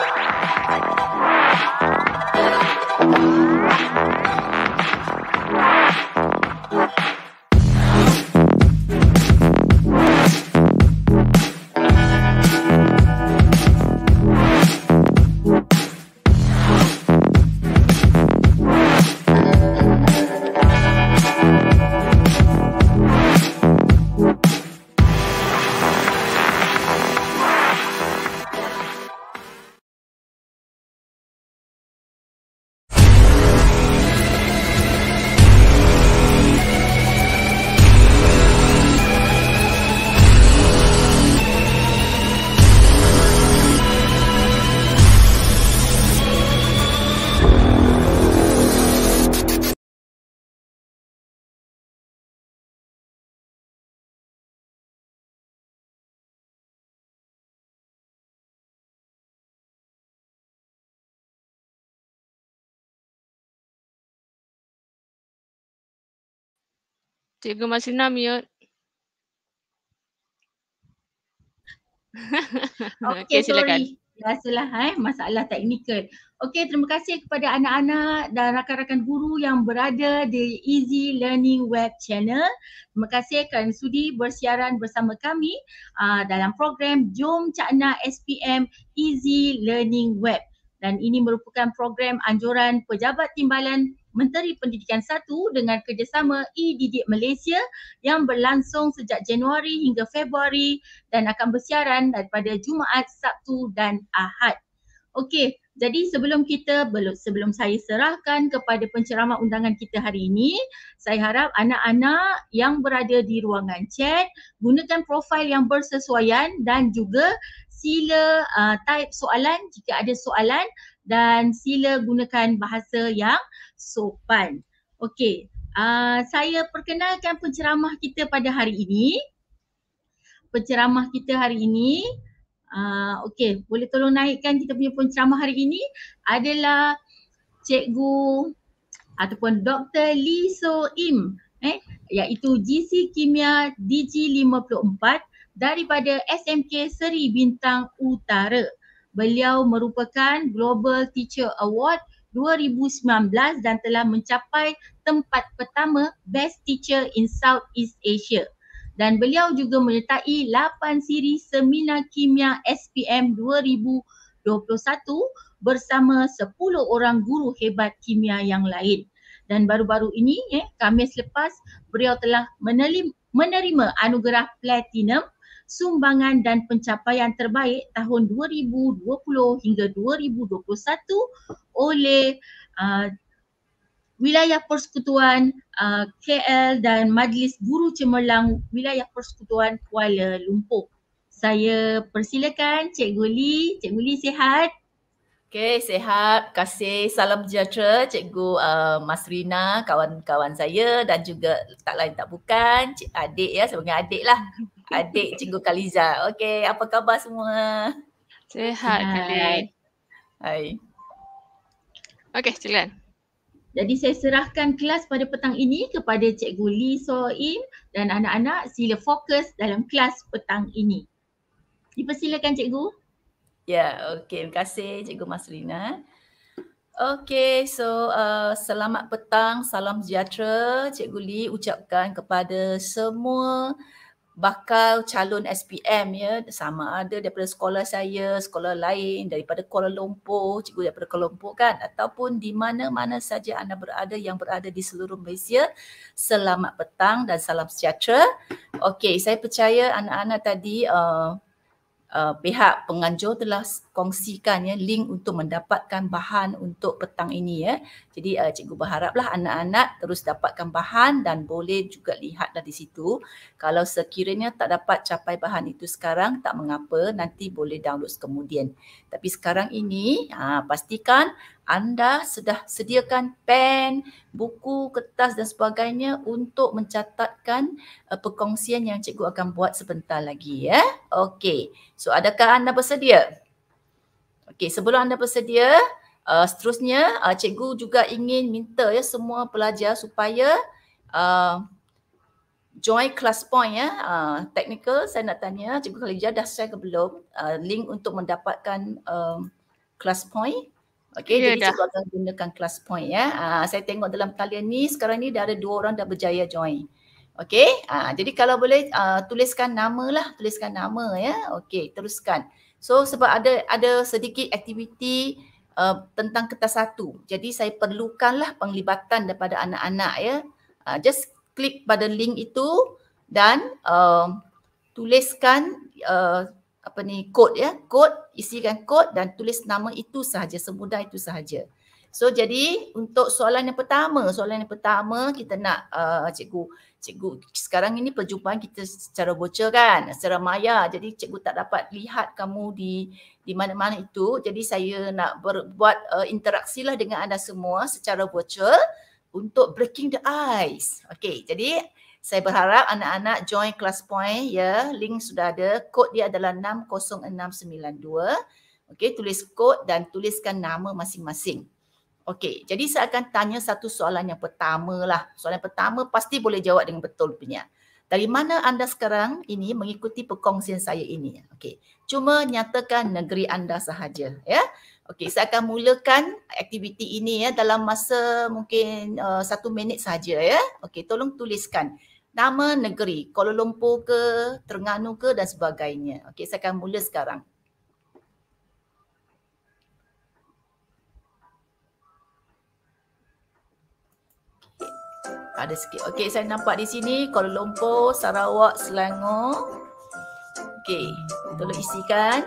Thank you. Cikgu masih nak mute. Ya. Okey, okay, silakan. Biasalah eh, masalah teknikal. Okey, terima kasih kepada anak-anak dan rakan-rakan guru yang berada di Easy Learning Web Channel. Terima kasih kerana sudi bersiaran bersama kami uh, dalam program Jom Cakna SPM Easy Learning Web. Dan ini merupakan program anjuran Pejabat Timbalan Menteri Pendidikan 1 dengan kerjasama eDidik Malaysia yang berlangsung sejak Januari hingga Februari dan akan bersiaran daripada Jumaat, Sabtu dan Ahad. Okey, jadi sebelum kita sebelum saya serahkan kepada penceramah undangan kita hari ini, saya harap anak-anak yang berada di ruangan chat gunakan profil yang bersesuaian dan juga sila uh, type soalan jika ada soalan dan sila gunakan bahasa yang sopan. Okey, uh, saya perkenalkan penceramah kita pada hari ini. Penceramah kita hari ini, uh, okey boleh tolong naikkan kita punya penceramah hari ini adalah cikgu ataupun Dr. Lee So Im eh, iaitu GC Kimia DG54 daripada SMK Seri Bintang Utara beliau merupakan Global Teacher Award 2019 dan telah mencapai tempat pertama Best Teacher in Southeast Asia. Dan beliau juga menyertai 8 siri Seminar Kimia SPM 2021 bersama 10 orang guru hebat kimia yang lain. Dan baru-baru ini, eh, Kamis lepas, beliau telah menerima anugerah Platinum 2021 sumbangan dan pencapaian terbaik tahun 2020 hingga 2021 oleh uh, wilayah persekutuan uh, KL dan Majlis Guru Cemerlang wilayah persekutuan Kuala Lumpur. Saya persilakan Cik Guli. Cik Guli sihat? Okey, sehat. Kasih salam sejahtera Cikgu uh, Masrina, kawan-kawan saya dan juga tak lain tak bukan Cik Adik ya, sebagai adik lah adik Cikgu Kaliza. Okey, apa khabar semua? Sehat Kali. Hai. Okey, silakan. Jadi saya serahkan kelas pada petang ini kepada Cikgu Lee So In dan anak-anak sila fokus dalam kelas petang ini. Dipersilakan Cikgu. Ya, yeah, okey. Terima kasih Cikgu Maslina. Okey, so uh, selamat petang, salam sejahtera Cikgu Lee ucapkan kepada semua bakal calon SPM ya sama ada daripada sekolah saya, sekolah lain daripada Kuala Lumpur, cikgu daripada Kuala Lumpur kan ataupun di mana-mana saja anda berada yang berada di seluruh Malaysia. Selamat petang dan salam sejahtera. Okey, saya percaya anak-anak tadi uh, uh, pihak penganjur telah kongsikan ya link untuk mendapatkan bahan untuk petang ini ya. Jadi uh, cikgu berharaplah anak-anak terus dapatkan bahan dan boleh juga lihatlah di situ. Kalau sekiranya tak dapat capai bahan itu sekarang tak mengapa nanti boleh download kemudian. Tapi sekarang ini uh, pastikan anda sudah sediakan pen, buku, kertas dan sebagainya untuk mencatatkan uh, perkongsian yang cikgu akan buat sebentar lagi ya. Eh? Okey. So adakah anda bersedia? Okey, sebelum anda bersedia, uh, seterusnya uh, cikgu juga ingin minta ya semua pelajar supaya uh, join class point ya uh, technical saya nak tanya cikgu Khalijah dah share ke belum uh, link untuk mendapatkan uh, class point Okay, yeah, jadi cikgu akan gunakan class point ya. Uh, saya tengok dalam talian ni sekarang ni dah ada dua orang dah berjaya join. Okay, uh, ah, jadi kalau boleh uh, tuliskan nama lah, tuliskan nama ya. Okay, teruskan. So sebab ada ada sedikit aktiviti uh, tentang kertas satu. Jadi saya perlukanlah penglibatan daripada anak-anak ya. Uh, just klik pada link itu dan uh, tuliskan uh, apa ni kod ya kod isikan kod dan tulis nama itu sahaja semudah itu sahaja so jadi untuk soalan yang pertama soalan yang pertama kita nak uh, cikgu cikgu sekarang ini perjumpaan kita secara bocor kan secara maya jadi cikgu tak dapat lihat kamu di di mana-mana itu jadi saya nak berbuat uh, interaksi lah dengan anda semua secara bocor untuk breaking the ice okey jadi saya berharap anak-anak join kelas point ya. Link sudah ada. Kod dia adalah 60692. Okey, tulis kod dan tuliskan nama masing-masing. Okey, jadi saya akan tanya satu soalan yang pertama lah. Soalan yang pertama pasti boleh jawab dengan betul punya. Dari mana anda sekarang ini mengikuti perkongsian saya ini? Okey, cuma nyatakan negeri anda sahaja ya. Okey, saya akan mulakan aktiviti ini ya dalam masa mungkin uh, satu minit saja ya. Okey, tolong tuliskan nama negeri Kuala Lumpur ke Terengganu ke dan sebagainya. Okey saya akan mula sekarang. Ada sikit. Okey saya nampak di sini Kuala Lumpur, Sarawak, Selangor. Okey, tolong isikan.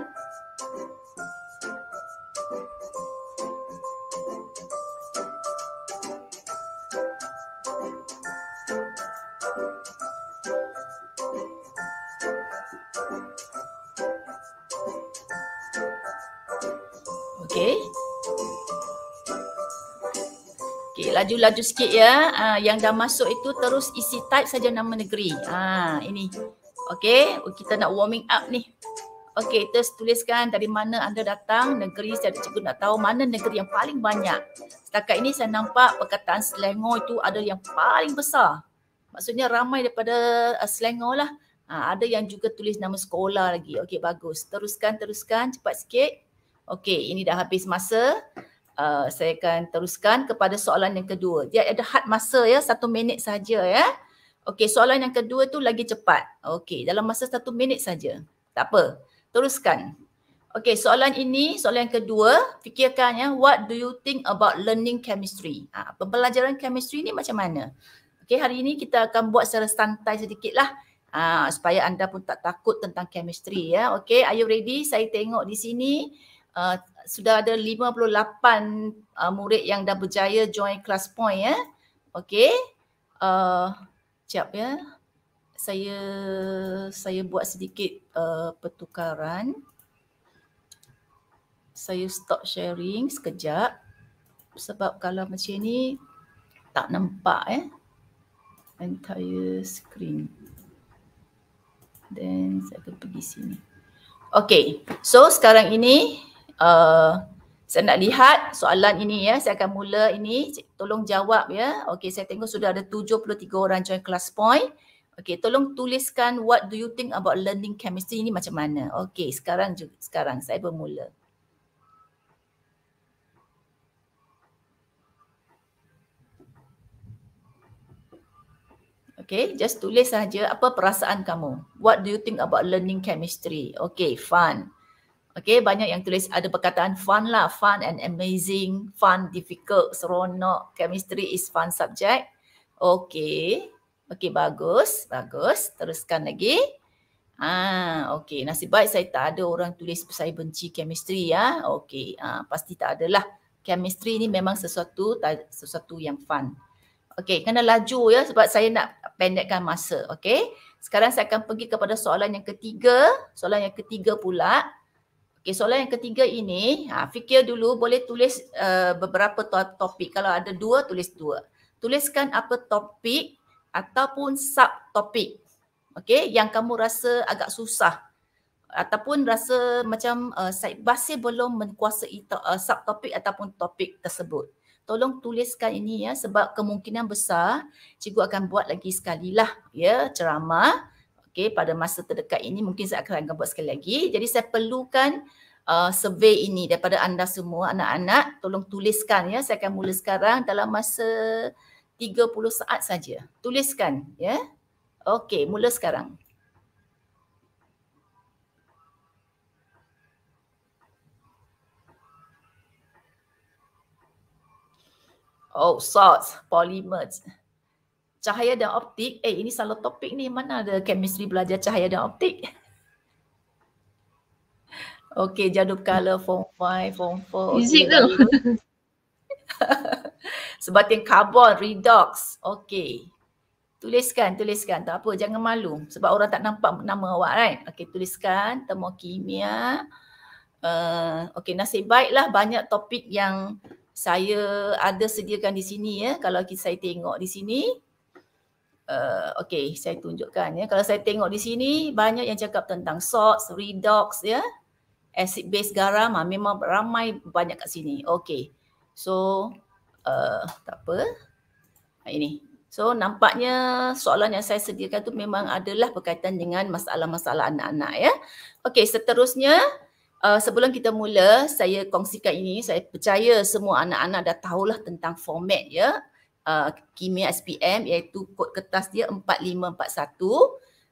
laju-laju sikit ya. Ha, yang dah masuk itu terus isi type saja nama negeri. Ha, ini. Okey, kita nak warming up ni. Okey, terus tuliskan dari mana anda datang, negeri saya cikgu nak tahu mana negeri yang paling banyak. Setakat ini saya nampak perkataan Selangor itu ada yang paling besar. Maksudnya ramai daripada uh, Selangor lah. Ha, ada yang juga tulis nama sekolah lagi. Okey, bagus. Teruskan, teruskan cepat sikit. Okey, ini dah habis masa. Eh, saya akan teruskan kepada soalan yang kedua. Dia ada had masa ya, satu minit saja ya. Okey, soalan yang kedua tu lagi cepat. Okey, dalam masa satu minit saja. Tak apa, teruskan. Okey, soalan ini, soalan yang kedua, fikirkan ya, what do you think about learning chemistry? Ha, pembelajaran chemistry ni macam mana? Okey, hari ini kita akan buat secara santai sedikit lah. Ha, supaya anda pun tak takut tentang chemistry ya. Okey, are you ready? Saya tengok di sini. Uh, sudah ada 58 uh, murid yang dah berjaya join class point ya. Okey. Uh, jap ya. Saya saya buat sedikit uh, pertukaran. Saya stop sharing sekejap. Sebab kalau macam ni tak nampak eh. Entire screen. Then saya akan pergi sini. Okay. So sekarang ini uh, saya nak lihat soalan ini ya. Saya akan mula ini. Tolong jawab ya. Okey, saya tengok sudah ada 73 orang join class point. Okey, tolong tuliskan what do you think about learning chemistry ini macam mana. Okey, sekarang sekarang saya bermula. Okay, just tulis saja apa perasaan kamu. What do you think about learning chemistry? Okay, fun. Okay, banyak yang tulis ada perkataan fun lah, fun and amazing, fun, difficult, seronok, chemistry is fun subject. Okay, okay bagus, bagus. Teruskan lagi. Ah, okay, nasib baik saya tak ada orang tulis saya benci chemistry ya. Okay, ah, pasti tak ada lah. Chemistry ni memang sesuatu sesuatu yang fun. Okay, kena laju ya sebab saya nak pendekkan masa. Okay, sekarang saya akan pergi kepada soalan yang ketiga. Soalan yang ketiga pula. Okey, soalan yang ketiga ini, ha, fikir dulu boleh tulis uh, beberapa to- topik. Kalau ada dua, tulis dua. Tuliskan apa topik ataupun subtopik. okay? yang kamu rasa agak susah ataupun rasa macam uh, masih belum menguasai to- uh, subtopik ataupun topik tersebut. Tolong tuliskan ini ya sebab kemungkinan besar cikgu akan buat lagi sekali lah ya ceramah. Okay, pada masa terdekat ini mungkin saya akan buat sekali lagi. Jadi saya perlukan uh, survey ini daripada anda semua anak-anak. Tolong tuliskan ya. Saya akan mula sekarang dalam masa 30 saat saja. Tuliskan ya. Okey, mula sekarang. Oh, salts, polymers cahaya dan optik. Eh ini salah topik ni. Mana ada chemistry belajar cahaya dan optik? Okey, jadu color form 5, form 4. Fizik okay, Sebab yang karbon, redox. Okey. Tuliskan, tuliskan. Tak apa, jangan malu. Sebab orang tak nampak nama awak, kan? Right? Okey, tuliskan. Termokimia. Uh, Okey, nasib baiklah banyak topik yang saya ada sediakan di sini ya. Kalau saya tengok di sini. Uh, okay, saya tunjukkan ya. Kalau saya tengok di sini banyak yang cakap tentang salt, redox ya. Acid base garam ha, memang ramai banyak kat sini. Okay. So uh, tak apa. Ha, ini. So nampaknya soalan yang saya sediakan tu memang adalah berkaitan dengan masalah-masalah anak-anak ya. Okay seterusnya uh, sebelum kita mula saya kongsikan ini saya percaya semua anak-anak dah tahulah tentang format ya. Uh, kimia SPM iaitu kod kertas dia 4541.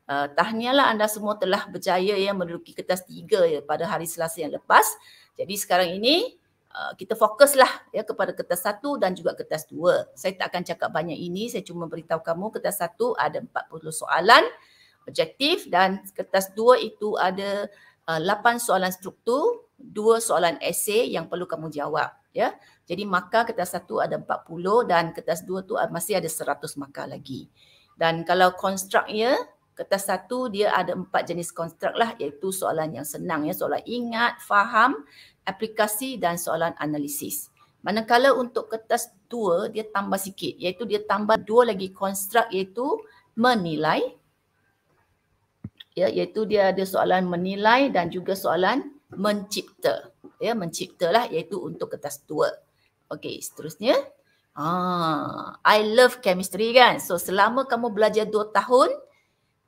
Uh, tahniahlah anda semua telah berjaya ya menduduki kertas 3 ya pada hari Selasa yang lepas. Jadi sekarang ini uh, kita fokuslah ya kepada kertas 1 dan juga kertas 2. Saya tak akan cakap banyak ini, saya cuma beritahu kamu kertas 1 ada 40 soalan objektif dan kertas 2 itu ada uh, 8 soalan struktur, 2 soalan esei yang perlu kamu jawab ya. Jadi markah kertas satu ada 40 dan kertas dua tu ah, masih ada 100 markah lagi. Dan kalau konstruknya kertas satu dia ada empat jenis konstruk lah iaitu soalan yang senang ya, soalan ingat, faham, aplikasi dan soalan analisis. Manakala untuk kertas dua dia tambah sikit iaitu dia tambah dua lagi konstruk iaitu menilai ya iaitu dia ada soalan menilai dan juga soalan mencipta ya menciptalah iaitu untuk kertas tua. Okey, seterusnya. Ah, I love chemistry kan. So selama kamu belajar 2 tahun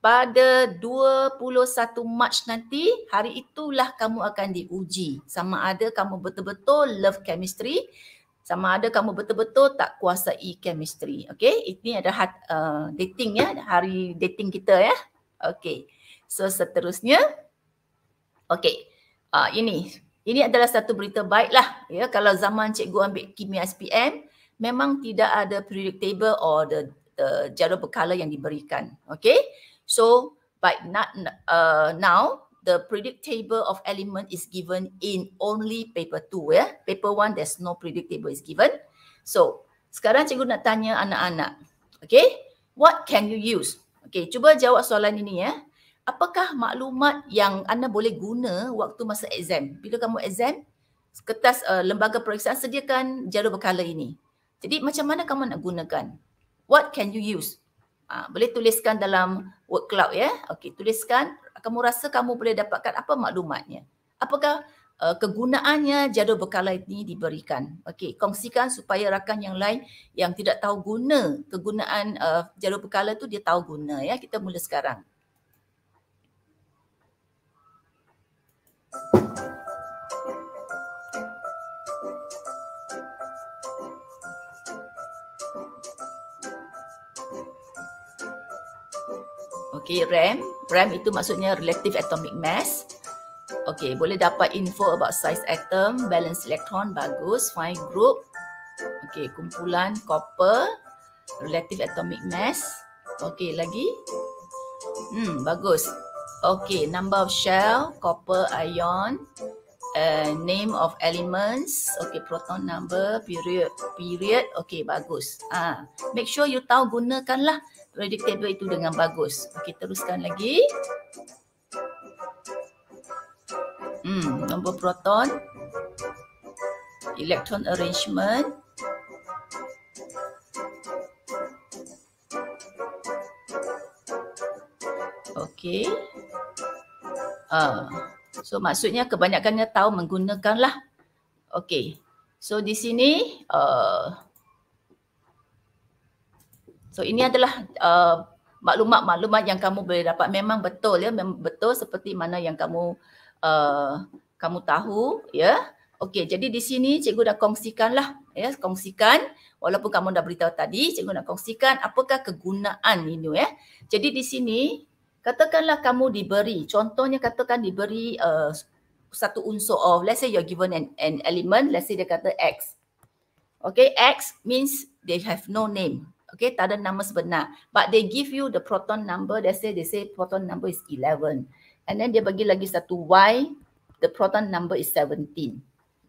pada 21 Mac nanti, hari itulah kamu akan diuji sama ada kamu betul-betul love chemistry sama ada kamu betul-betul tak kuasai chemistry. Okey, ini adalah uh, dating ya, hari dating kita ya. Okey, so seterusnya. Okey, uh, ini ini adalah satu berita baiklah. Ya, kalau zaman cikgu ambil kimia SPM, memang tidak ada periodic table or the, the jadual berkala yang diberikan. Okay. So, by not uh, now, the periodic table of element is given in only paper 2. Yeah? Paper 1, there's no periodic table is given. So, sekarang cikgu nak tanya anak-anak. Okay. What can you use? Okay, cuba jawab soalan ini ya apakah maklumat yang anda boleh guna waktu masa exam? Bila kamu exam, kertas uh, lembaga periksaan sediakan jadual berkala ini. Jadi macam mana kamu nak gunakan? What can you use? Uh, boleh tuliskan dalam word cloud ya. Okey, tuliskan kamu rasa kamu boleh dapatkan apa maklumatnya. Apakah uh, kegunaannya jadual berkala ini diberikan? Okey, kongsikan supaya rakan yang lain yang tidak tahu guna kegunaan uh, eh, jadual berkala tu dia tahu guna ya. Kita mula sekarang. Okay, RAM. RAM itu maksudnya Relative Atomic Mass. Okay, boleh dapat info about size atom, balance electron, bagus, fine group. Okay, kumpulan copper, relative atomic mass. Okay, lagi? Hmm, bagus. Okay, number of shell, copper ion, uh, name of elements. Okay, proton number, period, period. Okay, bagus. Ah, make sure you tahu gunakanlah periodic table itu dengan bagus. Okay, teruskan lagi. Hmm, number proton, electron arrangement, Okay. Uh, so maksudnya kebanyakannya tahu menggunakanlah. Okey. So di sini uh, So ini adalah uh, maklumat-maklumat yang kamu boleh dapat memang betul ya memang betul seperti mana yang kamu uh, kamu tahu ya. Okey, jadi di sini cikgu dah kongsikan lah, ya kongsikan walaupun kamu dah beritahu tadi cikgu nak kongsikan apakah kegunaan ini ya. Jadi di sini katakanlah kamu diberi contohnya katakan diberi uh, satu unsur of let's say you're given an, an element let's say dia kata x okay x means they have no name okay tak ada nama sebenar but they give you the proton number let's say they say proton number is 11 and then dia bagi lagi satu y the proton number is 17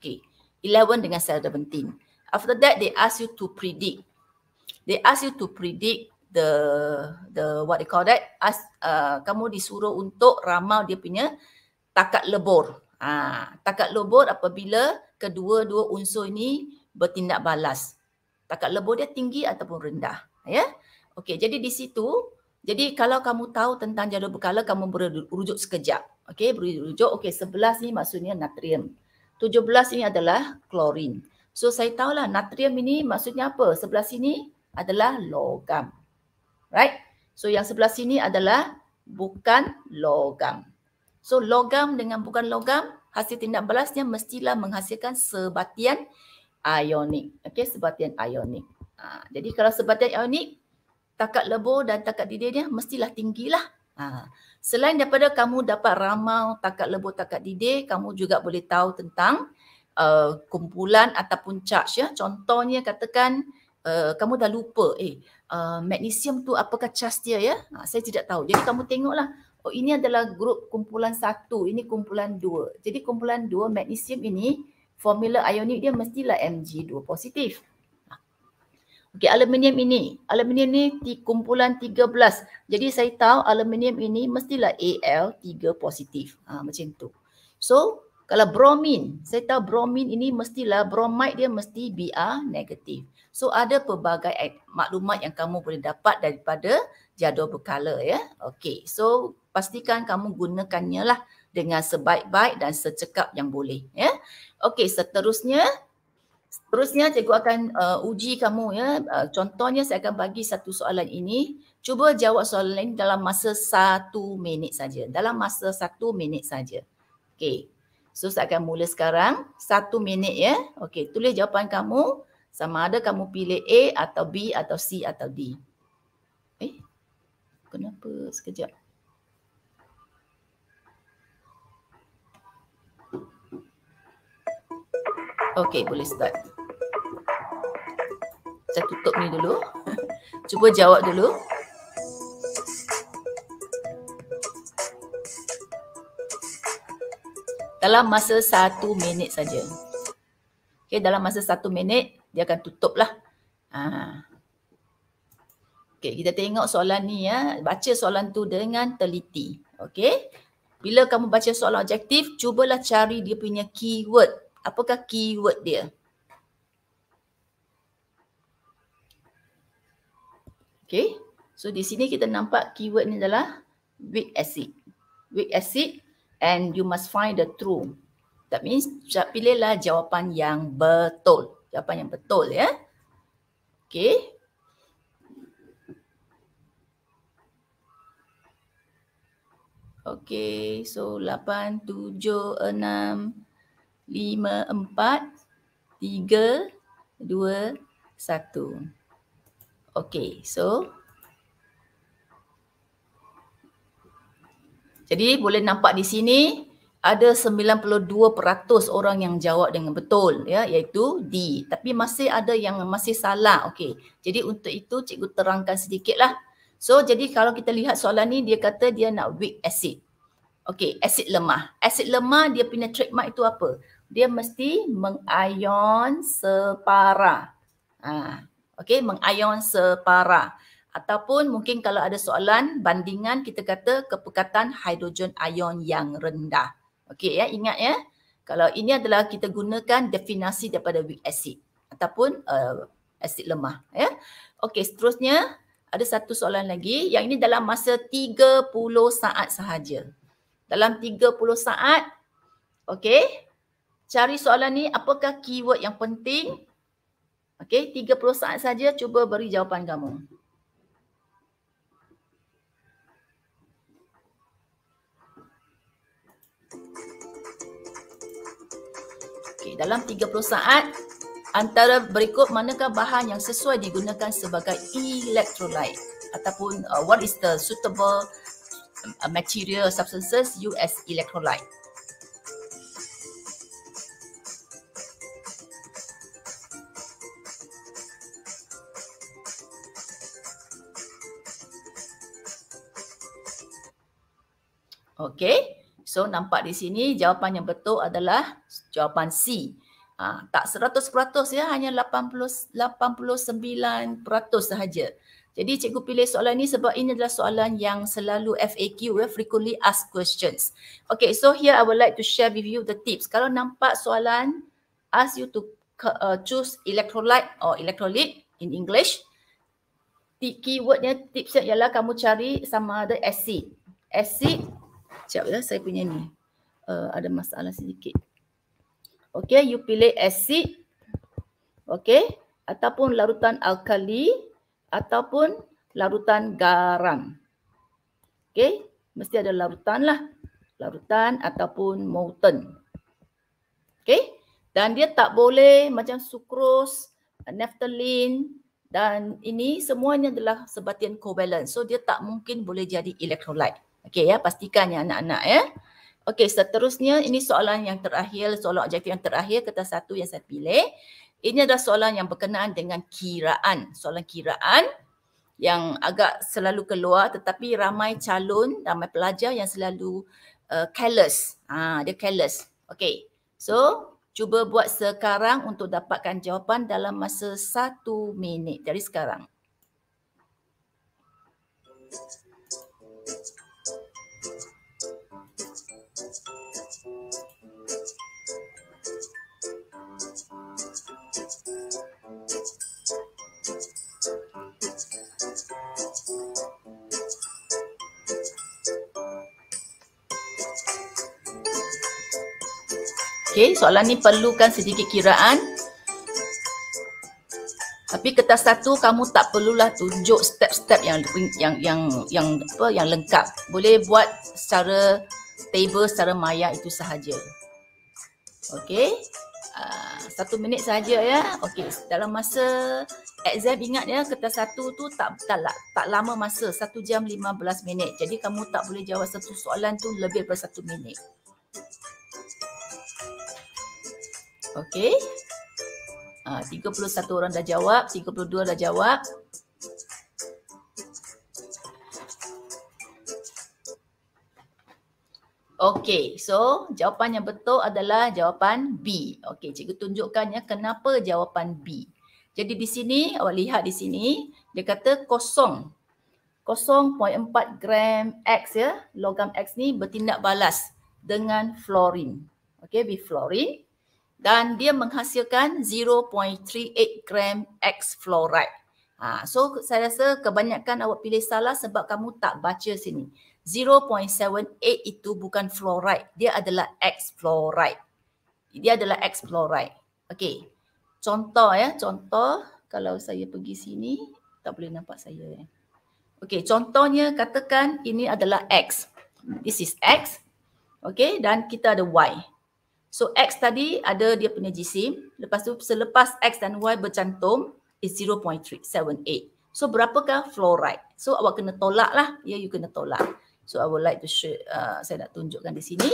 okay 11 dengan 17 after that they ask you to predict they ask you to predict the the what they call that as uh, kamu disuruh untuk ramal dia punya takat lebur. Ha, takat lebur apabila kedua-dua unsur ini bertindak balas. Takat lebur dia tinggi ataupun rendah. Ya. Yeah? Okey, jadi di situ jadi kalau kamu tahu tentang jadual berkala kamu rujuk sekejap. Okey, rujuk. Okey, 11 ni maksudnya natrium. 17 ini adalah klorin. So saya tahulah natrium ini maksudnya apa. Sebelah ini adalah logam. Right? So yang sebelah sini adalah bukan logam. So logam dengan bukan logam, hasil tindak balasnya mestilah menghasilkan sebatian ionik. Okey, sebatian ionik. Ha, jadi kalau sebatian ionik, takat lebur dan takat didihnya mestilah tinggilah. Ha. Selain daripada kamu dapat ramal takat lebur, takat didih, kamu juga boleh tahu tentang uh, kumpulan ataupun charge. Ya. Contohnya katakan, uh, kamu dah lupa eh uh, magnesium tu apakah cas dia ya ha, saya tidak tahu jadi kamu tengoklah oh ini adalah grup kumpulan satu ini kumpulan dua jadi kumpulan dua magnesium ini formula ionik dia mestilah Mg2 positif ha. Okey, aluminium ini. Aluminium ni di kumpulan 13. Jadi saya tahu aluminium ini mestilah Al3 positif. Ha, macam tu. So, kalau bromin, saya tahu bromin ini mestilah bromide dia mesti Br negatif. So ada pelbagai maklumat yang kamu boleh dapat daripada jadual berkala ya. Okey. So pastikan kamu gunakannya lah dengan sebaik-baik dan secekap yang boleh ya. Okey, seterusnya seterusnya cikgu akan uh, uji kamu ya. Uh, contohnya saya akan bagi satu soalan ini. Cuba jawab soalan ini dalam masa satu minit saja. Dalam masa satu minit saja. Okey. So saya akan mula sekarang. Satu minit ya. Okey, tulis jawapan kamu. Sama ada kamu pilih A atau B atau C atau D. Eh, kenapa sekejap? Okay, boleh start. Saya tutup ni dulu. Cuba jawab dulu. Dalam masa satu minit saja. Okay, dalam masa satu minit, dia akan tutup lah. Ha. Okay, kita tengok soalan ni ya. Baca soalan tu dengan teliti. Okay. Bila kamu baca soalan objektif, cubalah cari dia punya keyword. Apakah keyword dia? Okay. So di sini kita nampak keyword ni adalah weak acid. Weak acid and you must find the true. That means pilihlah jawapan yang betul jawapan yang betul ya. Okey. Okey, so 8765432 Okey, so Jadi boleh nampak di sini ada 92% orang yang jawab dengan betul ya iaitu D tapi masih ada yang masih salah okey jadi untuk itu cikgu terangkan sedikitlah so jadi kalau kita lihat soalan ni dia kata dia nak weak acid okey acid lemah acid lemah dia punya trademark itu apa dia mesti mengion separa ha okey mengion separa ataupun mungkin kalau ada soalan bandingan kita kata kepekatan hidrogen ion yang rendah Okey ya, ingat ya. Kalau ini adalah kita gunakan definasi daripada weak acid ataupun uh, eh, asid lemah ya. Okey, seterusnya ada satu soalan lagi yang ini dalam masa 30 saat sahaja. Dalam 30 saat okey. Cari soalan ni apakah keyword yang penting? Okey, 30 saat saja cuba beri jawapan kamu. Okey, dalam 30 saat antara berikut manakah bahan yang sesuai digunakan sebagai electrolyte ataupun uh, what is the suitable uh, material substances US electrolyte. Okey. So nampak di sini jawapan yang betul adalah Jawapan C. Ha, tak 100% ya, hanya 80, 89% sahaja. Jadi cikgu pilih soalan ni sebab ini adalah soalan yang selalu FAQ, ya, eh, frequently asked questions. Okay, so here I would like to share with you the tips. Kalau nampak soalan ask you to uh, choose electrolyte or electrolyte in English, keywordnya tipsnya ialah kamu cari sama ada acid. Acid, sekejap ya saya punya ni. Uh, ada masalah sedikit. Okey, you pilih asid. Okey, ataupun larutan alkali ataupun larutan garam. Okey, mesti ada larutan lah. Larutan ataupun molten. Okey, dan dia tak boleh macam sukros, naphthalene dan ini semuanya adalah sebatian covalent. So dia tak mungkin boleh jadi electrolyte. Okey ya, pastikan ya anak-anak ya. Okey, seterusnya ini soalan yang terakhir, soalan objektif yang terakhir, kertas satu yang saya pilih. Ini adalah soalan yang berkenaan dengan kiraan. Soalan kiraan yang agak selalu keluar tetapi ramai calon, ramai pelajar yang selalu uh, careless. Ha, dia careless. Okey, so cuba buat sekarang untuk dapatkan jawapan dalam masa satu minit dari sekarang. Thank you. Okey, soalan ni perlukan sedikit kiraan. Tapi kertas satu kamu tak perlulah tunjuk step-step yang yang yang yang apa yang lengkap. Boleh buat secara table secara maya itu sahaja. Okey. Uh, satu minit sahaja ya. Okey, dalam masa exam ingat ya kertas satu tu tak tak tak lama masa satu jam lima belas minit. Jadi kamu tak boleh jawab satu soalan tu lebih daripada satu minit. Okay. Ha, 31 orang dah jawab. 32 dah jawab. Okay, so jawapan yang betul adalah jawapan B. Okay, cikgu tunjukkannya kenapa jawapan B. Jadi di sini, awak lihat di sini, dia kata kosong. 0.4 gram X ya, logam X ni bertindak balas dengan fluorine. Okay, with fluorine dan dia menghasilkan 0.38 gram X fluoride. Ha, so saya rasa kebanyakan awak pilih salah sebab kamu tak baca sini. 0.78 itu bukan fluoride. Dia adalah X fluoride. Dia adalah X fluoride. Okay. Contoh ya. Contoh kalau saya pergi sini. Tak boleh nampak saya. Ya. Okey. Contohnya katakan ini adalah X. This is X. Okay. Dan kita ada Y. So X tadi ada dia punya GC. Lepas tu selepas X dan Y bercantum is 0.378. So berapakah fluoride? So awak kena tolak lah. Yeah, you kena tolak. So I would like to show, uh, saya nak tunjukkan di sini.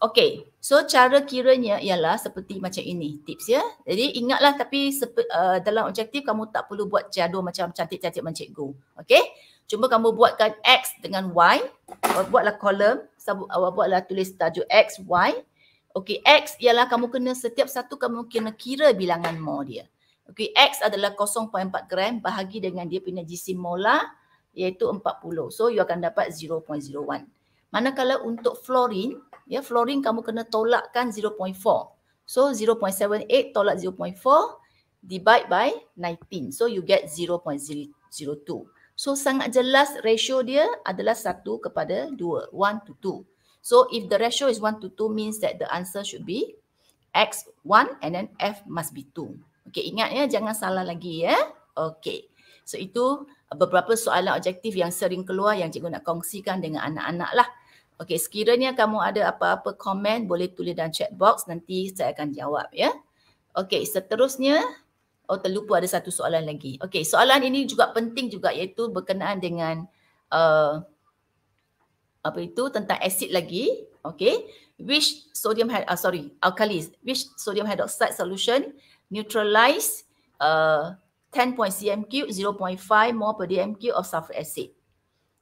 Okay, so cara kiranya ialah seperti macam ini tips ya. Jadi ingatlah tapi sepe, uh, dalam objektif kamu tak perlu buat jadual macam cantik-cantik macam cikgu. Okay, cuma kamu buatkan X dengan Y. Awak buatlah kolom, awak buatlah tulis tajuk X, Y. Okey, X ialah kamu kena setiap satu kamu kena kira bilangan mol dia. Okey, X adalah 0.4 gram bahagi dengan dia punya jisim molar iaitu 40. So you akan dapat 0.01. Manakala untuk fluorin, ya fluorin kamu kena tolakkan 0.4. So 0.78 tolak 0.4 divide by 19. So you get 0.02. So sangat jelas ratio dia adalah 1 kepada 2, 1 to 2. So if the ratio is 1 to 2 means that the answer should be X 1 and then F must be 2. Okay, ingat ya, jangan salah lagi ya. Okay, so itu beberapa soalan objektif yang sering keluar yang cikgu nak kongsikan dengan anak-anak lah. Okay, sekiranya kamu ada apa-apa komen boleh tulis dalam chat box nanti saya akan jawab ya. Okay, seterusnya, oh terlupa ada satu soalan lagi. Okay, soalan ini juga penting juga iaitu berkenaan dengan uh, apa itu tentang asid lagi okay which sodium uh, sorry alkalis, which sodium hydroxide solution neutralize uh, 10. cm cube 0.5 mol per dm cube of sulfuric acid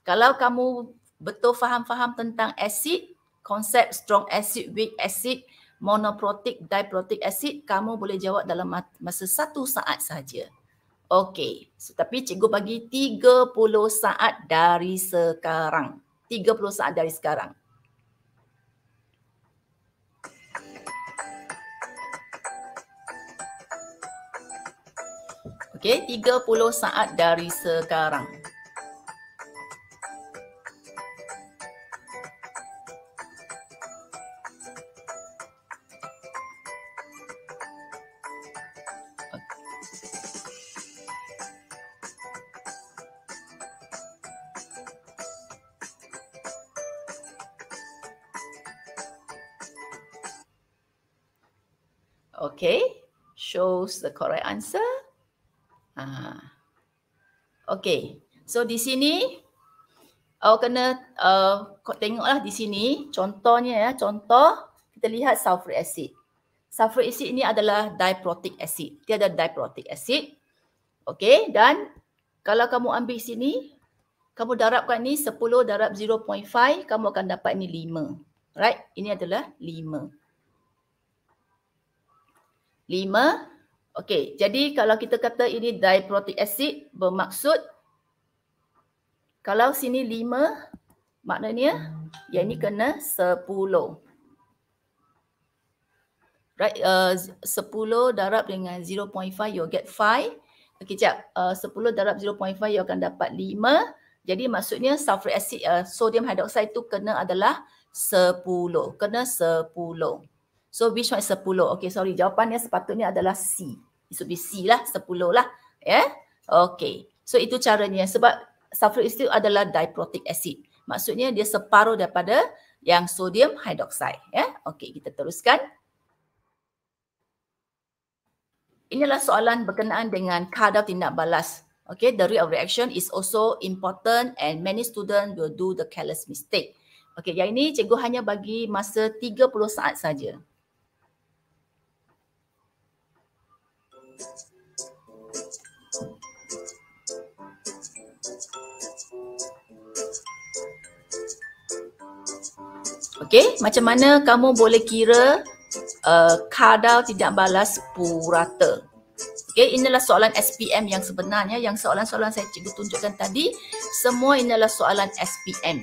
kalau kamu betul faham-faham tentang asid konsep strong acid weak acid monoprotic diprotic acid kamu boleh jawab dalam masa satu saat saja Okey, so, tapi cikgu bagi 30 saat dari sekarang. 30 saat dari sekarang. Okey, 30 saat dari sekarang. choose the correct answer. Ah. Okay, so di sini awak kena uh, tengoklah di sini contohnya ya, contoh kita lihat sulfuric acid. Sulfuric acid ini adalah diprotic acid. Dia ada diprotic acid. Okay, dan kalau kamu ambil sini, kamu darabkan ni 10 darab 0.5, kamu akan dapat ni 5. Right? Ini adalah 5. 5 Okey, jadi kalau kita kata ini diprotic acid bermaksud kalau sini 5 maknanya ya ini kena 10. Right, uh, 10 darab dengan 0.5 you get 5. Okey, jap. Uh, 10 darab 0.5 you akan dapat 5. Jadi maksudnya sulfuric acid uh, sodium hydroxide tu kena adalah 10. Kena 10. So which one is 10? Okay, sorry. Jawapannya sepatutnya adalah C. It should be C lah, 10 lah. Ya? Yeah? Okay. So itu caranya. Sebab sulfuric acid adalah diprotic acid. Maksudnya dia separuh daripada yang sodium hydroxide. Ya? Yeah? Okay, kita teruskan. Inilah soalan berkenaan dengan kadar tindak balas. Okay, the rate of reaction is also important and many students will do the careless mistake. Okay, yang ini cikgu hanya bagi masa 30 saat saja. Okay, macam mana kamu boleh kira uh, kadar tidak balas purata? Okay, inilah soalan SPM yang sebenarnya yang soalan-soalan saya cikgu tunjukkan tadi, semua inilah soalan SPM.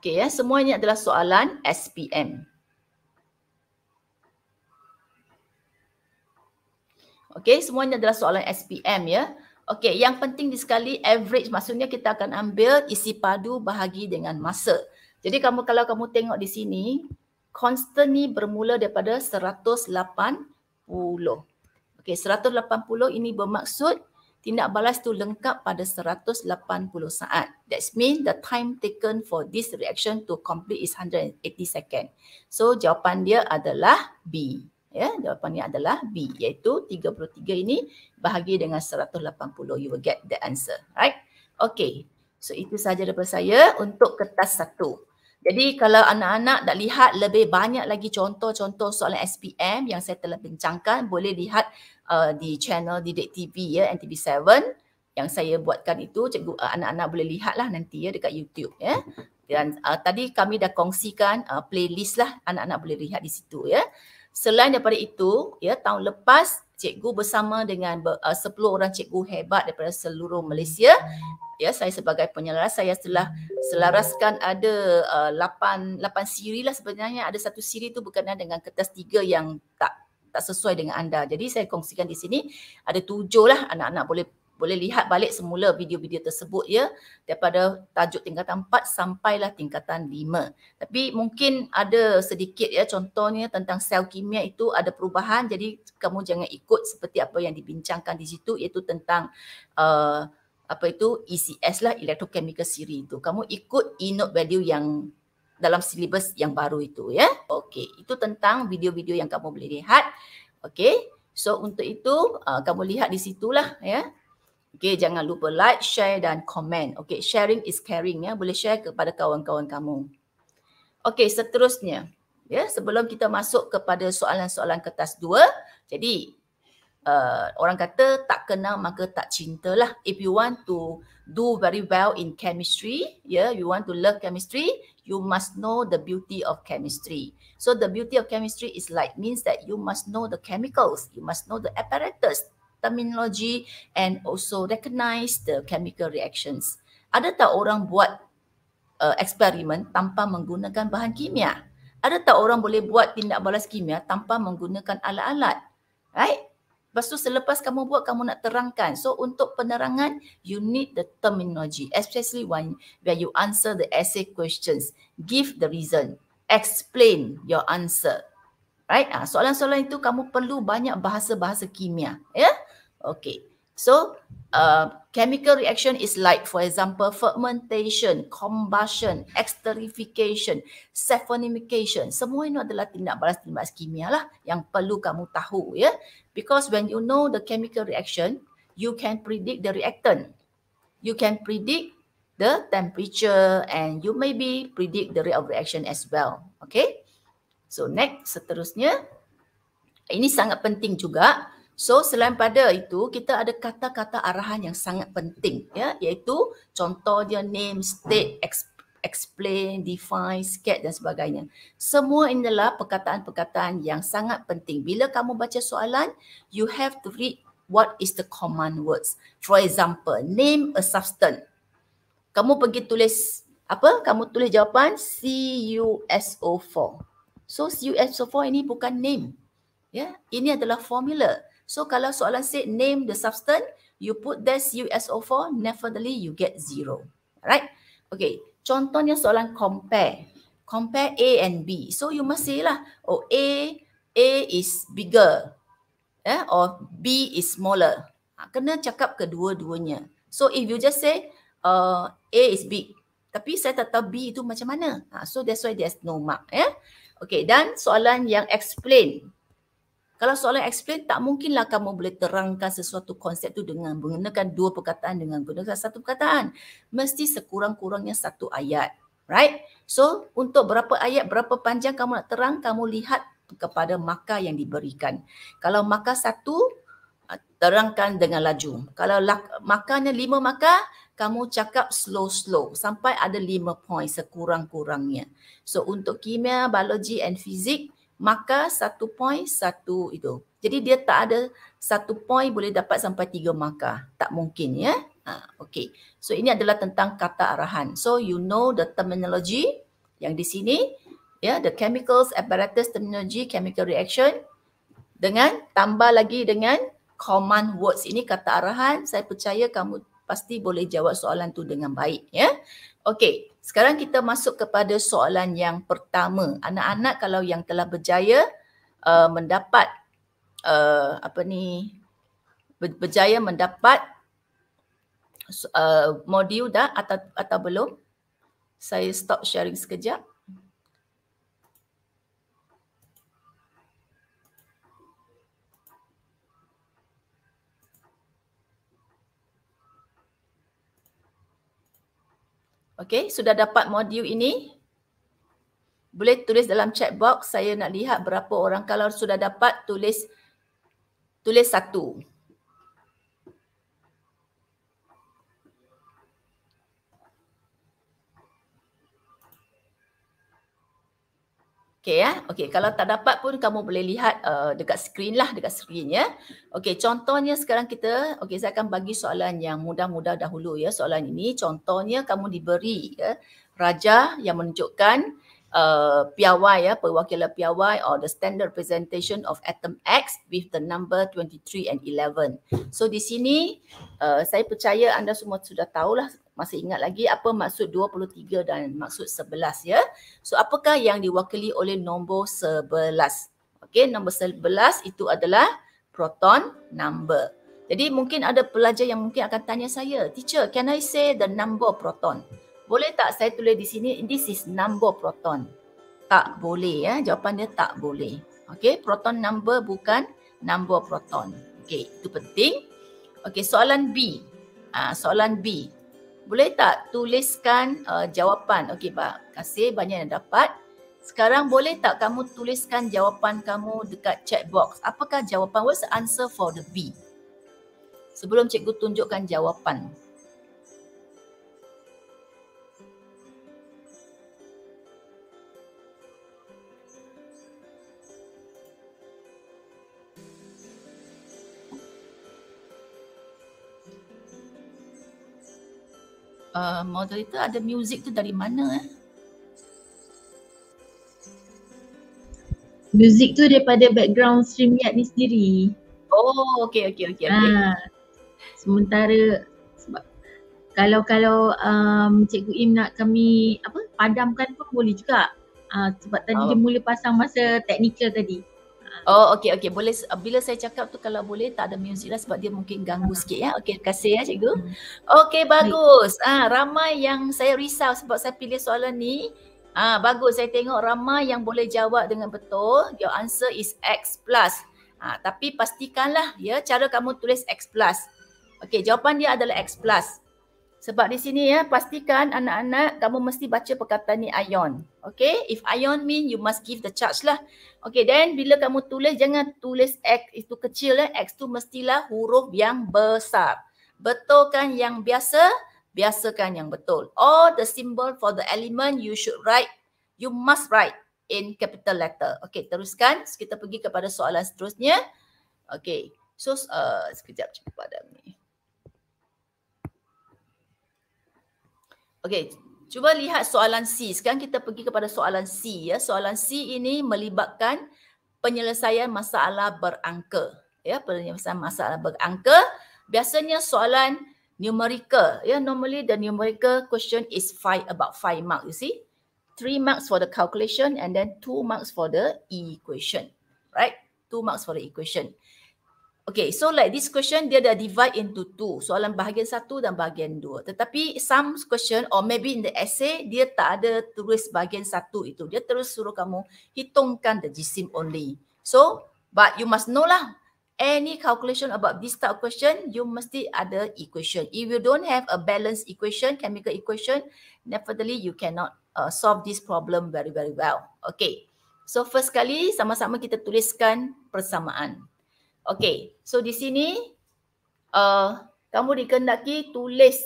Okay ya, semuanya adalah soalan SPM. Okey, semuanya adalah soalan SPM ya. Okey, yang penting di sekali average maksudnya kita akan ambil isi padu bahagi dengan masa. Jadi kamu kalau kamu tengok di sini, constant ni bermula daripada 180. Okey, 180 ini bermaksud tindak balas tu lengkap pada 180 saat. That's mean the time taken for this reaction to complete is 180 second. So jawapan dia adalah B ya jawapannya adalah B iaitu 33 ini bahagi dengan 180 you will get the answer right okay so itu sahaja daripada saya untuk kertas satu jadi kalau anak-anak dah lihat lebih banyak lagi contoh-contoh soalan SPM yang saya telah bincangkan boleh lihat uh, di channel Didik TV ya NTV7 yang saya buatkan itu cikgu uh, anak-anak boleh lihatlah nanti ya dekat YouTube ya dan uh, tadi kami dah kongsikan uh, playlist lah anak-anak boleh lihat di situ ya Selain daripada itu, ya tahun lepas cikgu bersama dengan uh, 10 orang cikgu hebat daripada seluruh Malaysia, ya saya sebagai penyelaras saya telah selaraskan ada uh, 8 8 siri lah sebenarnya ada satu siri tu berkenaan dengan kertas tiga yang tak tak sesuai dengan anda. Jadi saya kongsikan di sini ada tujuh lah anak-anak boleh boleh lihat balik semula video-video tersebut ya daripada tajuk tingkatan 4 sampailah tingkatan 5. Tapi mungkin ada sedikit ya contohnya tentang sel kimia itu ada perubahan jadi kamu jangan ikut seperti apa yang dibincangkan di situ iaitu tentang uh, apa itu ECS lah electrochemical series itu. Kamu ikut e-note value yang dalam silibus yang baru itu ya. Okey, itu tentang video-video yang kamu boleh lihat. Okey. So untuk itu uh, kamu lihat di situlah ya. Okay, jangan lupa like, share dan komen. Okay, sharing is caring ya. Boleh share kepada kawan-kawan kamu. Okay, seterusnya. Ya, yeah, sebelum kita masuk kepada soalan-soalan kertas dua. Jadi, uh, orang kata tak kenal maka tak cinta lah. If you want to do very well in chemistry, yeah, you want to love chemistry, you must know the beauty of chemistry. So the beauty of chemistry is like means that you must know the chemicals, you must know the apparatus, terminology and also recognize the chemical reactions. Ada tak orang buat uh, eksperimen tanpa menggunakan bahan kimia? Ada tak orang boleh buat tindak balas kimia tanpa menggunakan alat-alat? Right? Lepas tu selepas kamu buat, kamu nak terangkan. So untuk penerangan, you need the terminology. Especially when where you answer the essay questions. Give the reason. Explain your answer. Right? Ha, soalan-soalan itu kamu perlu banyak bahasa-bahasa kimia. Ya? Yeah? Okay. So, uh, chemical reaction is like, for example, fermentation, combustion, esterification, saponification. Semua ini adalah tindak balas tindak balas kimia lah yang perlu kamu tahu. ya. Yeah? Because when you know the chemical reaction, you can predict the reactant. You can predict the temperature and you maybe predict the rate of reaction as well. Okay? So next seterusnya ini sangat penting juga. So selain pada itu kita ada kata-kata arahan yang sangat penting ya iaitu contoh dia name, state, explain, define, sketch dan sebagainya. Semua inilah perkataan-perkataan yang sangat penting. Bila kamu baca soalan, you have to read what is the command words. For example, name a substance. Kamu pergi tulis apa? Kamu tulis jawapan CuSO4. So US eh, 4 ini bukan name. Ya, yeah? ini adalah formula. So kalau soalan said name the substance, you put this cuso 4 definitely you get zero. Right? Okay, contohnya soalan compare. Compare A and B. So you must say lah, oh A, A is bigger. Yeah? Or B is smaller. Ha, kena cakap kedua-duanya. So if you just say, uh, A is big. Tapi saya tak tahu B itu macam mana. Ha, so that's why there's no mark. Yeah? Okay, dan soalan yang explain. Kalau soalan explain tak mungkinlah kamu boleh terangkan sesuatu konsep tu dengan menggunakan dua perkataan dengan menggunakan satu perkataan. Mesti sekurang-kurangnya satu ayat. Right? So untuk berapa ayat, berapa panjang kamu nak terang, kamu lihat kepada maka yang diberikan. Kalau maka satu, terangkan dengan laju. Kalau lak- makanya lima maka, kamu cakap slow-slow sampai ada lima poin sekurang-kurangnya. So untuk kimia, biologi and fizik, maka satu poin satu itu. Jadi dia tak ada satu poin boleh dapat sampai tiga maka Tak mungkin ya. Ha, okay. So ini adalah tentang kata arahan. So you know the terminology yang di sini. ya yeah, The chemicals, apparatus, terminology, chemical reaction. Dengan tambah lagi dengan common words. Ini kata arahan. Saya percaya kamu pasti boleh jawab soalan tu dengan baik ya. Okey, sekarang kita masuk kepada soalan yang pertama. Anak-anak kalau yang telah berjaya uh, mendapat uh, apa ni berjaya mendapat uh, modul dah atau atau belum? Saya stop sharing sekejap. Okey, sudah dapat modul ini? Boleh tulis dalam chat box. Saya nak lihat berapa orang. Kalau sudah dapat, tulis tulis satu. Okay ya. Eh? Okay kalau tak dapat pun kamu boleh lihat uh, dekat skrin lah dekat skrin ya. Okay contohnya sekarang kita okay saya akan bagi soalan yang mudah-mudah dahulu ya soalan ini. Contohnya kamu diberi ya raja yang menunjukkan Uh, PIY ya perwakilan PIY or the standard presentation of atom X with the number 23 and 11. So di sini uh, saya percaya anda semua sudah tahulah masih ingat lagi apa maksud 23 dan maksud 11 ya. So apakah yang diwakili oleh nombor 11? Okey nombor 11 itu adalah proton number. Jadi mungkin ada pelajar yang mungkin akan tanya saya, teacher can I say the number proton? Boleh tak saya tulis di sini, this is number proton. Tak boleh ya, jawapan dia tak boleh. Okay, proton number bukan number proton. Okay, itu penting. Okay, soalan B. Ha, soalan B. Boleh tak tuliskan uh, jawapan? Okay, Pak. Kasih banyak yang dapat. Sekarang boleh tak kamu tuliskan jawapan kamu dekat chat box? Apakah jawapan? What's the answer for the B? Sebelum cikgu tunjukkan Jawapan. uh, moderator ada music tu dari mana eh? Music tu daripada background stream yat ni sendiri. Oh, okey okey okey okey. Ha. Sementara sebab kalau kalau um, cikgu Im nak kami apa padamkan pun boleh juga. Uh, sebab tadi oh. dia ah. mula pasang masa teknikal tadi. Oh okey okey boleh bila saya cakap tu kalau boleh tak ada music lah sebab dia mungkin ganggu sikit ya. Okey terima kasih ya cikgu. Hmm. Okey bagus. Ah ha, ramai yang saya risau sebab saya pilih soalan ni. Ah ha, bagus saya tengok ramai yang boleh jawab dengan betul. Your answer is X plus. Ha, tapi pastikanlah ya cara kamu tulis X plus. Okey jawapan dia adalah X plus. Sebab di sini ya, pastikan anak-anak kamu mesti baca perkataan ni ion. Okay, if ion mean you must give the charge lah. Okay, then bila kamu tulis, jangan tulis X itu kecil lah. X tu mestilah huruf yang besar. Betulkan yang biasa, biasakan yang betul. All the symbol for the element you should write, you must write in capital letter. Okay, teruskan. Kita pergi kepada soalan seterusnya. Okay, so uh, sekejap cepat dah ni. Okey, cuba lihat soalan C. Sekarang kita pergi kepada soalan C ya. Soalan C ini melibatkan penyelesaian masalah berangka. Ya, penyelesaian masalah berangka. Biasanya soalan numerical. Ya, normally the numerical question is five about five mark. you see. Three marks for the calculation and then two marks for the equation. Right? Two marks for the equation. Okay, so like this question, dia dah divide into two. Soalan bahagian satu dan bahagian dua. Tetapi some question or maybe in the essay, dia tak ada tulis bahagian satu itu. Dia terus suruh kamu hitungkan the GSIM only. So, but you must know lah. Any calculation about this type of question, you must mesti other equation. If you don't have a balanced equation, chemical equation, definitely you cannot uh, solve this problem very, very well. Okay, so first kali sama-sama kita tuliskan persamaan. Okay, so di sini uh, kamu dikendaki tulis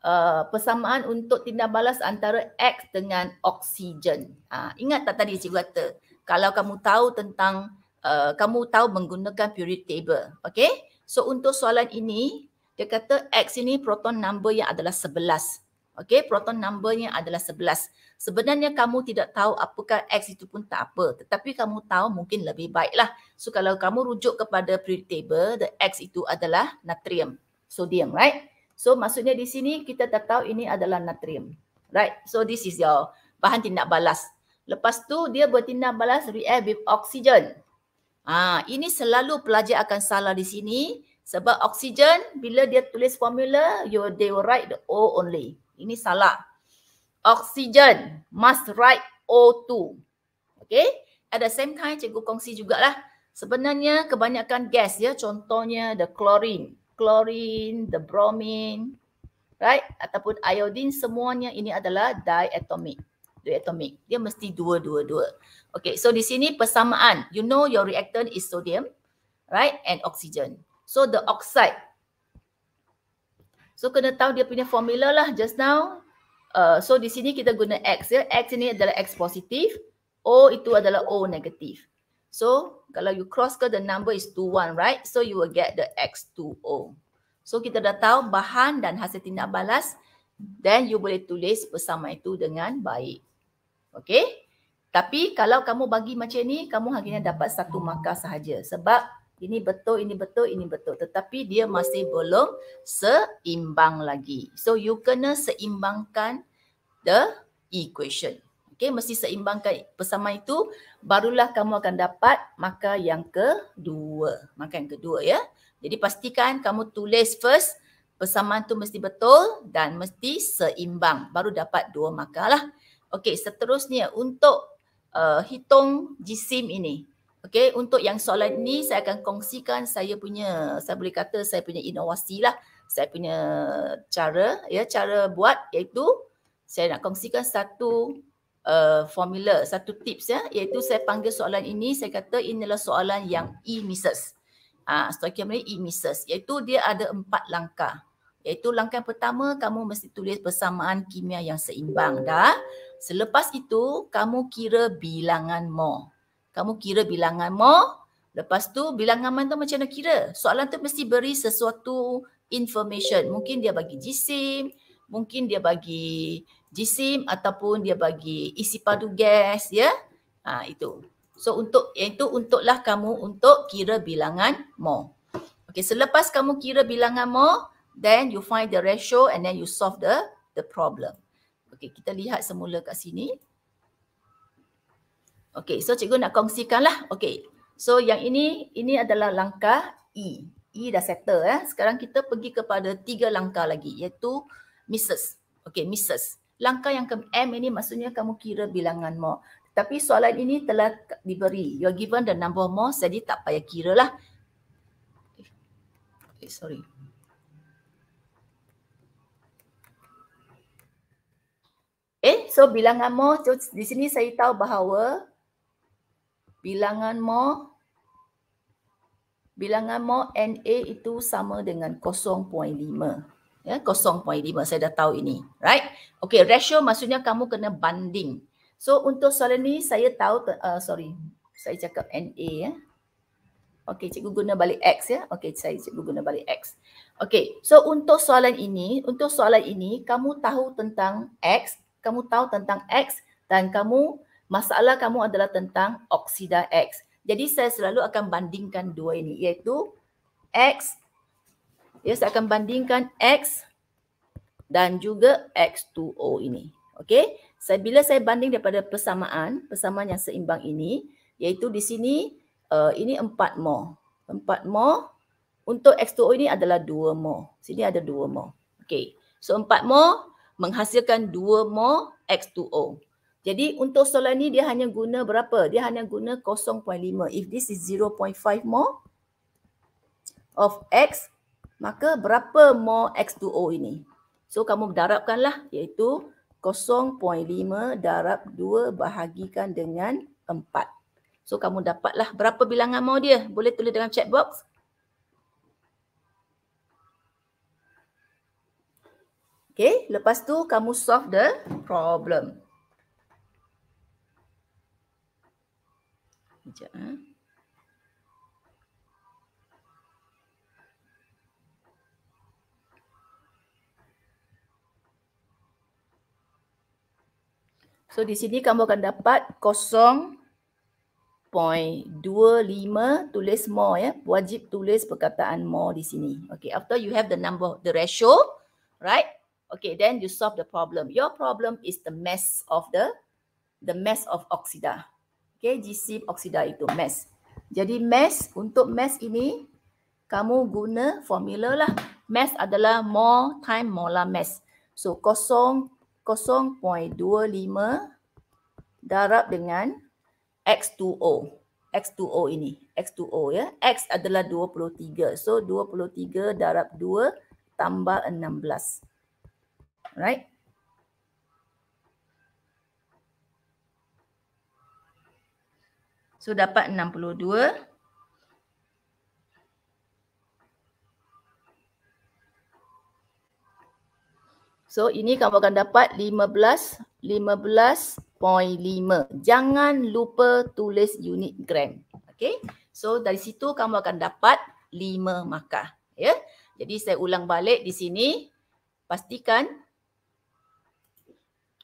uh, persamaan untuk tindak balas antara X dengan oksigen. Uh, ingat tak tadi cikgu kata, kalau kamu tahu tentang, uh, kamu tahu menggunakan periodic table. Okay, so untuk soalan ini, dia kata X ini proton number yang adalah 11. Okay, proton number yang adalah 11. Sebenarnya kamu tidak tahu apakah X itu pun tak apa. Tetapi kamu tahu mungkin lebih baiklah. So kalau kamu rujuk kepada periodic table, the X itu adalah natrium. Sodium, right? So maksudnya di sini kita dah tahu ini adalah natrium. Right? So this is your bahan tindak balas. Lepas tu dia bertindak balas react with oxygen. Ah, ini selalu pelajar akan salah di sini. Sebab oksigen bila dia tulis formula, you they will write the O only. Ini salah oksigen must write O2. Okay. At the same time, cikgu kongsi jugalah. Sebenarnya kebanyakan gas ya. Contohnya the chlorine. Chlorine, the bromine. Right? Ataupun iodine semuanya ini adalah diatomic. Diatomic. Dia mesti dua-dua-dua. Okay. So di sini persamaan. You know your reactant is sodium. Right? And oxygen. So the oxide. So kena tahu dia punya formula lah just now uh, so di sini kita guna X ya. X ini adalah X positif. O itu adalah O negatif. So kalau you cross ke the number is 2, 1, right? So you will get the X 2, O. So kita dah tahu bahan dan hasil tindak balas. Then you boleh tulis bersama itu dengan baik. Okay? Tapi kalau kamu bagi macam ni, kamu hanya dapat satu markah sahaja. Sebab ini betul, ini betul, ini betul. Tetapi dia masih belum seimbang lagi. So you kena seimbangkan the equation. Okay, mesti seimbangkan bersama itu barulah kamu akan dapat maka yang kedua. Maka yang kedua ya. Jadi pastikan kamu tulis first persamaan tu mesti betul dan mesti seimbang baru dapat dua maka lah. Okey, seterusnya untuk uh, hitung jisim ini. Okay, untuk yang soalan ni saya akan kongsikan saya punya, saya boleh kata saya punya inovasi lah. Saya punya cara, ya cara buat iaitu saya nak kongsikan satu uh, formula, satu tips ya. Iaitu saya panggil soalan ini, saya kata inilah soalan yang e-misses. Uh, ha, Stoikiamnya e-misses, iaitu dia ada empat langkah. Iaitu langkah pertama, kamu mesti tulis persamaan kimia yang seimbang dah. Selepas itu, kamu kira bilangan more kamu kira bilangan mo lepas tu bilangan mana macam mana kira soalan tu mesti beri sesuatu information mungkin dia bagi jisim mungkin dia bagi jisim ataupun dia bagi isi padu gas ya ha, itu so untuk yang itu untuklah kamu untuk kira bilangan mo Okay. selepas kamu kira bilangan mo then you find the ratio and then you solve the the problem Okay. kita lihat semula kat sini Okay, so cikgu nak kongsikan lah. Okay, So yang ini ini adalah langkah E. E dah settle ya. Eh. Sekarang kita pergi kepada tiga langkah lagi iaitu misses. Okay, misses. Langkah yang ke M ini maksudnya kamu kira bilangan more. Tapi soalan ini telah diberi. You are given the number more jadi tak payah kira lah. Okay, eh, eh, sorry. Eh, so bilangan more so di sini saya tahu bahawa bilangan mo bilangan mo NA itu sama dengan 0.5 ya 0.5 saya dah tahu ini right okay ratio maksudnya kamu kena banding so untuk soalan ni saya tahu uh, sorry saya cakap NA ya okey cikgu guna balik x ya okey saya cikgu guna balik x okey so untuk soalan ini untuk soalan ini kamu tahu tentang x kamu tahu tentang x dan kamu masalah kamu adalah tentang oksida X. Jadi saya selalu akan bandingkan dua ini iaitu X. Ya, saya akan bandingkan X dan juga X2O ini. Okey. Saya bila saya banding daripada persamaan, persamaan yang seimbang ini iaitu di sini uh, ini 4 mol. 4 mol untuk X2O ini adalah 2 mol. Sini ada 2 mol. Okey. So 4 mol menghasilkan 2 mol X2O. Jadi untuk solar ni dia hanya guna berapa? Dia hanya guna 0.5. If this is 0.5 more of X, maka berapa more X2O ini? So kamu darabkanlah iaitu 0.5 darab 2 bahagikan dengan 4. So kamu dapatlah berapa bilangan mau dia? Boleh tulis dalam chat box. Okay, lepas tu kamu solve the problem. sekejap ha. So di sini kamu akan dapat 0.25 tulis more ya. Wajib tulis perkataan more di sini. Okay after you have the number, the ratio, right? Okay then you solve the problem. Your problem is the mass of the the mass of oxida. KGC oksida itu mass. Jadi mass untuk mass ini kamu guna formula lah. Mass adalah mole time molar mass. So 0.25 darab dengan X2O. X2O ini. X2O ya. X adalah 23. So 23 darab 2 tambah 16. Alright. So dapat 62. So ini kamu akan dapat 15 15.5. Jangan lupa tulis unit gram. Okay. So dari situ kamu akan dapat 5 markah. Ya. Yeah? Jadi saya ulang balik di sini. Pastikan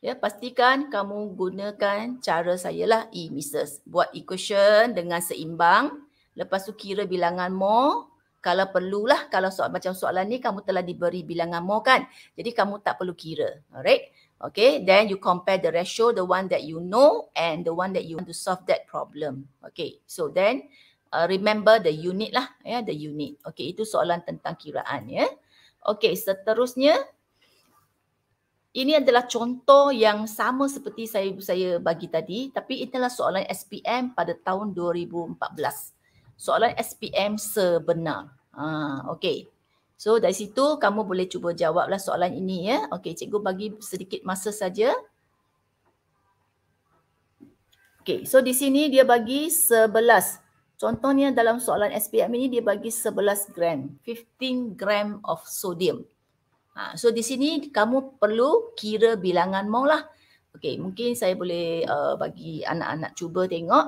Ya, pastikan kamu gunakan cara saya lah E Mrs. Buat equation dengan seimbang. Lepas tu kira bilangan more. Kalau perlulah, kalau soal macam soalan ni kamu telah diberi bilangan more kan. Jadi kamu tak perlu kira. Alright. Okay, then you compare the ratio, the one that you know and the one that you want to solve that problem. Okay, so then uh, remember the unit lah. Yeah, the unit. Okay, itu soalan tentang kiraan ya. Yeah? Okay, seterusnya ini adalah contoh yang sama seperti saya saya bagi tadi tapi itulah soalan SPM pada tahun 2014. Soalan SPM sebenar. Ha, okay. So dari situ kamu boleh cuba jawablah soalan ini ya. Okay cikgu bagi sedikit masa saja. Okay so di sini dia bagi 11. Contohnya dalam soalan SPM ini dia bagi 11 gram. 15 gram of sodium. Ha, so di sini kamu perlu kira bilangan mau lah. Okay, mungkin saya boleh uh, bagi anak-anak cuba tengok.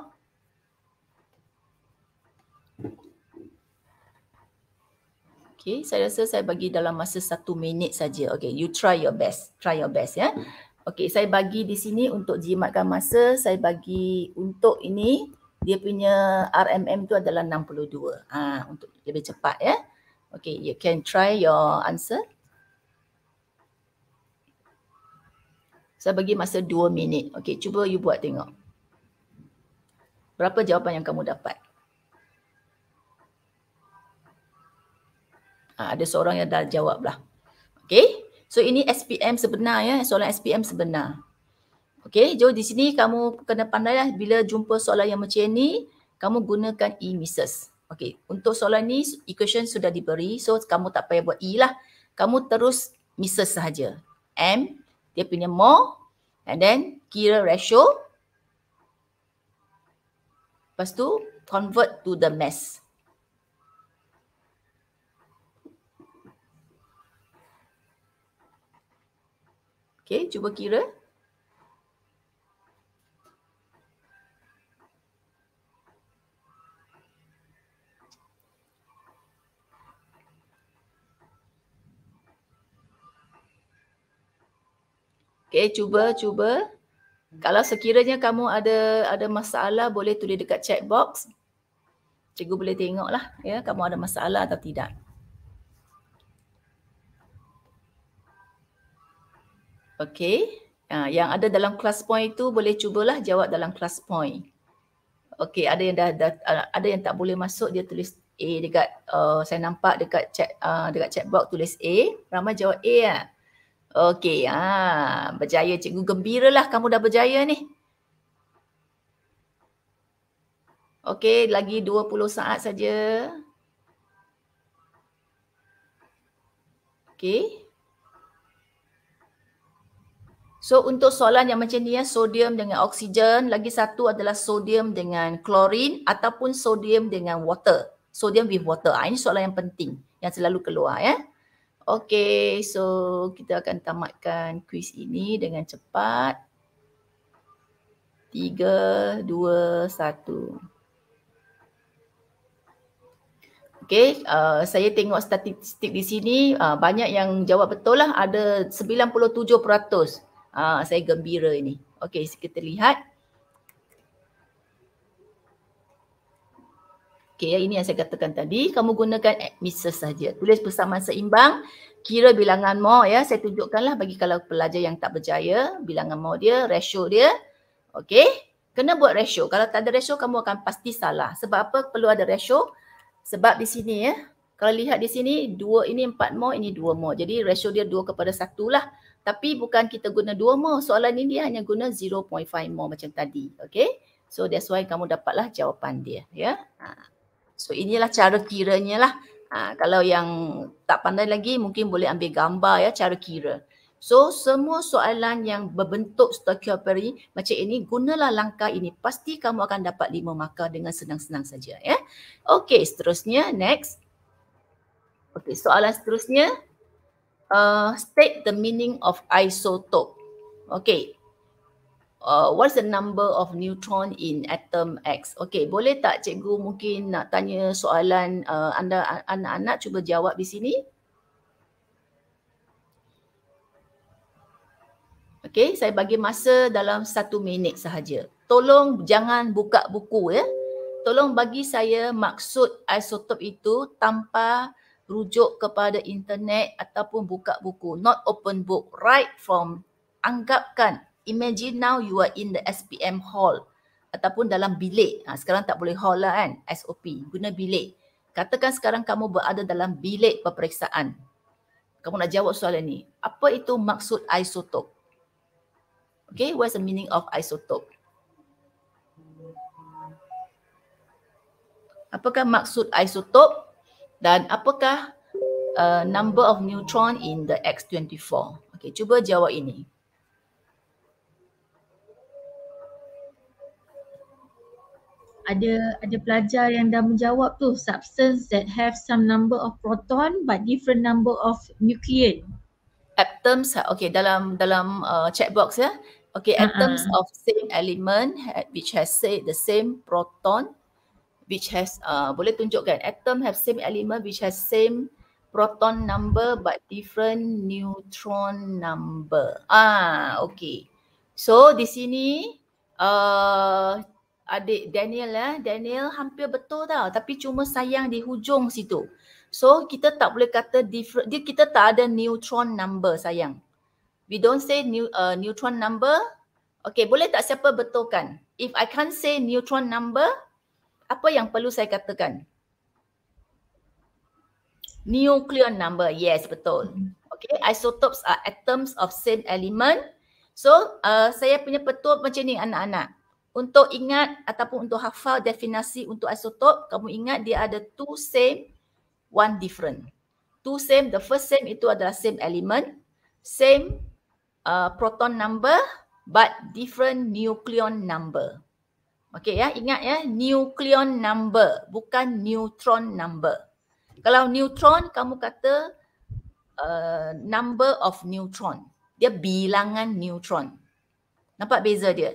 Okay, saya rasa saya bagi dalam masa satu minit saja. Okay, you try your best. Try your best ya. Okay, saya bagi di sini untuk jimatkan masa. Saya bagi untuk ini dia punya RMM tu adalah 62. Ah, ha, untuk lebih cepat ya. Okay, you can try your answer. Saya bagi masa dua minit. Okey, cuba you buat tengok. Berapa jawapan yang kamu dapat? Ha, ada seorang yang dah jawab lah. Okey, so ini SPM sebenar ya, soalan SPM sebenar. Okey, jauh di sini kamu kena pandai lah bila jumpa soalan yang macam ni, kamu gunakan E misses. Okey, untuk soalan ni equation sudah diberi, so kamu tak payah buat E lah. Kamu terus misses sahaja. M dia punya more and then kira ratio lepas tu convert to the mass Okay, cuba kira. Okay, cuba, cuba. Kalau sekiranya kamu ada ada masalah, boleh tulis dekat chat box. Cikgu boleh tengoklah ya, kamu ada masalah atau tidak. Okay, uh, ha, yang ada dalam class point itu boleh cubalah jawab dalam class point. Okay, ada yang dah, dah ada yang tak boleh masuk dia tulis A dekat uh, saya nampak dekat chat uh, dekat chat box tulis A. Ramai jawab A ya. Okey, ha, berjaya cikgu lah kamu dah berjaya ni. Okey, lagi 20 saat saja. Okey. So untuk soalan yang macam ni ya, sodium dengan oksigen, lagi satu adalah sodium dengan klorin ataupun sodium dengan water. Sodium with water. Ha, ini soalan yang penting yang selalu keluar ya. Eh? Okay, so kita akan tamatkan kuis ini dengan cepat. Tiga, dua, satu. Okay, uh, saya tengok statistik di sini uh, banyak yang jawab betul lah. Ada 97 peratus. Uh, saya gembira ini. Okay, kita lihat. Okay, ya, ini yang saya katakan tadi. Kamu gunakan admissions saja. Tulis persamaan seimbang. Kira bilangan mo ya. Saya tunjukkanlah bagi kalau pelajar yang tak berjaya. Bilangan mo dia, ratio dia. Okay. Kena buat ratio. Kalau tak ada ratio, kamu akan pasti salah. Sebab apa perlu ada ratio? Sebab di sini ya. Kalau lihat di sini, dua ini empat mo ini dua mo. Jadi ratio dia dua kepada satu lah. Tapi bukan kita guna dua mo. Soalan ini dia hanya guna 0.5 mo macam tadi. Okay. So that's why kamu dapatlah jawapan dia. Ya. Yeah? Ha. So inilah cara kiranya lah. Ha, kalau yang tak pandai lagi mungkin boleh ambil gambar ya cara kira. So semua soalan yang berbentuk stoichiometry macam ini gunalah langkah ini pasti kamu akan dapat lima markah dengan senang-senang saja ya. Okey seterusnya next. Okey soalan seterusnya uh, state the meaning of isotope. Okey uh, what's the number of neutron in atom X? Okay, boleh tak cikgu mungkin nak tanya soalan uh, anda anak-anak cuba jawab di sini? Okay, saya bagi masa dalam satu minit sahaja. Tolong jangan buka buku ya. Tolong bagi saya maksud isotop itu tanpa rujuk kepada internet ataupun buka buku. Not open book. Right from anggapkan imagine now you are in the SPM hall ataupun dalam bilik. Ha, sekarang tak boleh hall lah kan, SOP, guna bilik. Katakan sekarang kamu berada dalam bilik peperiksaan. Kamu nak jawab soalan ni. Apa itu maksud isotop? Okay, what's the meaning of isotop? Apakah maksud isotop dan apakah uh, number of neutron in the X24? Okay, cuba jawab ini. ada ada pelajar yang dah menjawab tu substance that have some number of proton but different number of nucleon atoms okay dalam dalam uh, chat box ya okay uh-huh. atoms of same element ha, which has say the same proton which has uh, boleh tunjukkan atom have same element which has same proton number but different neutron number ah okay so di sini uh, adik Daniel eh. Daniel hampir betul tau tapi cuma sayang di hujung situ. So kita tak boleh kata different dia kita tak ada neutron number sayang. We don't say new, uh, neutron number. Okay boleh tak siapa betulkan? If I can't say neutron number, apa yang perlu saya katakan? Nuclear number. Yes, betul. Okay, isotopes are atoms of same element. So, uh, saya punya petua macam ni anak-anak untuk ingat ataupun untuk hafal definasi untuk isotop, kamu ingat dia ada two same, one different. Two same, the first same itu adalah same element, same uh, proton number but different nucleon number. Okay ya, ingat ya, nucleon number bukan neutron number. Kalau neutron, kamu kata uh, number of neutron. Dia bilangan neutron. Nampak beza dia?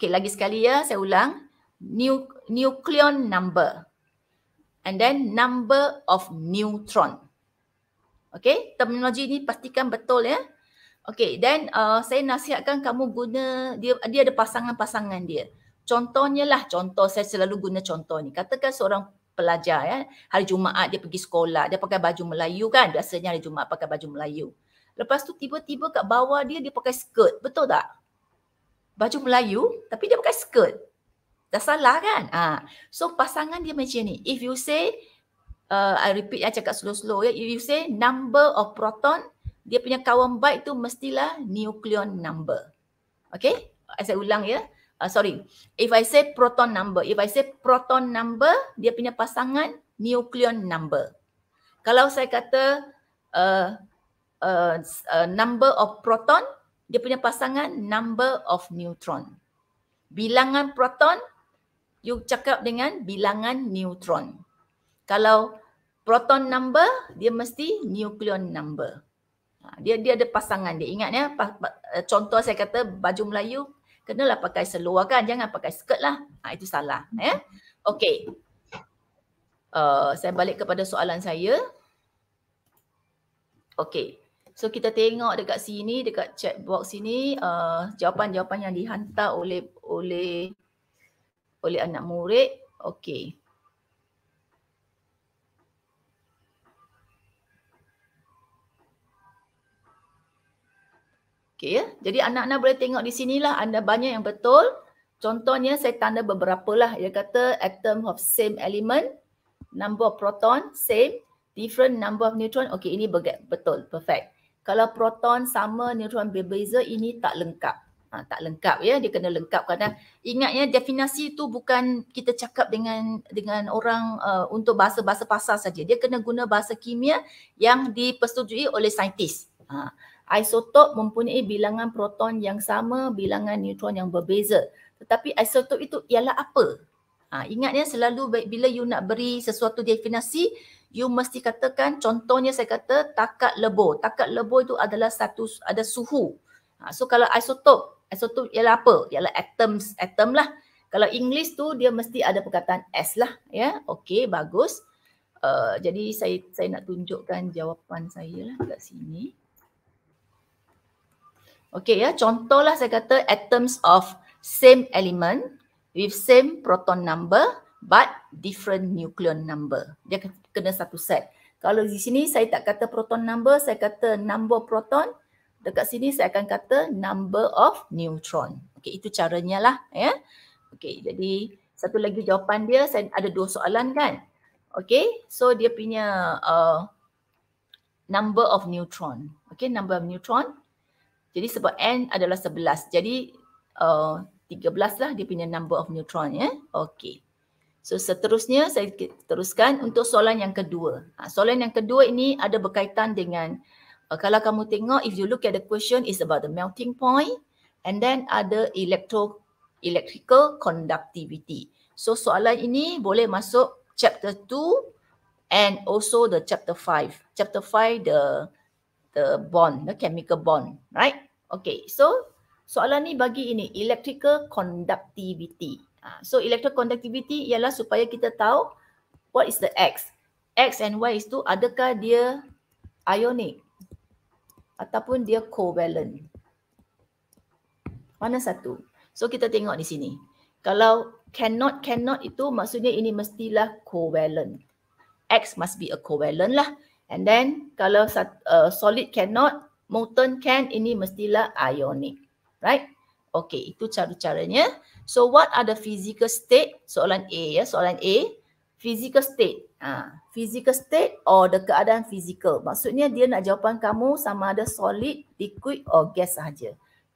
Okay, lagi sekali ya, saya ulang. New, nucleon number. And then number of neutron. Okay, terminologi ni pastikan betul ya. Okay, then uh, saya nasihatkan kamu guna, dia dia ada pasangan-pasangan dia. Contohnya lah, contoh saya selalu guna contoh ni. Katakan seorang pelajar ya, hari Jumaat dia pergi sekolah, dia pakai baju Melayu kan? Biasanya hari Jumaat pakai baju Melayu. Lepas tu tiba-tiba kat bawah dia, dia pakai skirt, betul tak? baju Melayu tapi dia pakai skirt. Dah salah kan? Ha. So pasangan dia macam ni. If you say, uh, I repeat, I cakap slow-slow. Ya. If you say number of proton, dia punya kawan baik tu mestilah nucleon number. Okay? Saya ulang ya. Uh, sorry. If I say proton number, if I say proton number, dia punya pasangan nucleon number. Kalau saya kata uh, uh, uh, number of proton, dia punya pasangan number of neutron. Bilangan proton, you cakap dengan bilangan neutron. Kalau proton number, dia mesti nucleon number. Ha, dia dia ada pasangan dia. Ingat ya, eh, contoh saya kata baju Melayu, kenalah pakai seluar kan. Jangan pakai skirt lah. Ha, itu salah. Ya? Okay. Uh, eh, saya balik kepada soalan saya. Okay. So kita tengok dekat sini, dekat chat box sini uh, jawapan-jawapan yang dihantar oleh oleh oleh anak murid. Okay. Okay. ya. Jadi anak-anak boleh tengok di sinilah anda banyak yang betul. Contohnya saya tanda beberapa lah. Ia kata atom of same element, number of proton same, different number of neutron. Okay. ini betul. Perfect kalau proton sama neutron berbeza ini tak lengkap. Ha, tak lengkap ya dia kena lengkap. dan ingat ya definisi tu bukan kita cakap dengan dengan orang uh, untuk bahasa-bahasa pasar saja dia kena guna bahasa kimia yang dipersetujui oleh saintis ha isotop mempunyai bilangan proton yang sama bilangan neutron yang berbeza tetapi isotop itu ialah apa ha ingat selalu bila you nak beri sesuatu definisi you mesti katakan contohnya saya kata takat lebo Takat lebo itu adalah satu ada suhu. Ha, so kalau isotop, isotop ialah apa? Ialah atoms, atom lah. Kalau English tu dia mesti ada perkataan S lah. Ya, yeah? okey bagus. Uh, jadi saya saya nak tunjukkan jawapan saya lah kat sini. okay ya, contohlah saya kata atoms of same element with same proton number but different nucleon number. Dia kena satu set. Kalau di sini saya tak kata proton number, saya kata number proton. Dekat sini saya akan kata number of neutron. Okey, itu caranya lah. Ya? Okey, jadi satu lagi jawapan dia, saya ada dua soalan kan? Okey, so dia punya uh, number of neutron. Okey, number of neutron. Jadi sebab N adalah 11. Jadi uh, 13 lah dia punya number of neutron. ya. Okey. So seterusnya saya teruskan untuk soalan yang kedua. Ha, soalan yang kedua ini ada berkaitan dengan uh, kalau kamu tengok if you look at the question is about the melting point and then ada electro electrical conductivity. So soalan ini boleh masuk chapter 2 and also the chapter 5. Chapter 5 the the bond, the chemical bond, right? Okay, so soalan ni bagi ini electrical conductivity. Ha, so electroconductivity ialah supaya kita tahu what is the X. X and Y itu adakah dia ionic ataupun dia covalent. Mana satu? So kita tengok di sini. Kalau cannot, cannot itu maksudnya ini mestilah covalent. X must be a covalent lah. And then kalau uh, solid cannot, molten can, ini mestilah ionic. Right? Okay, itu cara-caranya. So, what are the physical state? Soalan A ya, soalan A. Physical state. Ha, physical state or the keadaan physical. Maksudnya dia nak jawapan kamu sama ada solid, liquid or gas sahaja.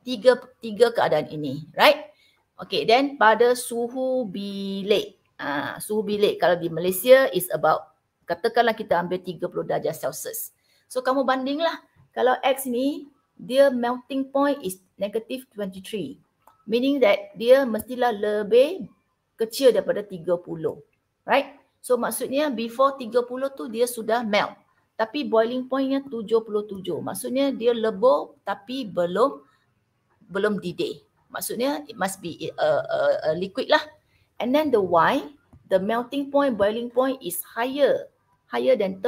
Tiga, tiga keadaan ini, right? Okay, then pada suhu bilik. Ha, suhu bilik kalau di Malaysia is about, katakanlah kita ambil 30 darjah Celsius. So, kamu bandinglah. Kalau X ni dia melting point is negative 23. Meaning that dia mestilah lebih kecil daripada 30. Right? So maksudnya before 30 tu dia sudah melt. Tapi boiling pointnya 77. Maksudnya dia lebur tapi belum belum didih. Maksudnya it must be a, a, a liquid lah. And then the Y, the melting point, boiling point is higher. Higher than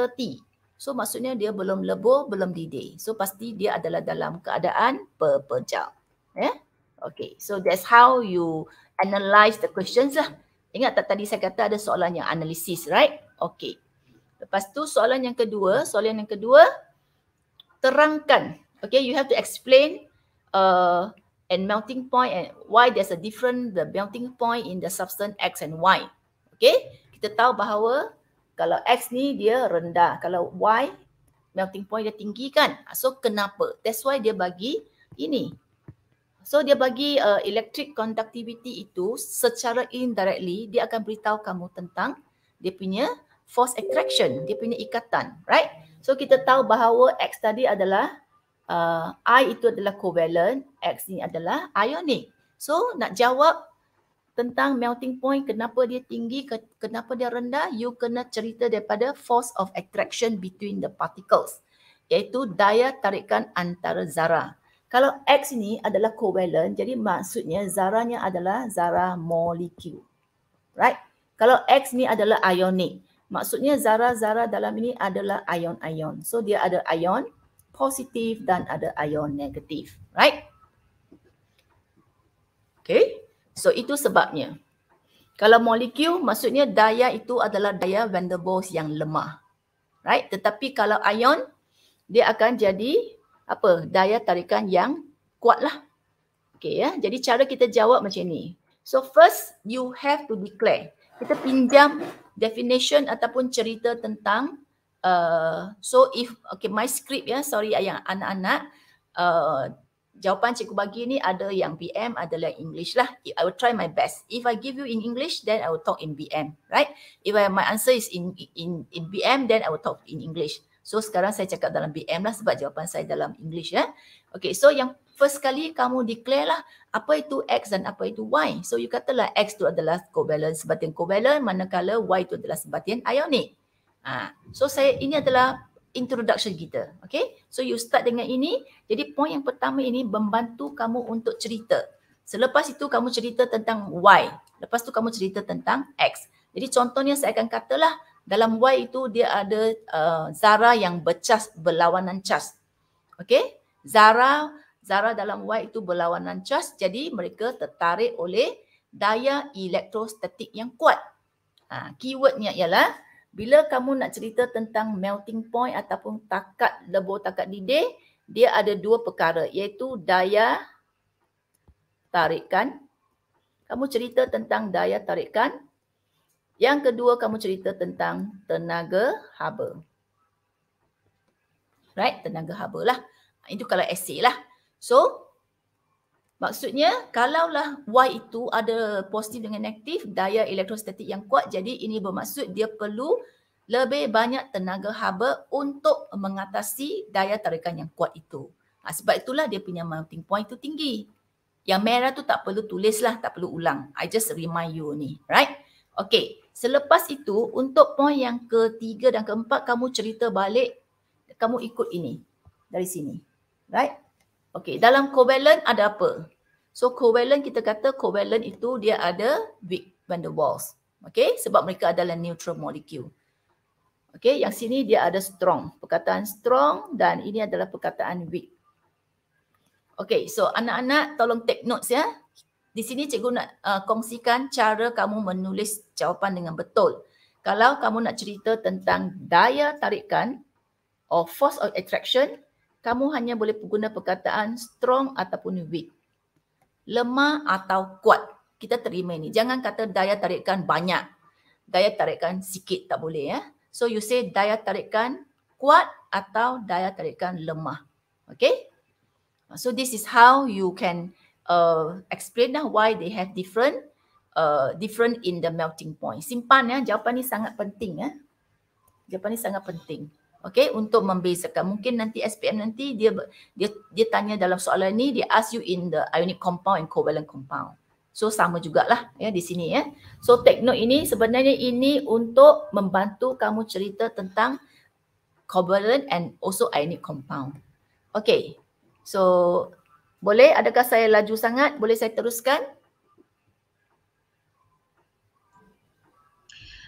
So maksudnya dia belum lebur, belum didih. So pasti dia adalah dalam keadaan pepejam. Ya? Yeah? Okay. So that's how you analyze the questions lah. Ingat tak tadi saya kata ada soalan yang analisis, right? Okay. Lepas tu soalan yang kedua, soalan yang kedua terangkan. Okay, you have to explain uh, and melting point and why there's a different the melting point in the substance X and Y. Okay, kita tahu bahawa kalau X ni dia rendah, kalau Y melting point dia tinggi kan. So kenapa? That's why dia bagi ini. So dia bagi uh, electric conductivity itu secara indirectly dia akan beritahu kamu tentang dia punya force attraction, dia punya ikatan, right? So kita tahu bahawa X tadi adalah uh, I itu adalah covalent, X ni adalah ionic. So nak jawab tentang melting point, kenapa dia tinggi, kenapa dia rendah, you kena cerita daripada force of attraction between the particles. Iaitu daya tarikan antara zara. Kalau X ni adalah covalent, jadi maksudnya zaranya adalah zara molekul. Right? Kalau X ni adalah ionic, maksudnya zara-zara dalam ini adalah ion-ion. So dia ada ion positif dan ada ion negatif. Right? Okay? So itu sebabnya. Kalau molekul maksudnya daya itu adalah daya van der Waals yang lemah. Right? Tetapi kalau ion dia akan jadi apa? Daya tarikan yang kuatlah. Okay ya. Jadi cara kita jawab macam ni. So first you have to declare. Kita pinjam definition ataupun cerita tentang uh, so if okay my script ya sorry ayah anak-anak uh, jawapan cikgu bagi ni ada yang BM ada yang English lah. I will try my best. If I give you in English, then I will talk in BM, right? If I, my answer is in in in BM, then I will talk in English. So sekarang saya cakap dalam BM lah sebab jawapan saya dalam English ya. Okay, so yang first kali kamu declare lah apa itu X dan apa itu Y. So you katalah X tu adalah kovalen, sebatian covalent manakala Y tu adalah sebatian ionik. Ha. Ah, so saya ini adalah introduction kita. Okay. So you start dengan ini. Jadi point yang pertama ini membantu kamu untuk cerita. Selepas itu kamu cerita tentang why. Lepas tu kamu cerita tentang X. Jadi contohnya saya akan katalah dalam Y itu dia ada uh, Zara yang bercas berlawanan cas. Okay. Zara Zara dalam Y itu berlawanan cas. Jadi mereka tertarik oleh daya elektrostatik yang kuat. Ha, keywordnya ialah bila kamu nak cerita tentang melting point ataupun takat lebur takat didih, dia ada dua perkara iaitu daya tarikan. Kamu cerita tentang daya tarikan. Yang kedua kamu cerita tentang tenaga haba. Right, tenaga haba lah. Itu kalau essay lah. So, Maksudnya kalaulah Y itu ada positif dengan negatif daya elektrostatik yang kuat jadi ini bermaksud dia perlu lebih banyak tenaga haba untuk mengatasi daya tarikan yang kuat itu. Ha, sebab itulah dia punya melting point itu tinggi. Yang merah tu tak perlu tulis lah, tak perlu ulang. I just remind you ni, right? Okay, selepas itu untuk poin yang ketiga dan keempat kamu cerita balik, kamu ikut ini dari sini, right? Okey, dalam covalent ada apa? So covalent kita kata covalent itu dia ada weak van der Waals. Okey, sebab mereka adalah neutral molecule. Okey, yang sini dia ada strong. Perkataan strong dan ini adalah perkataan weak. Okey, so anak-anak tolong take notes ya. Di sini cikgu nak uh, kongsikan cara kamu menulis jawapan dengan betul. Kalau kamu nak cerita tentang daya tarikan or force of attraction, kamu hanya boleh guna perkataan strong ataupun weak. Lemah atau kuat. Kita terima ini. Jangan kata daya tarikan banyak. Daya tarikan sikit tak boleh ya. So you say daya tarikan kuat atau daya tarikan lemah. Okay. So this is how you can uh, explain lah why they have different uh, different in the melting point. Simpan ya. Jawapan ni sangat penting ya. Jawapan ni sangat penting. Okay, untuk membezakan. Mungkin nanti SPM nanti dia dia dia tanya dalam soalan ni, dia ask you in the ionic compound and covalent compound. So sama jugalah ya di sini ya. So take note ini sebenarnya ini untuk membantu kamu cerita tentang covalent and also ionic compound. Okay, so boleh adakah saya laju sangat? Boleh saya teruskan?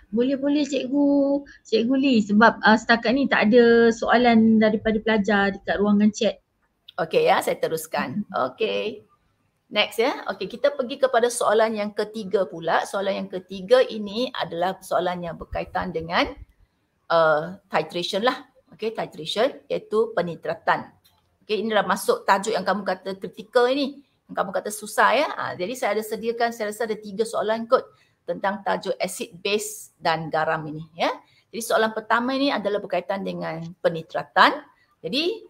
Boleh-boleh cikgu, cikgu Li sebab uh, setakat ni tak ada soalan daripada pelajar dekat ruangan chat. Okey ya, saya teruskan. Okey. Next ya. Okey, kita pergi kepada soalan yang ketiga pula. Soalan yang ketiga ini adalah soalan yang berkaitan dengan uh, titration lah. Okey, titration iaitu penitratan. Okey, ini dah masuk tajuk yang kamu kata kritikal ini. Yang kamu kata susah ya. Ha, jadi saya ada sediakan, saya rasa ada tiga soalan kot tentang tajuk asid base dan garam ini ya. Jadi soalan pertama ini adalah berkaitan dengan penitratan. Jadi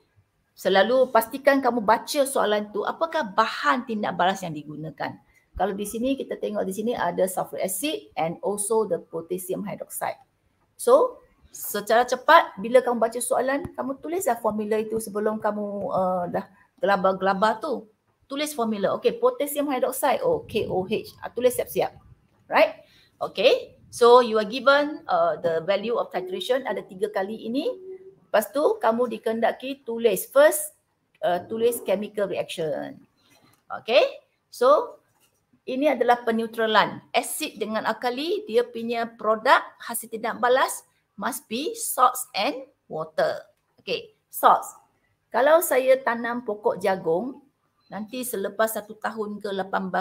selalu pastikan kamu baca soalan tu apakah bahan tindak balas yang digunakan. Kalau di sini kita tengok di sini ada sulfur acid and also the potassium hydroxide. So secara cepat bila kamu baca soalan kamu tulislah formula itu sebelum kamu uh, dah gelabah-gelabah tu. Tulis formula. Okey, potassium hydroxide. Oh, KOH. Ah, tulis siap-siap right? Okay, so you are given uh, the value of titration ada tiga kali ini. Lepas tu kamu dikendaki tulis first uh, tulis chemical reaction. Okay, so ini adalah penutralan. Asid dengan alkali dia punya produk hasil tindak balas must be salts and water. Okay, salts. Kalau saya tanam pokok jagung, nanti selepas satu tahun ke 18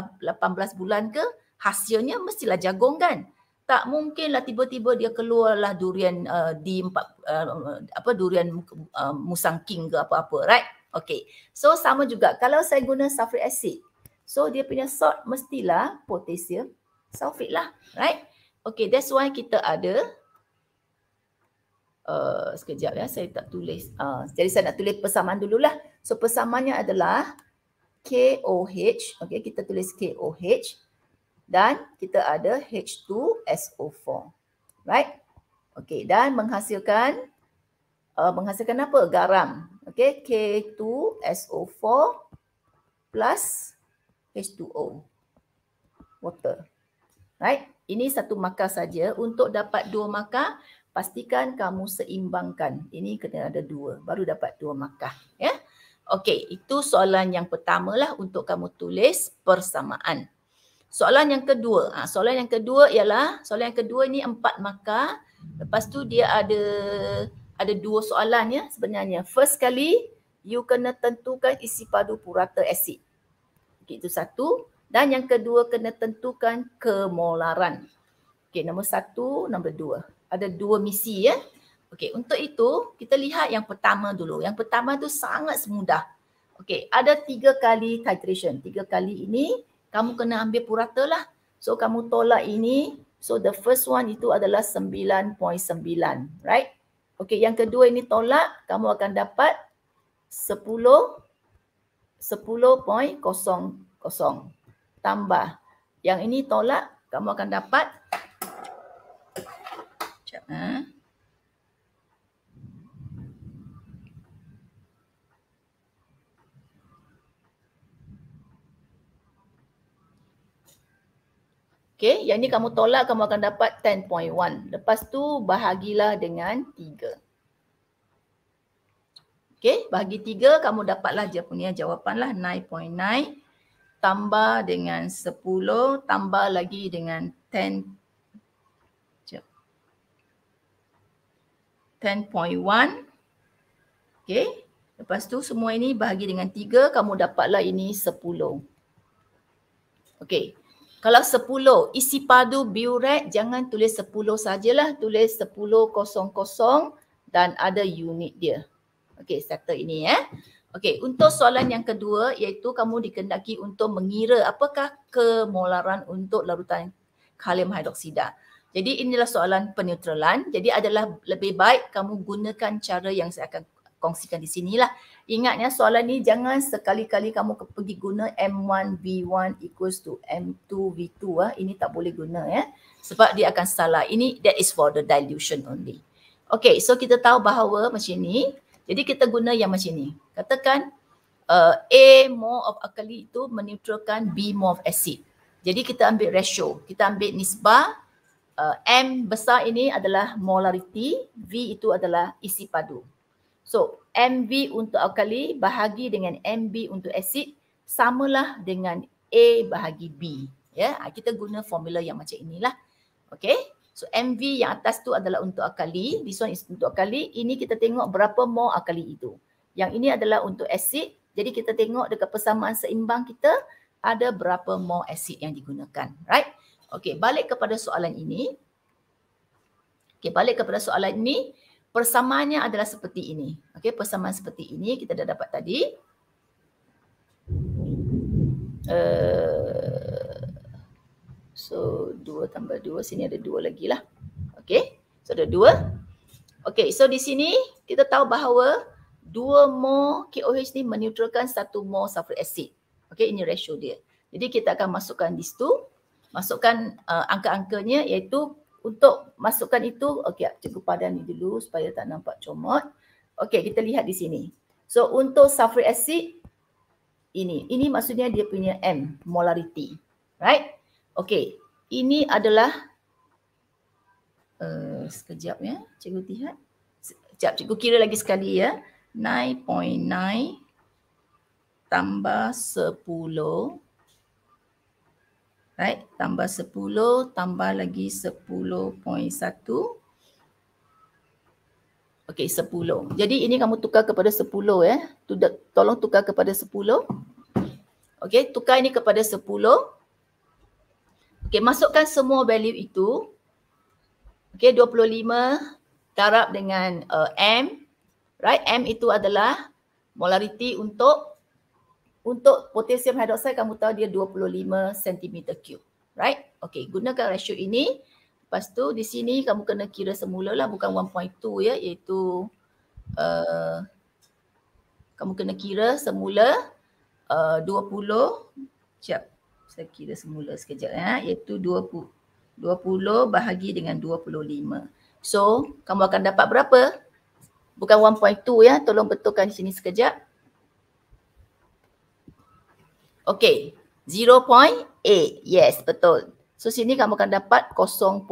bulan ke, hasilnya mestilah jagung kan tak mungkinlah tiba-tiba dia keluarlah durian uh, di empat uh, apa durian uh, musang king ke apa-apa right okey so sama juga kalau saya guna sulfuric acid so dia punya salt mestilah potassium sulfate lah right okey that's why kita ada uh, sekejap ya saya tak tulis uh, jadi saya nak tulis persamaan dululah so persamaannya adalah KOH okey kita tulis KOH dan kita ada H2SO4. Right? Okey, dan menghasilkan uh, menghasilkan apa? Garam. Okey, K2SO4 plus H2O. Water. Right? Ini satu maka saja. Untuk dapat dua maka pastikan kamu seimbangkan. Ini kena ada dua. Baru dapat dua maka, Ya? Yeah? Okey, itu soalan yang pertamalah untuk kamu tulis persamaan. Soalan yang kedua, ha, soalan yang kedua ialah soalan yang kedua ni empat maka Lepas tu dia ada ada dua soalan ya sebenarnya. First kali you kena tentukan isi padu purata asid. Okey itu satu dan yang kedua kena tentukan kemolaran. Okey nombor satu, nombor dua. Ada dua misi ya. Okey untuk itu kita lihat yang pertama dulu. Yang pertama tu sangat semudah. Okey ada tiga kali titration. Tiga kali ini kamu kena ambil purata lah. So kamu tolak ini. So the first one itu adalah 9.9. Right? Okay, yang kedua ini tolak, kamu akan dapat 10 10.00 tambah. Yang ini tolak, kamu akan dapat Sekejap, ha? Okay, yang ni kamu tolak kamu akan dapat 10.1. Lepas tu bahagilah dengan 3. Okay, bagi 3 kamu dapatlah dia punya jawapan lah 9.9 tambah dengan 10 tambah lagi dengan 10. 10.1 Okay Lepas tu semua ini bahagi dengan 3 Kamu dapatlah ini 10 Okay kalau 10 isi padu biuret jangan tulis 10 sajalah tulis 10.00 dan ada unit dia. Okey settle ini ya. Eh. Okey untuk soalan yang kedua iaitu kamu dikendaki untuk mengira apakah kemolaran untuk larutan kalium hidroksida. Jadi inilah soalan penetralan. Jadi adalah lebih baik kamu gunakan cara yang saya akan kongsikan di sinilah. Ingatnya soalan ni jangan sekali-kali kamu pergi guna M1 V1 equals to M2 V2 ah. Ini tak boleh guna ya. Sebab dia akan salah. Ini that is for the dilution only. Okay, so kita tahu bahawa macam ni. Jadi kita guna yang macam ni. Katakan uh, A more of alkali itu menetralkan B more of acid. Jadi kita ambil ratio. Kita ambil nisbah Uh, M besar ini adalah molarity, V itu adalah isi padu. So MV untuk alkali bahagi dengan MB untuk asid samalah dengan A bahagi B. Ya, yeah? Ha, kita guna formula yang macam inilah. Okay. So MV yang atas tu adalah untuk alkali. This one is untuk alkali. Ini kita tengok berapa mol alkali itu. Yang ini adalah untuk asid. Jadi kita tengok dekat persamaan seimbang kita ada berapa mol asid yang digunakan. Right? Okay, balik kepada soalan ini. Okay, balik kepada soalan ini persamaannya adalah seperti ini. Okey, persamaan seperti ini kita dah dapat tadi. Uh, so 2 tambah 2, sini ada 2 lagi lah. Okey, so ada 2. Okey, so di sini kita tahu bahawa 2 mol KOH ni menutralkan 1 mol sulfur acid. Okey, ini ratio dia. Jadi kita akan masukkan di situ. Masukkan uh, angka-angkanya iaitu untuk masukkan itu, okey, cikgu padan ni dulu supaya tak nampak comot. Okey, kita lihat di sini. So, untuk sulfuric acid, ini. Ini maksudnya dia punya M, molarity. Right? Okey, ini adalah, uh, sekejap ya, cikgu lihat. Sekejap, cikgu kira lagi sekali ya. 9.9 tambah 10 Right? Tambah 10, tambah lagi 10.1. Okay, 10. Jadi ini kamu tukar kepada 10 eh. Tolong tukar kepada 10. Okay, tukar ini kepada 10. Okay, masukkan semua value itu. Okay, 25 darab dengan uh, M. Right, M itu adalah molariti untuk untuk potassium hydroxide kamu tahu dia 25 cm3. Right? Okay, gunakan ratio ini. Lepas tu di sini kamu kena kira semula lah bukan 1.2 ya iaitu uh, kamu kena kira semula uh, 20 siap saya kira semula sekejap ya iaitu 20 20 bahagi dengan 25. So kamu akan dapat berapa? Bukan 1.2 ya tolong betulkan sini sekejap 1.2 Okay. 0.8 Yes, betul. So, sini kamu akan dapat 0.8.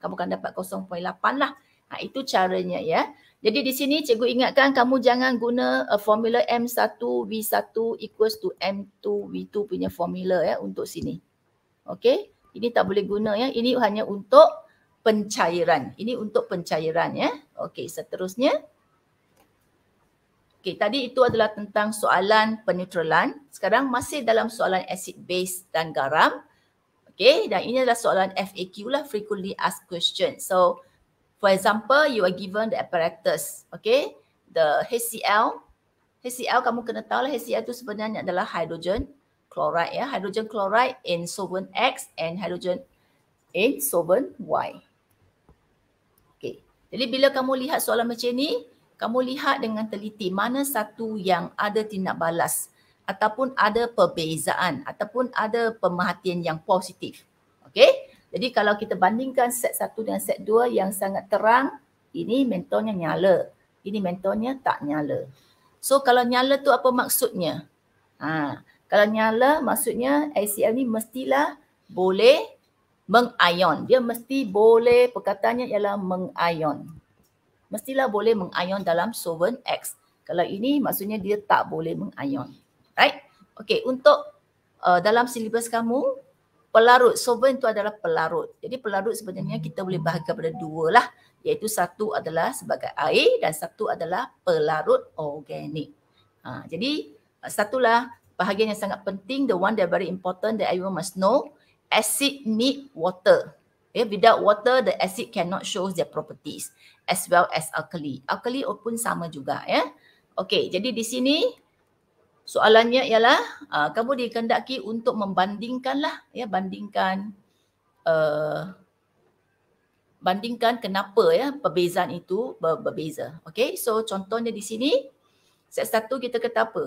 Kamu akan dapat 0.8 lah. Ha, itu caranya ya. Jadi, di sini cikgu ingatkan kamu jangan guna uh, formula M1 V1 equals to M2 V2 punya formula ya untuk sini. Okay. Ini tak boleh guna ya. Ini hanya untuk pencairan. Ini untuk pencairan ya. Okay, seterusnya. Okay. Okey, tadi itu adalah tentang soalan penetralan. Sekarang masih dalam soalan asid base dan garam. Okey, dan ini adalah soalan FAQ lah, frequently asked question. So, for example, you are given the apparatus. Okey, the HCl. HCl kamu kena tahu lah HCl itu sebenarnya adalah hydrogen chloride ya. Hydrogen chloride in solvent X and hydrogen in solvent Y. Okey, jadi bila kamu lihat soalan macam ni, kamu lihat dengan teliti mana satu yang ada tindak balas ataupun ada perbezaan ataupun ada pemerhatian yang positif. Okey? Jadi kalau kita bandingkan set satu dengan set dua yang sangat terang, ini mentornya nyala. Ini mentornya tak nyala. So kalau nyala tu apa maksudnya? Ha, kalau nyala maksudnya ACL ni mestilah boleh mengion. Dia mesti boleh perkataannya ialah mengion mestilah boleh mengayon dalam solvent X. Kalau ini maksudnya dia tak boleh mengayon. Right? Okey, untuk uh, dalam silibus kamu, pelarut solvent itu adalah pelarut. Jadi pelarut sebenarnya kita boleh bahagikan kepada dua lah, iaitu satu adalah sebagai air dan satu adalah pelarut organik. Ha, jadi uh, satulah bahagian yang sangat penting, the one that very important that everyone must know, acid need water. Yeah, without water, the acid cannot show their properties as well as alkali. Alkali pun sama juga. ya. Yeah. Okay, jadi di sini soalannya ialah uh, kamu dikendaki untuk membandingkan lah, ya, yeah, bandingkan uh, bandingkan kenapa ya yeah, perbezaan itu ber- berbeza. Okay, so contohnya di sini set satu kita kata apa?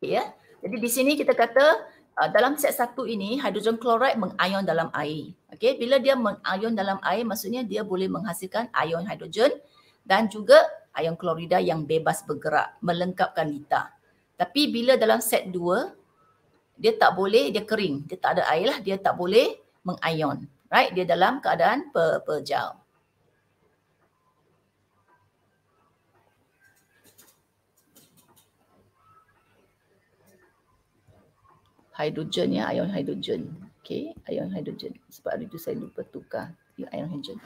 Ya, yeah. jadi di sini kita kata Ah, dalam set satu ini hidrogen klorida mengion dalam air. Okey, bila dia mengion dalam air maksudnya dia boleh menghasilkan ion hidrogen dan juga ion klorida yang bebas bergerak melengkapkan litar. Tapi bila dalam set dua dia tak boleh dia kering, dia tak ada air lah dia tak boleh mengion. Right? Dia dalam keadaan pepejal. Per, hidrogen ya, ion hidrogen. Okay, ion hidrogen. Sebab hari tu saya lupa tukar ya, ion hidrogen.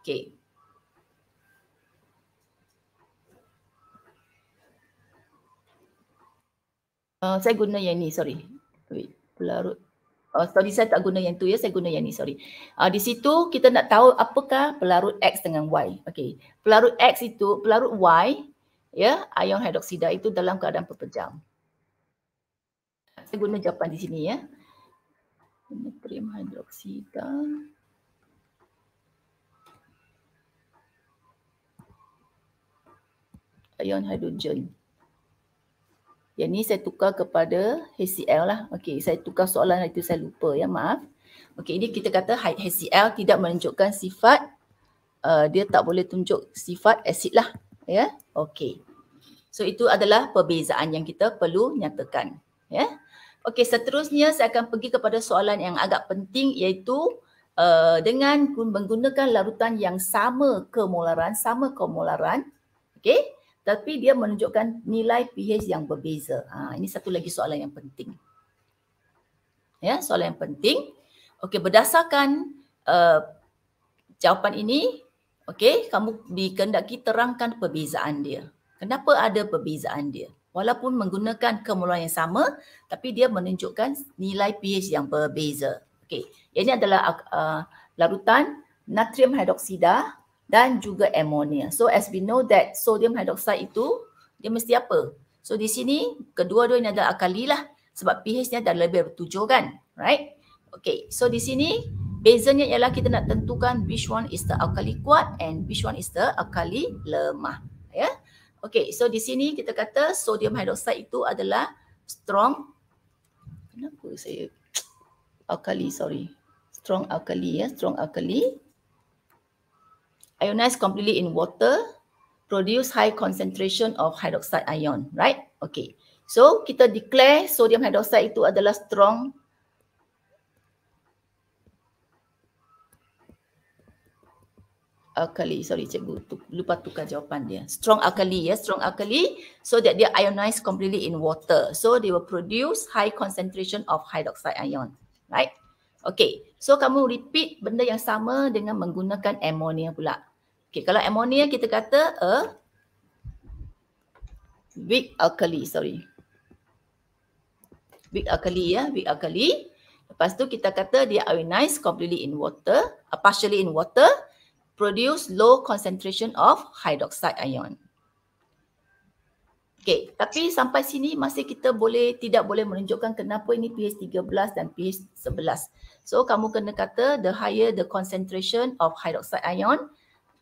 Okay. Uh, saya guna yang ni, sorry. Wait, pelarut. Uh, sorry, saya tak guna yang tu ya. Saya guna yang ni, sorry. Uh, di situ kita nak tahu apakah pelarut X dengan Y. Okay. Pelarut X itu, pelarut Y, ya, yeah, ion hidroksida itu dalam keadaan perpejam saya guna jawapan di sini ya. Natrium hidroksida. Ion hidrogen. Yang ni saya tukar kepada HCl lah. Okey, saya tukar soalan itu saya lupa ya, maaf. Okey, ini kita kata HCl tidak menunjukkan sifat uh, dia tak boleh tunjuk sifat asid lah. Ya, yeah? okey. So itu adalah perbezaan yang kita perlu nyatakan. Ya. Yeah? Okey, seterusnya saya akan pergi kepada soalan yang agak penting iaitu uh, dengan menggunakan larutan yang sama kemolaran, sama kemolaran, okey, tapi dia menunjukkan nilai pH yang berbeza. Ha, ini satu lagi soalan yang penting. Ya, soalan yang penting. Okey, berdasarkan uh, jawapan ini, okey, kamu dikendaki terangkan perbezaan dia. Kenapa ada perbezaan dia? walaupun menggunakan kemuluan yang sama tapi dia menunjukkan nilai pH yang berbeza. Okey, ini adalah uh, larutan natrium hidroksida dan juga amonia. So as we know that sodium hidroxide itu dia mesti apa? So di sini kedua-dua ini adalah alkali lah sebab pH nya dah lebih 7 kan? Right? Okay, so di sini bezanya ialah kita nak tentukan which one is the alkali kuat and which one is the alkali lemah. Ya, yeah? Okay, so di sini kita kata sodium hidroksida itu adalah strong kenapa saya alkali sorry strong alkali ya strong alkali ionized completely in water produce high concentration of hydroxide ion right okay so kita declare sodium hidroksida itu adalah strong alkali sorry cikgu tu, lupa tukar jawapan dia strong alkali ya yeah? strong alkali so that dia ionize completely in water so they will produce high concentration of hydroxide ion right okay so kamu repeat benda yang sama dengan menggunakan ammonia pula okay kalau ammonia kita kata a uh, weak alkali sorry weak alkali ya yeah? weak alkali lepas tu kita kata dia ionize completely in water uh, partially in water produce low concentration of hydroxide ion. Okay, tapi sampai sini masih kita boleh tidak boleh menunjukkan kenapa ini pH 13 dan pH 11. So kamu kena kata the higher the concentration of hydroxide ion,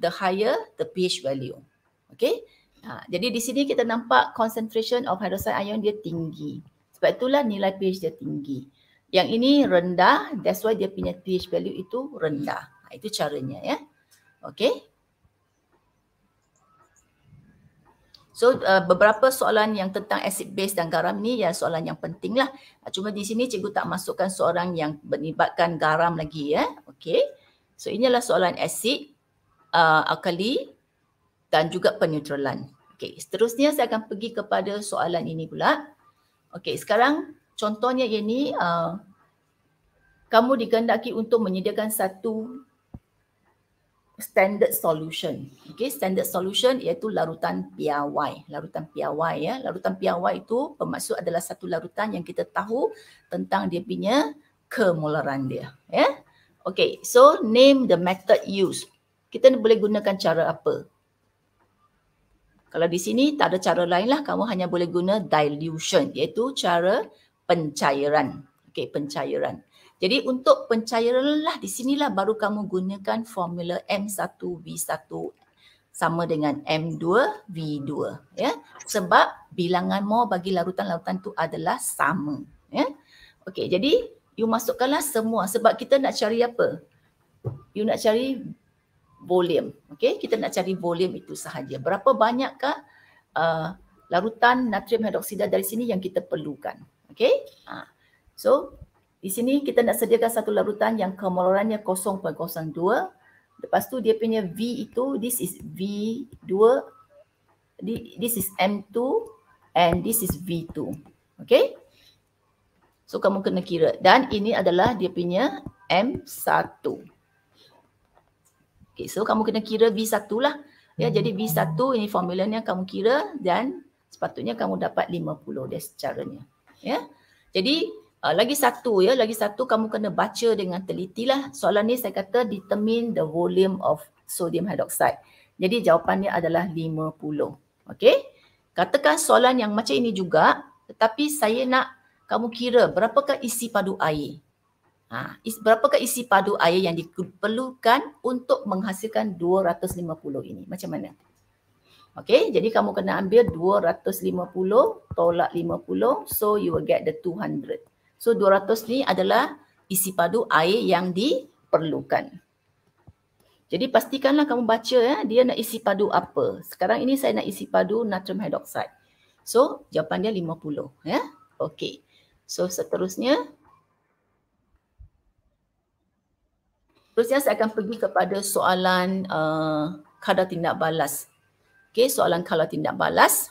the higher the pH value. Okay, ha, jadi di sini kita nampak concentration of hydroxide ion dia tinggi. Sebab itulah nilai pH dia tinggi. Yang ini rendah, that's why dia punya pH value itu rendah. Ha, itu caranya ya. Okay. So uh, beberapa soalan yang tentang asid base dan garam ni ya soalan yang penting lah. Ah, cuma di sini cikgu tak masukkan seorang yang menyebabkan garam lagi ya. Okay. So inilah soalan asid, uh, alkali dan juga penutralan. Okay. Seterusnya saya akan pergi kepada soalan ini pula. Okay. Sekarang contohnya ini uh, kamu digendaki untuk menyediakan satu standard solution. Okay, standard solution iaitu larutan PRY. Larutan PRY ya. Larutan PRY itu bermaksud adalah satu larutan yang kita tahu tentang dia punya kemolaran dia. Ya. Okay, so name the method used. Kita boleh gunakan cara apa? Kalau di sini tak ada cara lain lah. Kamu hanya boleh guna dilution iaitu cara pencairan. Okay, pencairan. Jadi untuk pencairanlah di sinilah baru kamu gunakan formula M1V1 sama dengan M2V2 ya. Sebab bilangan mol bagi larutan-larutan tu adalah sama ya. Okey, jadi you masukkanlah semua sebab kita nak cari apa? You nak cari volume. Okey, kita nak cari volume itu sahaja. Berapa banyakkah uh, larutan natrium hidroksida dari sini yang kita perlukan? Okey? Ha. So, di sini kita nak sediakan satu larutan yang kemolarannya 0.02. Lepas tu dia punya V itu, this is V2. This is M2 and this is V2. Okay. So kamu kena kira. Dan ini adalah dia punya M1. Okay, so kamu kena kira V1 lah. Ya, jadi V1 ini formula formulanya kamu kira dan sepatutnya kamu dapat 50 dia secaranya. Ya. Jadi Uh, lagi satu ya, lagi satu kamu kena baca dengan teliti lah. Soalan ni saya kata determine the volume of sodium hydroxide. Jadi jawapannya adalah 50. Okay? Katakan soalan yang macam ini juga tetapi saya nak kamu kira berapakah isi padu air. Ha, is, berapakah isi padu air yang diperlukan untuk menghasilkan 250 ini. Macam mana? Okay? jadi kamu kena ambil 250 tolak 50 so you will get the 200. So 200 ni adalah isi padu air yang diperlukan. Jadi pastikanlah kamu baca ya, dia nak isi padu apa. Sekarang ini saya nak isi padu natrium hidroksida. So jawapan dia 50 ya. Okey. So seterusnya Seterusnya saya akan pergi kepada soalan uh, kadar tindak balas. Okey, soalan kadar tindak balas.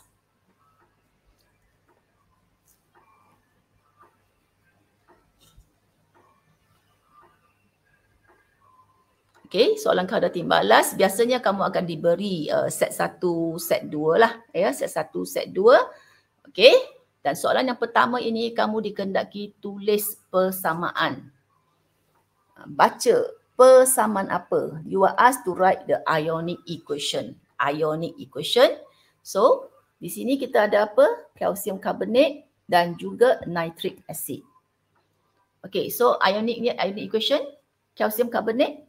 Okay, soalan kau dah timbal. biasanya kamu akan diberi uh, set satu, set dua lah. Ya, yeah, set satu, set dua. Okay, dan soalan yang pertama ini kamu dikendaki tulis persamaan. Uh, baca persamaan apa? You are asked to write the ionic equation. Ionic equation. So, di sini kita ada apa? Calcium carbonate dan juga nitric acid. Okay, so ionic, ionic equation, calcium carbonate,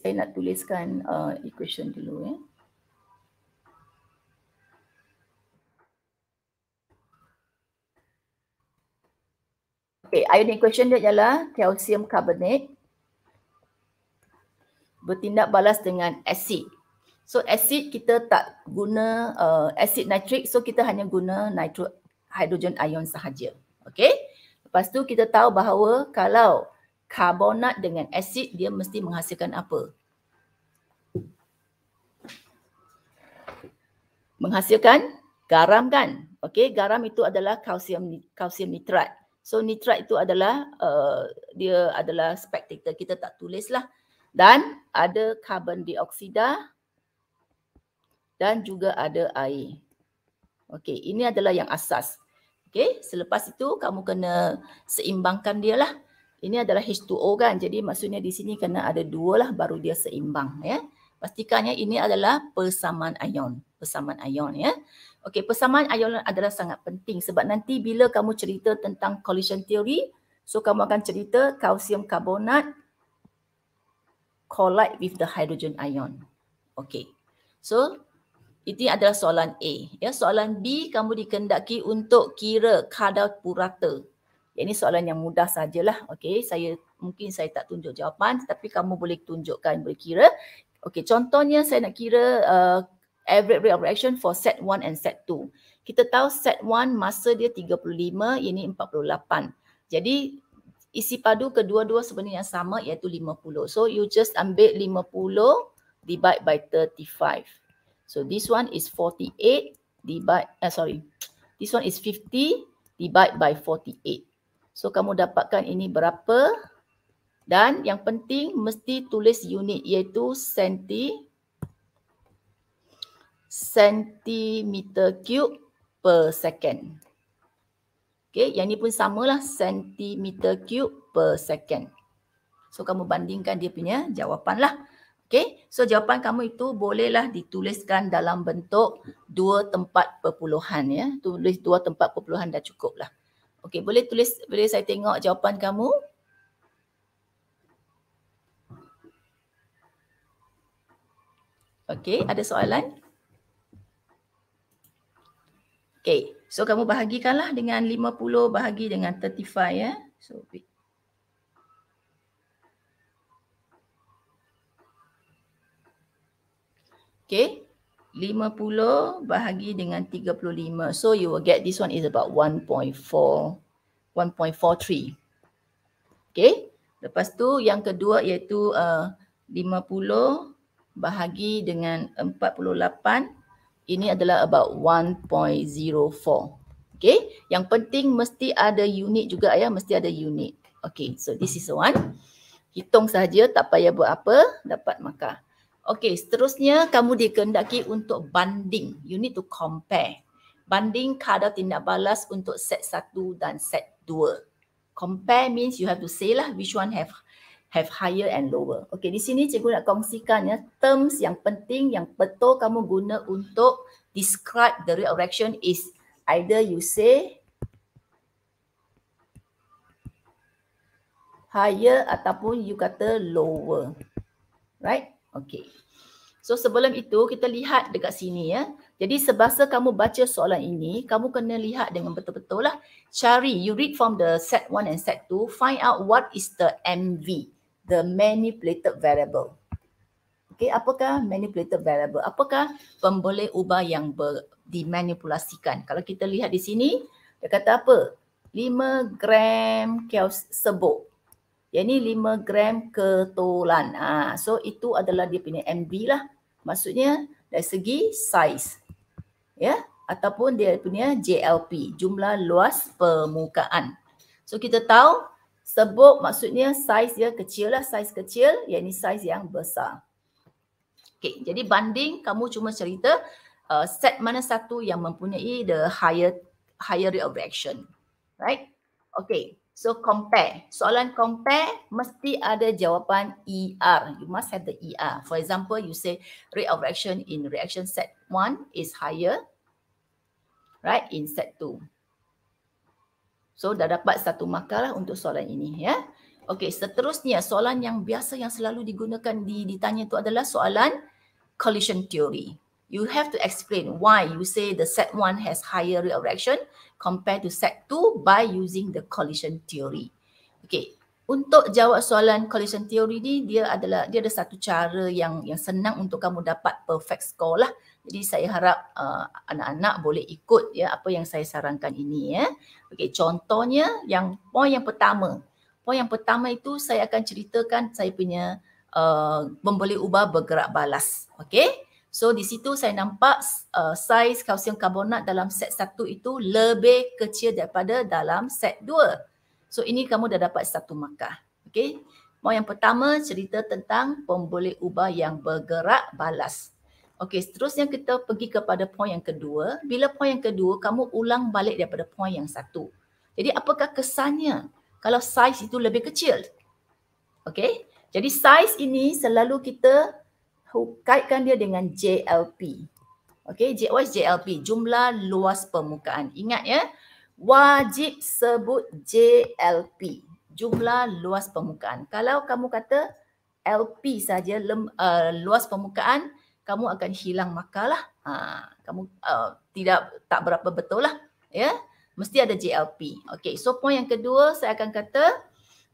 saya nak tuliskan uh, equation dulu ya. Okay, Okey, ion equation dia ialah calcium carbonate bertindak balas dengan asid. So asid kita tak guna uh, asid nitric, so kita hanya guna nitro hydrogen ion sahaja. Okay? Lepas tu kita tahu bahawa kalau karbonat dengan asid dia mesti menghasilkan apa? Menghasilkan garam kan? Okey, garam itu adalah kalsium kalsium nitrat. So nitrat itu adalah uh, dia adalah spectator kita tak tulis lah. Dan ada karbon dioksida dan juga ada air. Okey, ini adalah yang asas. Okey, selepas itu kamu kena seimbangkan dia lah ini adalah H2O kan. Jadi maksudnya di sini kena ada dua lah baru dia seimbang ya. Pastikannya ini adalah persamaan ion. Persamaan ion ya. Okey persamaan ion adalah sangat penting sebab nanti bila kamu cerita tentang collision theory so kamu akan cerita kalsium karbonat collide with the hydrogen ion. Okey. So itu adalah soalan A. Ya, soalan B kamu dikendaki untuk kira kadar purata. Ini soalan yang mudah sajalah. Okey, saya mungkin saya tak tunjuk jawapan tapi kamu boleh tunjukkan, boleh kira. Okey, contohnya saya nak kira uh, average rate of reaction for set 1 and set 2. Kita tahu set 1 masa dia 35, ini 48. Jadi isi padu kedua-dua sebenarnya sama iaitu 50. So you just ambil 50 divide by 35. So this one is 48 divide, uh, sorry. This one is 50 divide by 48. So kamu dapatkan ini berapa dan yang penting mesti tulis unit iaitu senti sentimeter cube per second. Okay, yang ni pun samalah sentimeter cube per second. So kamu bandingkan dia punya jawapan lah. Okay, so jawapan kamu itu bolehlah dituliskan dalam bentuk dua tempat perpuluhan ya. Tulis dua tempat perpuluhan dah cukup lah. Okey, boleh tulis boleh saya tengok jawapan kamu? Okey, ada soalan? Okey, so kamu bahagikanlah dengan 50 bahagi dengan 35 ya. So Okey, 50 bahagi dengan 35. So you will get this one is about 1.4 1.43. Okay. Lepas tu yang kedua iaitu uh, 50 bahagi dengan 48. Ini adalah about 1.04. Okay. Yang penting mesti ada unit juga ya. Mesti ada unit. Okay. So this is one. Hitung saja tak payah buat apa. Dapat maka. Okey, seterusnya kamu dikehendaki untuk banding. You need to compare. Banding kadar tindak balas untuk set satu dan set dua. Compare means you have to say lah which one have have higher and lower. Okey, di sini cikgu nak kongsikan ya terms yang penting yang betul kamu guna untuk describe the real reaction is either you say higher ataupun you kata lower. Right? Okey. So sebelum itu kita lihat dekat sini ya. Jadi sebasa kamu baca soalan ini, kamu kena lihat dengan betul-betul lah. Cari, you read from the set 1 and set 2, find out what is the MV, the manipulated variable. Okay, apakah manipulated variable? Apakah pemboleh ubah yang ber, dimanipulasikan? Kalau kita lihat di sini, dia kata apa? 5 gram kelsium sebok. Yang ni 5 gram ketulan. Ha, so itu adalah dia punya MB lah. Maksudnya dari segi size. Ya. Ataupun dia punya JLP. Jumlah luas permukaan. So kita tahu sebut maksudnya size dia kecil lah. Size kecil yang ni size yang besar. Okay. Jadi banding kamu cuma cerita uh, set mana satu yang mempunyai the higher higher rate of reaction. Right? Okay. So compare, soalan compare mesti ada jawapan ER. You must have the ER. For example, you say rate of reaction in reaction set 1 is higher right in set 2. So dah dapat satu markah lah untuk soalan ini ya. Yeah? Okey, seterusnya soalan yang biasa yang selalu digunakan di ditanya itu adalah soalan collision theory. You have to explain why you say the set 1 has higher rate of reaction compared to set 2 by using the collision theory. Okay, untuk jawab soalan collision theory ni dia adalah dia ada satu cara yang yang senang untuk kamu dapat perfect score lah. Jadi saya harap uh, anak-anak boleh ikut ya apa yang saya sarankan ini ya. Okay, contohnya yang poin yang pertama. Poin yang pertama itu saya akan ceritakan saya punya uh, membeli ubah bergerak balas. Okay. So di situ saya nampak uh, saiz kalsium karbonat dalam set satu itu lebih kecil daripada dalam set dua. So ini kamu dah dapat satu markah. Okay. Mau yang pertama cerita tentang pemboleh ubah yang bergerak balas. Okey, seterusnya kita pergi kepada poin yang kedua. Bila poin yang kedua, kamu ulang balik daripada poin yang satu. Jadi apakah kesannya kalau saiz itu lebih kecil? Okey, jadi saiz ini selalu kita kaitkan dia dengan JLP. Okey, what is JLP? Jumlah luas permukaan. Ingat ya, wajib sebut JLP. Jumlah luas permukaan. Kalau kamu kata LP saja lem, uh, luas permukaan, kamu akan hilang makalah. Ha, kamu uh, tidak tak berapa betul lah. Ya, yeah? mesti ada JLP. Okey, so point yang kedua saya akan kata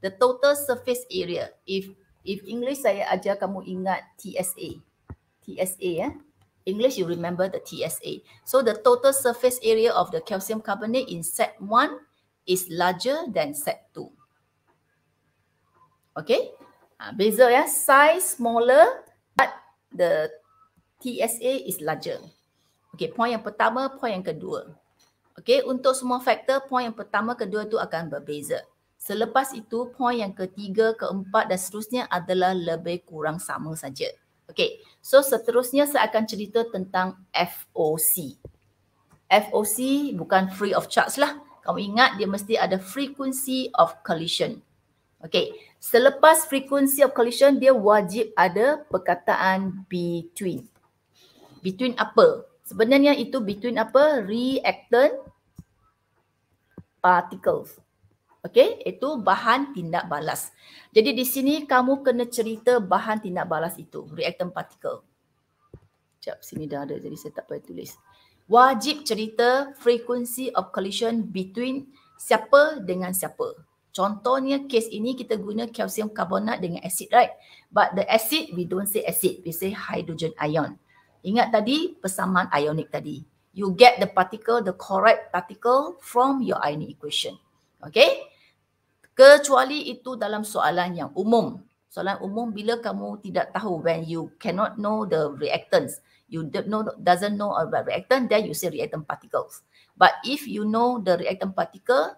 the total surface area. If If English saya ajar kamu ingat TSA. TSA ya. Eh? English you remember the TSA. So the total surface area of the calcium carbonate in set 1 is larger than set 2. Okay? Ah beza ya, size smaller but the TSA is larger. Okay, point yang pertama, point yang kedua. Okay, untuk semua faktor, point yang pertama, kedua tu akan berbeza. Selepas itu, poin yang ketiga, keempat dan seterusnya adalah lebih kurang sama saja. Okay, so seterusnya saya akan cerita tentang FOC. FOC bukan free of charge lah. Kamu ingat dia mesti ada frequency of collision. Okay, selepas frequency of collision, dia wajib ada perkataan between. Between apa? Sebenarnya itu between apa? Reactant particles. Okey, itu bahan tindak balas. Jadi di sini kamu kena cerita bahan tindak balas itu, reactant particle. Sekejap, sini dah ada jadi saya tak payah tulis. Wajib cerita frequency of collision between siapa dengan siapa. Contohnya kes ini kita guna calcium carbonate dengan acid right? But the acid we don't say acid, we say hydrogen ion. Ingat tadi persamaan ionic tadi. You get the particle, the correct particle from your ionic equation. Okay? kecuali itu dalam soalan yang umum soalan umum bila kamu tidak tahu when you cannot know the reactants you don't know doesn't know about reactant then you say reactant particles but if you know the reactant particle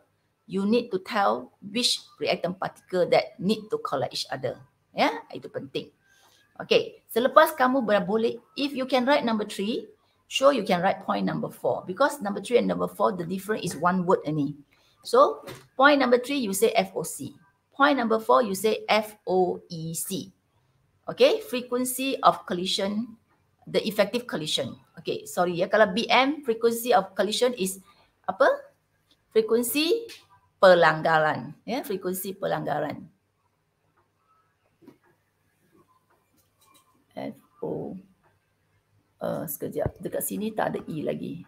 you need to tell which reactant particle that need to collide each other ya yeah? itu penting okay selepas kamu boleh if you can write number three, sure you can write point number four because number three and number four, the difference is one word only So point number three, you say FOC. Point number four, you say FOEC. Okay, frequency of collision, the effective collision. Okay, sorry, ya. kalau BM, frequency of collision is apa? Frequency pelanggaran. Yeah, frequency pelanggaran. FO. Uh, eh, sekejap, dekat sini tak ada E lagi.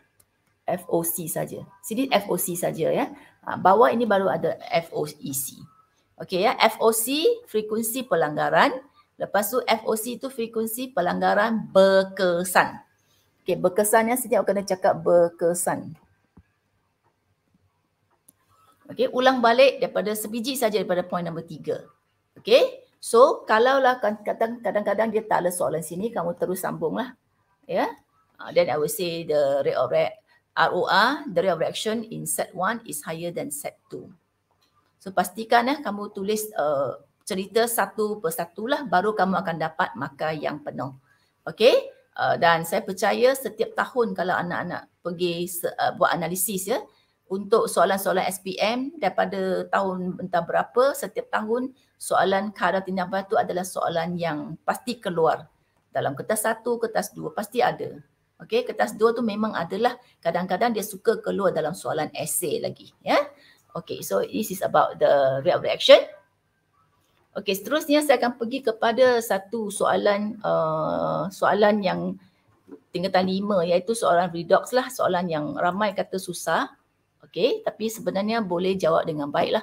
FOC saja. Sini FOC saja ya. Ha, bawah ini baru ada FOC. Okey ya, FOC frekuensi pelanggaran. Lepas tu FOC itu frekuensi pelanggaran berkesan. Okey, berkesannya sini. setiap kena cakap berkesan. Okey, ulang balik daripada sebiji saja daripada point nombor tiga. Okey, so kalaulah kan- kadang-kadang dia tak ada soalan sini, kamu terus sambunglah. Ya, yeah? Ha, then I will say the rate of rate. ROR, the rate of reaction in set 1 is higher than set 2. So pastikan eh, kamu tulis uh, cerita satu persatu lah baru kamu akan dapat maka yang penuh. Okay? Uh, dan saya percaya setiap tahun kalau anak-anak pergi uh, buat analisis ya, untuk soalan-soalan SPM daripada tahun entah berapa, setiap tahun soalan kadar tindak batu adalah soalan yang pasti keluar. Dalam kertas satu, kertas dua pasti ada. Okey, kertas dua tu memang adalah kadang-kadang dia suka keluar dalam soalan essay lagi. Ya, yeah? Okey, so this is about the real reaction. Okey, seterusnya saya akan pergi kepada satu soalan uh, soalan yang tingkatan lima iaitu soalan redox lah. Soalan yang ramai kata susah. Okey, tapi sebenarnya boleh jawab dengan baiklah.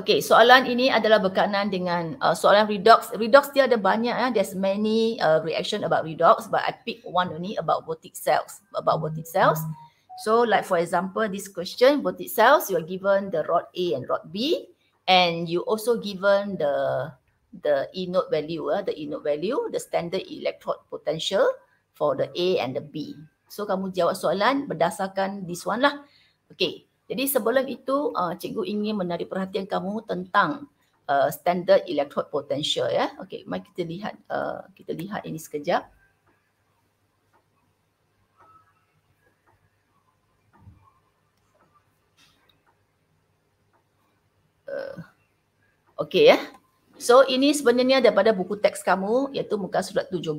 Okay, soalan ini adalah berkaitan dengan uh, soalan redox. Redox dia ada banyak. Ya. There's many uh, reaction about redox but I pick one only about botic cells. About botic cells. So like for example this question, botic cells, you are given the rod A and rod B and you also given the the E node value, ya, the E node value, the standard electrode potential for the A and the B. So kamu jawab soalan berdasarkan this one lah. Okay, jadi sebelum itu, uh, cikgu ingin menarik perhatian kamu tentang uh, standard electrode potential ya. Okey, mari kita lihat uh, kita lihat ini sekejap. Uh, okey ya. So ini sebenarnya daripada buku teks kamu iaitu muka surat 17.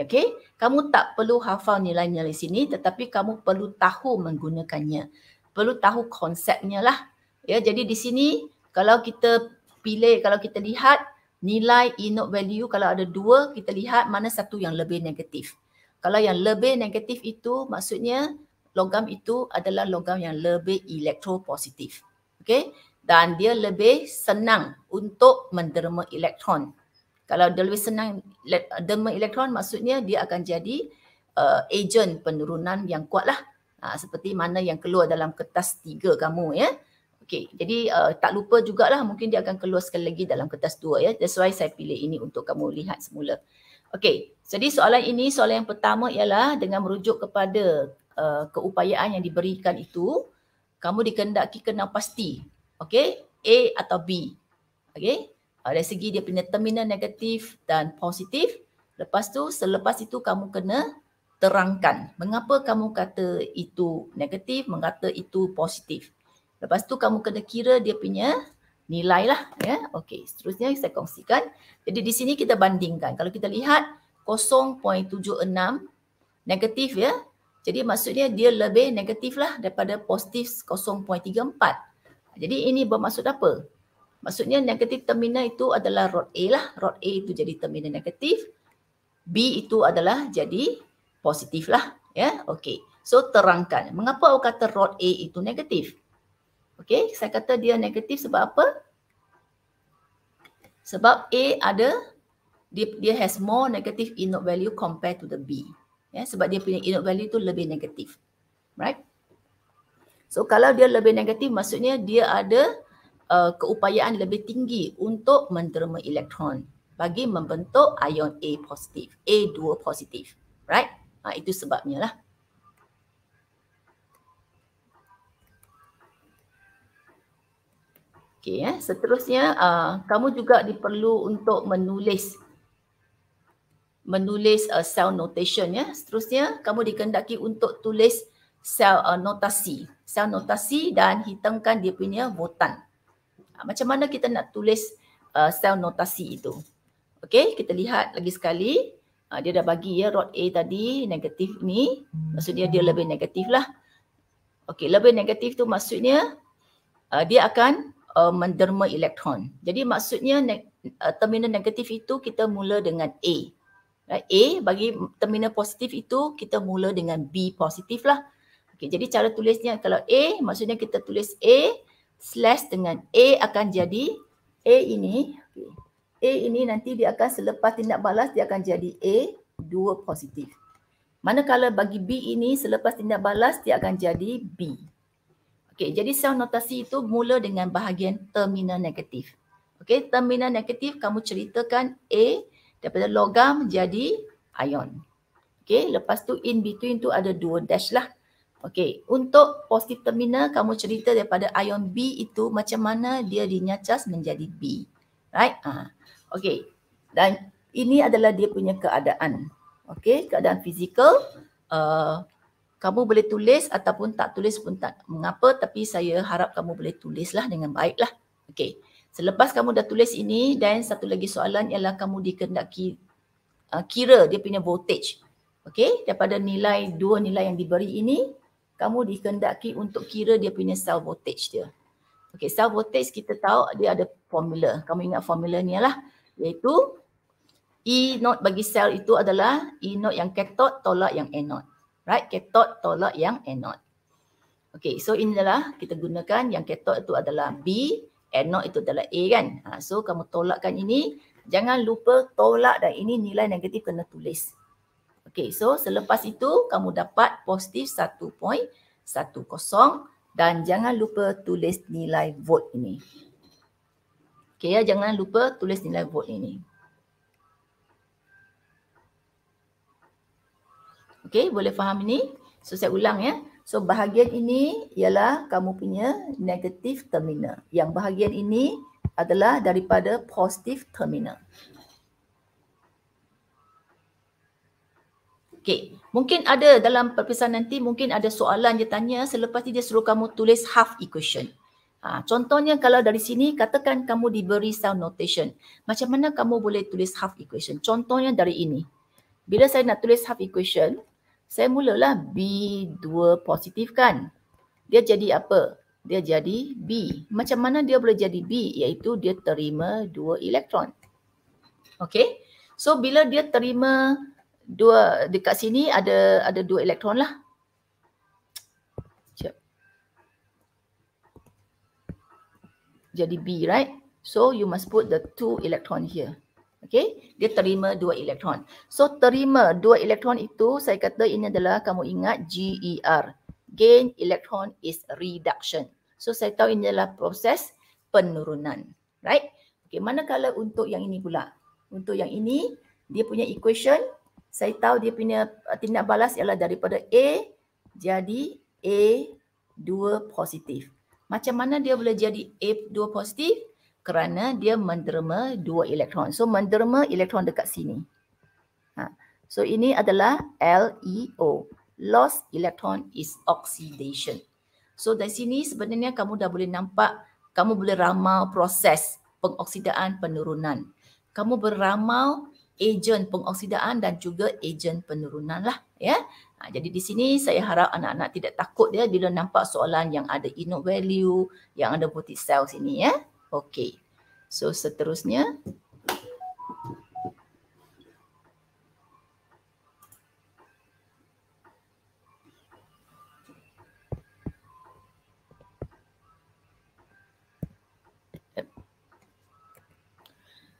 Okey. Kamu tak perlu hafal nilai-nilai sini tetapi kamu perlu tahu menggunakannya perlu tahu konsepnya lah. Ya, jadi di sini kalau kita pilih, kalau kita lihat nilai inok value kalau ada dua, kita lihat mana satu yang lebih negatif. Kalau yang lebih negatif itu maksudnya logam itu adalah logam yang lebih elektropositif. Okay? Dan dia lebih senang untuk menderma elektron. Kalau dia lebih senang derma elektron maksudnya dia akan jadi uh, agent penurunan yang kuat lah. Aa, ha, seperti mana yang keluar dalam kertas tiga kamu ya. Okey, jadi uh, tak lupa jugalah mungkin dia akan keluar sekali lagi dalam kertas dua ya. That's why saya pilih ini untuk kamu lihat semula. Okey, jadi soalan ini, soalan yang pertama ialah dengan merujuk kepada uh, keupayaan yang diberikan itu, kamu dikendaki kena pasti. Okey, A atau B. Okey, uh, dari segi dia punya terminal negatif dan positif. Lepas tu, selepas itu kamu kena terangkan mengapa kamu kata itu negatif, mengata itu positif. Lepas tu kamu kena kira dia punya nilai lah. Ya? Okey, seterusnya saya kongsikan. Jadi di sini kita bandingkan. Kalau kita lihat 0.76 negatif ya. Jadi maksudnya dia lebih negatif lah daripada positif 0.34. Jadi ini bermaksud apa? Maksudnya negatif terminal itu adalah rod A lah. Rod A itu jadi terminal negatif. B itu adalah jadi positif lah. Ya, yeah? okay. So terangkan. Mengapa awak kata rod A itu negatif? Okay, saya kata dia negatif sebab apa? Sebab A ada, dia, dia has more negative inode value compared to the B. Yeah? Sebab dia punya inode value itu lebih negatif. Right? So kalau dia lebih negatif maksudnya dia ada uh, keupayaan lebih tinggi untuk menderma elektron bagi membentuk ion A positif, A2 positif. Right? Ha, itu sebabnya lah. Okay, eh. seterusnya uh, kamu juga diperlu untuk menulis menulis uh, cell notation ya. Seterusnya kamu dikendaki untuk tulis cell uh, notasi. Cell notasi dan hitamkan dia punya botan. Uh, ha, macam mana kita nak tulis uh, cell notasi itu? Okey, kita lihat lagi sekali. Ah, dia dah bagi ya rod A tadi negatif ni maksudnya dia lebih negatif lah okey lebih negatif tu maksudnya uh, dia akan uh, menderma elektron jadi maksudnya ne- uh, terminal negatif itu kita mula dengan A right? A bagi terminal positif itu kita mula dengan B positif lah okey jadi cara tulisnya kalau A maksudnya kita tulis A slash dengan A akan jadi A ini okay. A ini nanti dia akan selepas tindak balas dia akan jadi A 2 positif. Manakala bagi B ini selepas tindak balas dia akan jadi B. Okey, jadi sel notasi itu mula dengan bahagian terminal negatif. Okey, terminal negatif kamu ceritakan A daripada logam jadi ion. Okey, lepas tu in between tu ada dua dash lah. Okey, untuk positif terminal kamu cerita daripada ion B itu macam mana dia dinyacas menjadi B. Right? Ah. Uh. Okey. Dan ini adalah dia punya keadaan. Okey, keadaan fizikal. Uh, kamu boleh tulis ataupun tak tulis pun tak mengapa tapi saya harap kamu boleh tulislah dengan baiklah. Okey. Selepas kamu dah tulis ini dan satu lagi soalan ialah kamu dikendaki uh, kira dia punya voltage. Okey, daripada nilai dua nilai yang diberi ini, kamu dikendaki untuk kira dia punya cell voltage dia. Okey, cell voltage kita tahu dia ada formula. Kamu ingat formula ni lah iaitu E note bagi sel itu adalah E note yang ketot tolak yang anode. Right? Ketot tolak yang anode. Okay, so inilah kita gunakan yang ketot itu adalah B, anode itu adalah A kan? Ha, so kamu tolakkan ini, jangan lupa tolak dan ini nilai negatif kena tulis. Okay, so selepas itu kamu dapat positif 1.10 dan jangan lupa tulis nilai volt ini. Okay, ya, jangan lupa tulis nilai vote ini. Okay, boleh faham ini? So, saya ulang ya. So, bahagian ini ialah kamu punya negatif terminal. Yang bahagian ini adalah daripada positif terminal. Okay. Mungkin ada dalam perpisahan nanti, mungkin ada soalan dia tanya selepas ni dia suruh kamu tulis half equation. Ha, contohnya kalau dari sini katakan kamu diberi sound notation. Macam mana kamu boleh tulis half equation? Contohnya dari ini. Bila saya nak tulis half equation, saya mulalah B2 positif kan? Dia jadi apa? Dia jadi B. Macam mana dia boleh jadi B? Iaitu dia terima dua elektron. Okay. So bila dia terima dua, dekat sini ada ada dua elektron lah. jadi B, right? So you must put the two electron here. Okay, dia terima dua elektron. So terima dua elektron itu saya kata ini adalah kamu ingat GER. Gain electron is reduction. So saya tahu ini adalah proses penurunan. Right? Okay, manakala untuk yang ini pula. Untuk yang ini, dia punya equation. Saya tahu dia punya uh, tindak balas ialah daripada A jadi A2 positif. Macam mana dia boleh jadi A2 positif? Kerana dia menderma dua elektron. So menderma elektron dekat sini. Ha. So ini adalah LEO. Loss electron is oxidation. So dari sini sebenarnya kamu dah boleh nampak kamu boleh ramal proses pengoksidaan penurunan. Kamu beramal ejen pengoksidaan dan juga ejen penurunan lah. Ya? Ha, jadi di sini saya harap anak-anak tidak takut dia ya bila nampak soalan yang ada inner value, yang ada putih cells ini ya. Okey. So seterusnya.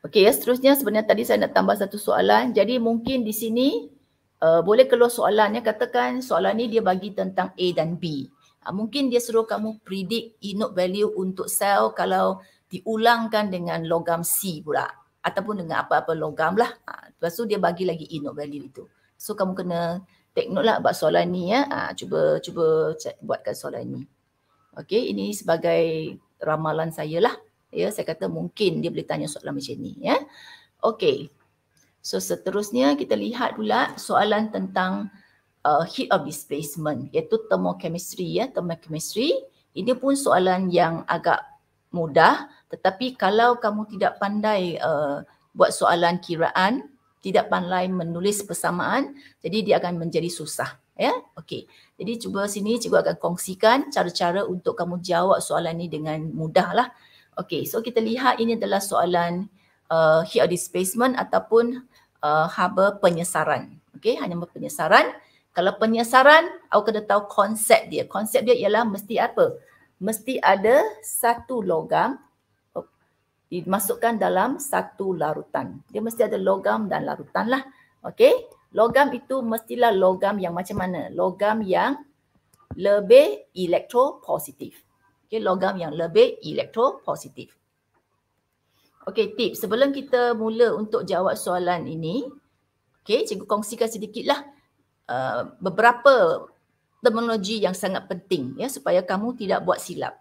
Okey, ya, seterusnya sebenarnya tadi saya nak tambah satu soalan. Jadi mungkin di sini uh, boleh keluar soalannya katakan soalan ni dia bagi tentang A dan B. Uh, mungkin dia suruh kamu predict inok value untuk sel kalau diulangkan dengan logam C pula ataupun dengan apa-apa logam lah. Ha, lepas tu dia bagi lagi inok value itu. So kamu kena take note lah buat soalan ni ya. Ha, cuba cuba cek, buatkan soalan ni. Okay ini sebagai ramalan saya lah. Ya, saya kata mungkin dia boleh tanya soalan macam ni ya. Okay. So seterusnya kita lihat pula soalan tentang uh, heat of displacement iaitu thermochemistry ya thermochemistry ini pun soalan yang agak mudah tetapi kalau kamu tidak pandai uh, buat soalan kiraan tidak pandai menulis persamaan jadi dia akan menjadi susah ya okey jadi cuba sini cikgu akan kongsikan cara-cara untuk kamu jawab soalan ini dengan mudah lah okey so kita lihat ini adalah soalan uh, heat of displacement ataupun uh, haba penyesaran. Okey, hanya berpenyesaran. Kalau penyesaran, awak kena tahu konsep dia. Konsep dia ialah mesti apa? Mesti ada satu logam oh, dimasukkan dalam satu larutan. Dia mesti ada logam dan larutan lah. Okey, logam itu mestilah logam yang macam mana? Logam yang lebih elektropositif. Okey, logam yang lebih elektropositif. Okey, tip sebelum kita mula untuk jawab soalan ini okey, cikgu kongsikan sedikitlah uh, Beberapa terminologi yang sangat penting ya supaya kamu tidak buat silap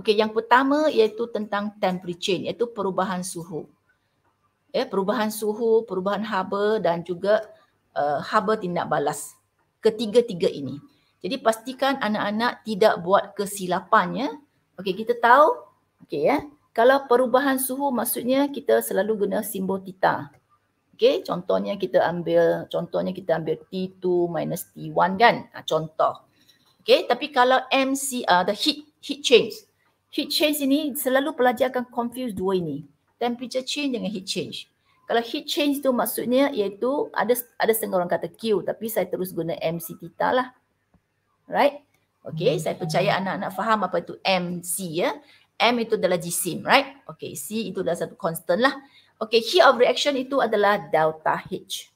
Okey, yang pertama iaitu tentang temperature iaitu perubahan suhu Ya perubahan suhu, perubahan haba dan juga uh, haba tindak balas Ketiga-tiga ini Jadi pastikan anak-anak tidak buat kesilapan ya Okay kita tahu okey ya kalau perubahan suhu maksudnya kita selalu guna simbol tita. Okey, contohnya kita ambil contohnya kita ambil T2 minus T1 kan? Ha, contoh. Okey, tapi kalau MC uh, the heat heat change. Heat change ini selalu pelajar akan confuse dua ini. Temperature change dengan heat change. Kalau heat change tu maksudnya iaitu ada ada setengah orang kata Q tapi saya terus guna MC tita lah. Right? Okey, hmm. saya percaya anak-anak faham apa itu MC ya. M itu adalah G sim, right? Okay, C itu adalah satu constant lah. Okay, heat of reaction itu adalah delta H.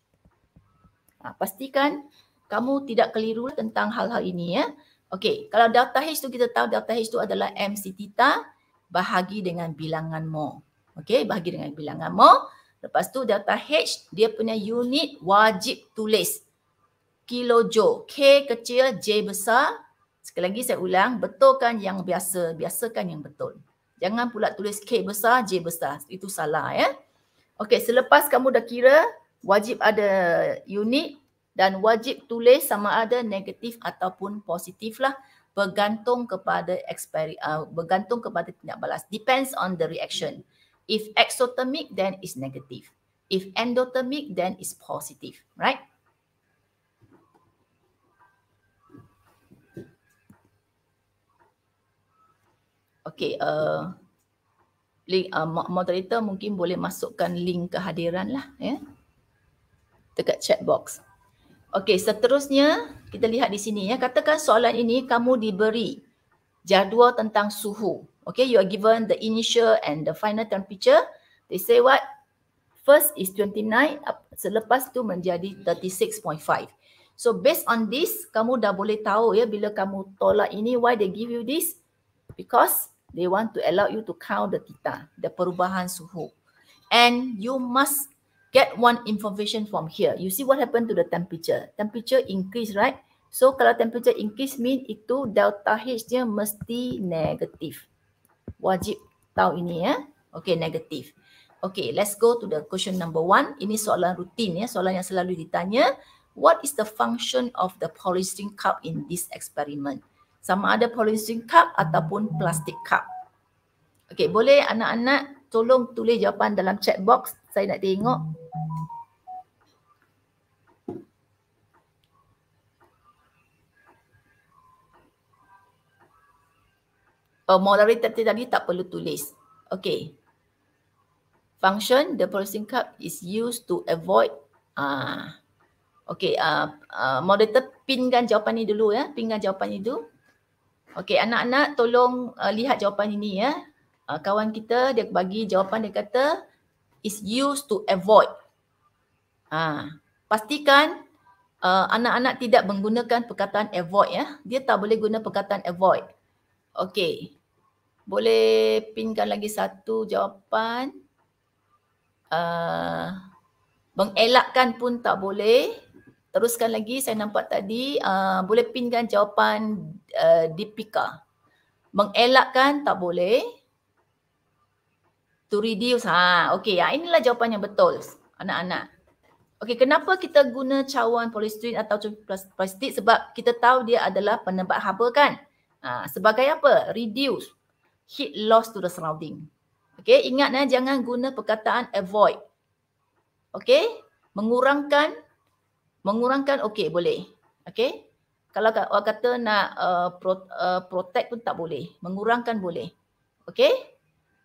Ha, pastikan kamu tidak keliru tentang hal-hal ini ya. Okay, kalau delta H itu kita tahu delta H itu adalah MC theta bahagi dengan bilangan mo. Okay, bahagi dengan bilangan mo. Lepas tu delta H dia punya unit wajib tulis. Kilojoule, K kecil, J besar, Sekali lagi saya ulang, betulkan yang biasa, biasakan yang betul. Jangan pula tulis K besar, J besar. Itu salah ya. Okey, selepas kamu dah kira, wajib ada unit dan wajib tulis sama ada negatif ataupun positif lah bergantung kepada eksperi, uh, bergantung kepada tindak balas. Depends on the reaction. If exothermic, then is negative. If endothermic, then is positive. Right? Okay, uh, link, uh, moderator mungkin boleh masukkan link kehadiran lah ya. Yeah, dekat chat box. Okay, seterusnya kita lihat di sini ya. Katakan soalan ini kamu diberi jadual tentang suhu. Okay, you are given the initial and the final temperature. They say what? First is 29, selepas tu menjadi 36.5. So based on this, kamu dah boleh tahu ya bila kamu tolak ini, why they give you this? Because They want to allow you to count the tita, the perubahan suhu. And you must get one information from here. You see what happened to the temperature. Temperature increase, right? So kalau temperature increase mean itu delta H dia mesti negatif. Wajib tahu ini ya. Okay, negatif. Okay, let's go to the question number one. Ini soalan rutin ya, soalan yang selalu ditanya. What is the function of the polystyrene cup in this experiment? sama ada polystyrene cup ataupun plastik cup. Okey, boleh anak-anak tolong tulis jawapan dalam chat box. Saya nak tengok. Oh, moderator tadi tak perlu tulis. Okey. Function, the polystyrene cup is used to avoid. Ah, Okey, uh, uh, moderator pinkan jawapan ni dulu ya. Pinkan jawapan ni dulu. Okey anak-anak tolong uh, lihat jawapan ini ya. Uh, kawan kita dia bagi jawapan dia kata is used to avoid. Ha. pastikan uh, anak-anak tidak menggunakan perkataan avoid ya. Dia tak boleh guna perkataan avoid. Okey. Boleh pinkan lagi satu jawapan. Uh, mengelakkan pun tak boleh teruskan lagi saya nampak tadi uh, boleh pinkan jawapan uh, Deepika. Mengelakkan tak boleh. To reduce. Ha, okay. ya. inilah jawapan yang betul anak-anak. Okay, kenapa kita guna cawan polistirin atau plastik? Sebab kita tahu dia adalah penebat haba kan? Ha, sebagai apa? Reduce heat loss to the surrounding. Okay, ingat eh, jangan guna perkataan avoid. Okay, mengurangkan mengurangkan okey boleh okey kalau orang kata nak uh, pro, uh, protect pun tak boleh mengurangkan boleh okey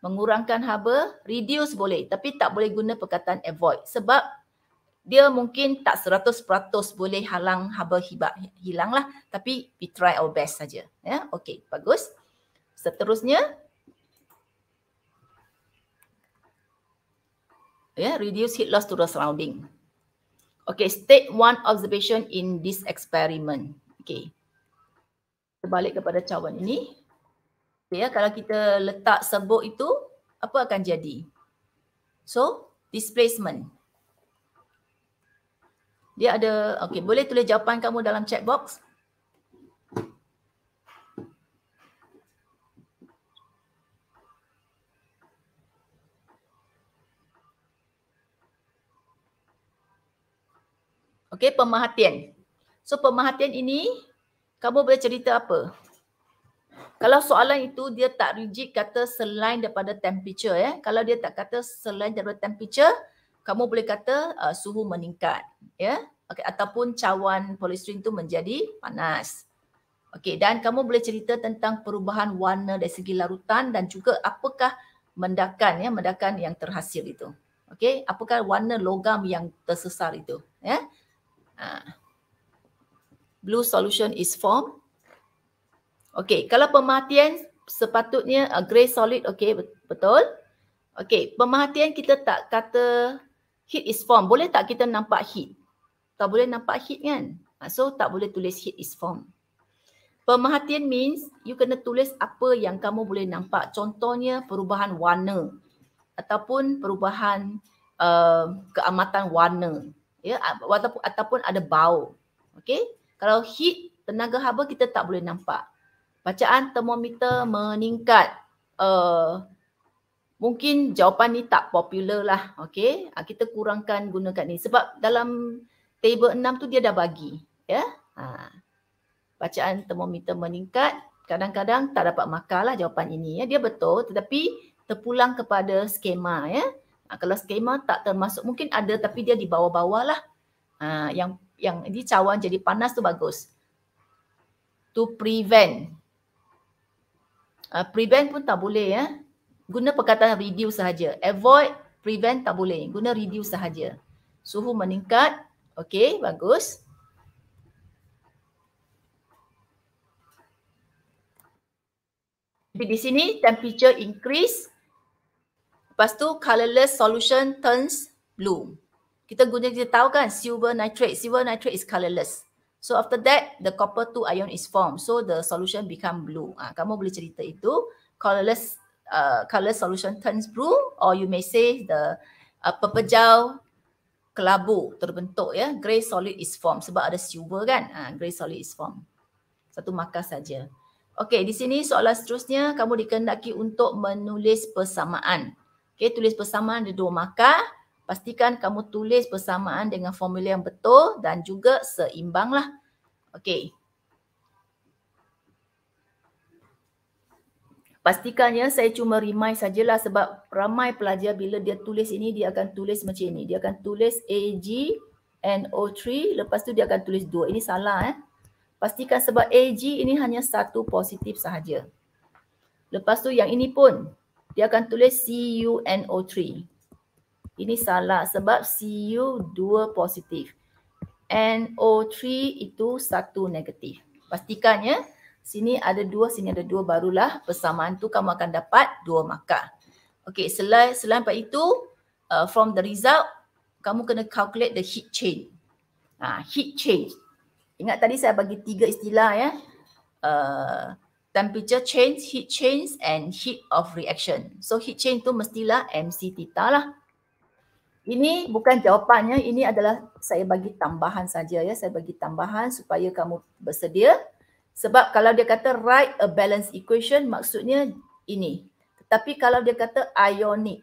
mengurangkan haba reduce boleh tapi tak boleh guna perkataan avoid sebab dia mungkin tak 100% boleh halang haba hilang lah. tapi we try our best saja ya yeah? okey bagus seterusnya ya yeah, reduce heat loss to the surrounding Okay, state one observation in this experiment. Okay. Terbalik kepada cawan ini. Okay, ya, kalau kita letak serbuk itu, apa akan jadi? So, displacement. Dia ada, okay, boleh tulis jawapan kamu dalam chat box. Okey, pemerhatian. So pemerhatian ini kamu boleh cerita apa? Kalau soalan itu dia tak rigid kata selain daripada temperature ya. Eh? Kalau dia tak kata selain daripada temperature, kamu boleh kata uh, suhu meningkat ya. Yeah? Okey ataupun cawan polystyrene itu menjadi panas. Okey dan kamu boleh cerita tentang perubahan warna dari segi larutan dan juga apakah mendakan ya, mendakan yang terhasil itu. Okey, apakah warna logam yang tersesar itu, ya? Yeah? Ah. blue solution is formed. Okay, kalau pematian sepatutnya a ah, grey solid, okay, betul. Okay, pematian kita tak kata heat is formed. Boleh tak kita nampak heat? Tak boleh nampak heat kan? Ah, so, tak boleh tulis heat is formed. Pemerhatian means you kena tulis apa yang kamu boleh nampak. Contohnya perubahan warna ataupun perubahan uh, keamatan warna ya ataupun ataupun ada bau okey kalau heat tenaga haba kita tak boleh nampak bacaan termometer meningkat uh, mungkin jawapan ni tak popular lah okey uh, kita kurangkan gunakan ni sebab dalam table 6 tu dia dah bagi ya ha bacaan termometer meningkat kadang-kadang tak dapat makalah jawapan ini ya dia betul tetapi terpulang kepada skema ya Ha, kalau skema tak termasuk mungkin ada tapi dia di bawah-bawah lah. Ha, yang yang di cawan jadi panas tu bagus. To prevent. Ha, prevent pun tak boleh ya. Eh. Guna perkataan reduce sahaja. Avoid, prevent tak boleh. Guna reduce sahaja. Suhu meningkat. Okay, bagus. jadi di sini temperature increase Lepas tu colorless solution turns blue. Kita guna kita tahu kan silver nitrate. Silver nitrate is colourless. So after that the copper two ion is formed. So the solution become blue. Ah, ha, kamu boleh cerita itu colourless uh, colorless solution turns blue or you may say the uh, purple gel kelabu terbentuk ya. Grey solid is formed sebab ada silver kan. Ah, ha, grey solid is formed. Satu markah saja. Okey, di sini soalan seterusnya kamu dikehendaki untuk menulis persamaan. Okay, tulis persamaan ada dua markah. Pastikan kamu tulis persamaan dengan formula yang betul dan juga seimbanglah. Okay. Pastikannya saya cuma remind sajalah sebab ramai pelajar bila dia tulis ini dia akan tulis macam ini. Dia akan tulis AG NO3 lepas tu dia akan tulis dua. Ini salah eh. Pastikan sebab AG ini hanya satu positif sahaja. Lepas tu yang ini pun dia akan tulis CuNO3. Ini salah sebab Cu dua positif. NO3 itu satu negatif. Pastikan ya. Sini ada dua, sini ada dua barulah persamaan tu kamu akan dapat dua maka. Okey, selain selain pada itu uh, from the result kamu kena calculate the heat change. Ah, heat change. Ingat tadi saya bagi tiga istilah ya. Uh, temperature change, heat change and heat of reaction. So heat change tu mestilah MC theta lah. Ini bukan jawapannya, ini adalah saya bagi tambahan saja ya. Saya bagi tambahan supaya kamu bersedia. Sebab kalau dia kata write a balance equation maksudnya ini. Tetapi kalau dia kata ionic,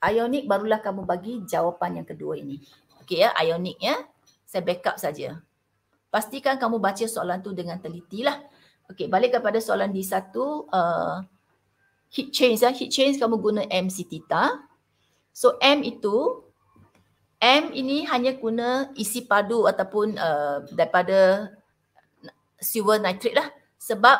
ionic barulah kamu bagi jawapan yang kedua ini. Okey ya, ionic ya. Saya backup saja. Pastikan kamu baca soalan tu dengan teliti lah. Okey, balik kepada soalan D1. Uh, heat change, ya. heat change kamu guna MC theta. So M itu, M ini hanya guna isi padu ataupun uh, daripada silver nitrate lah. Sebab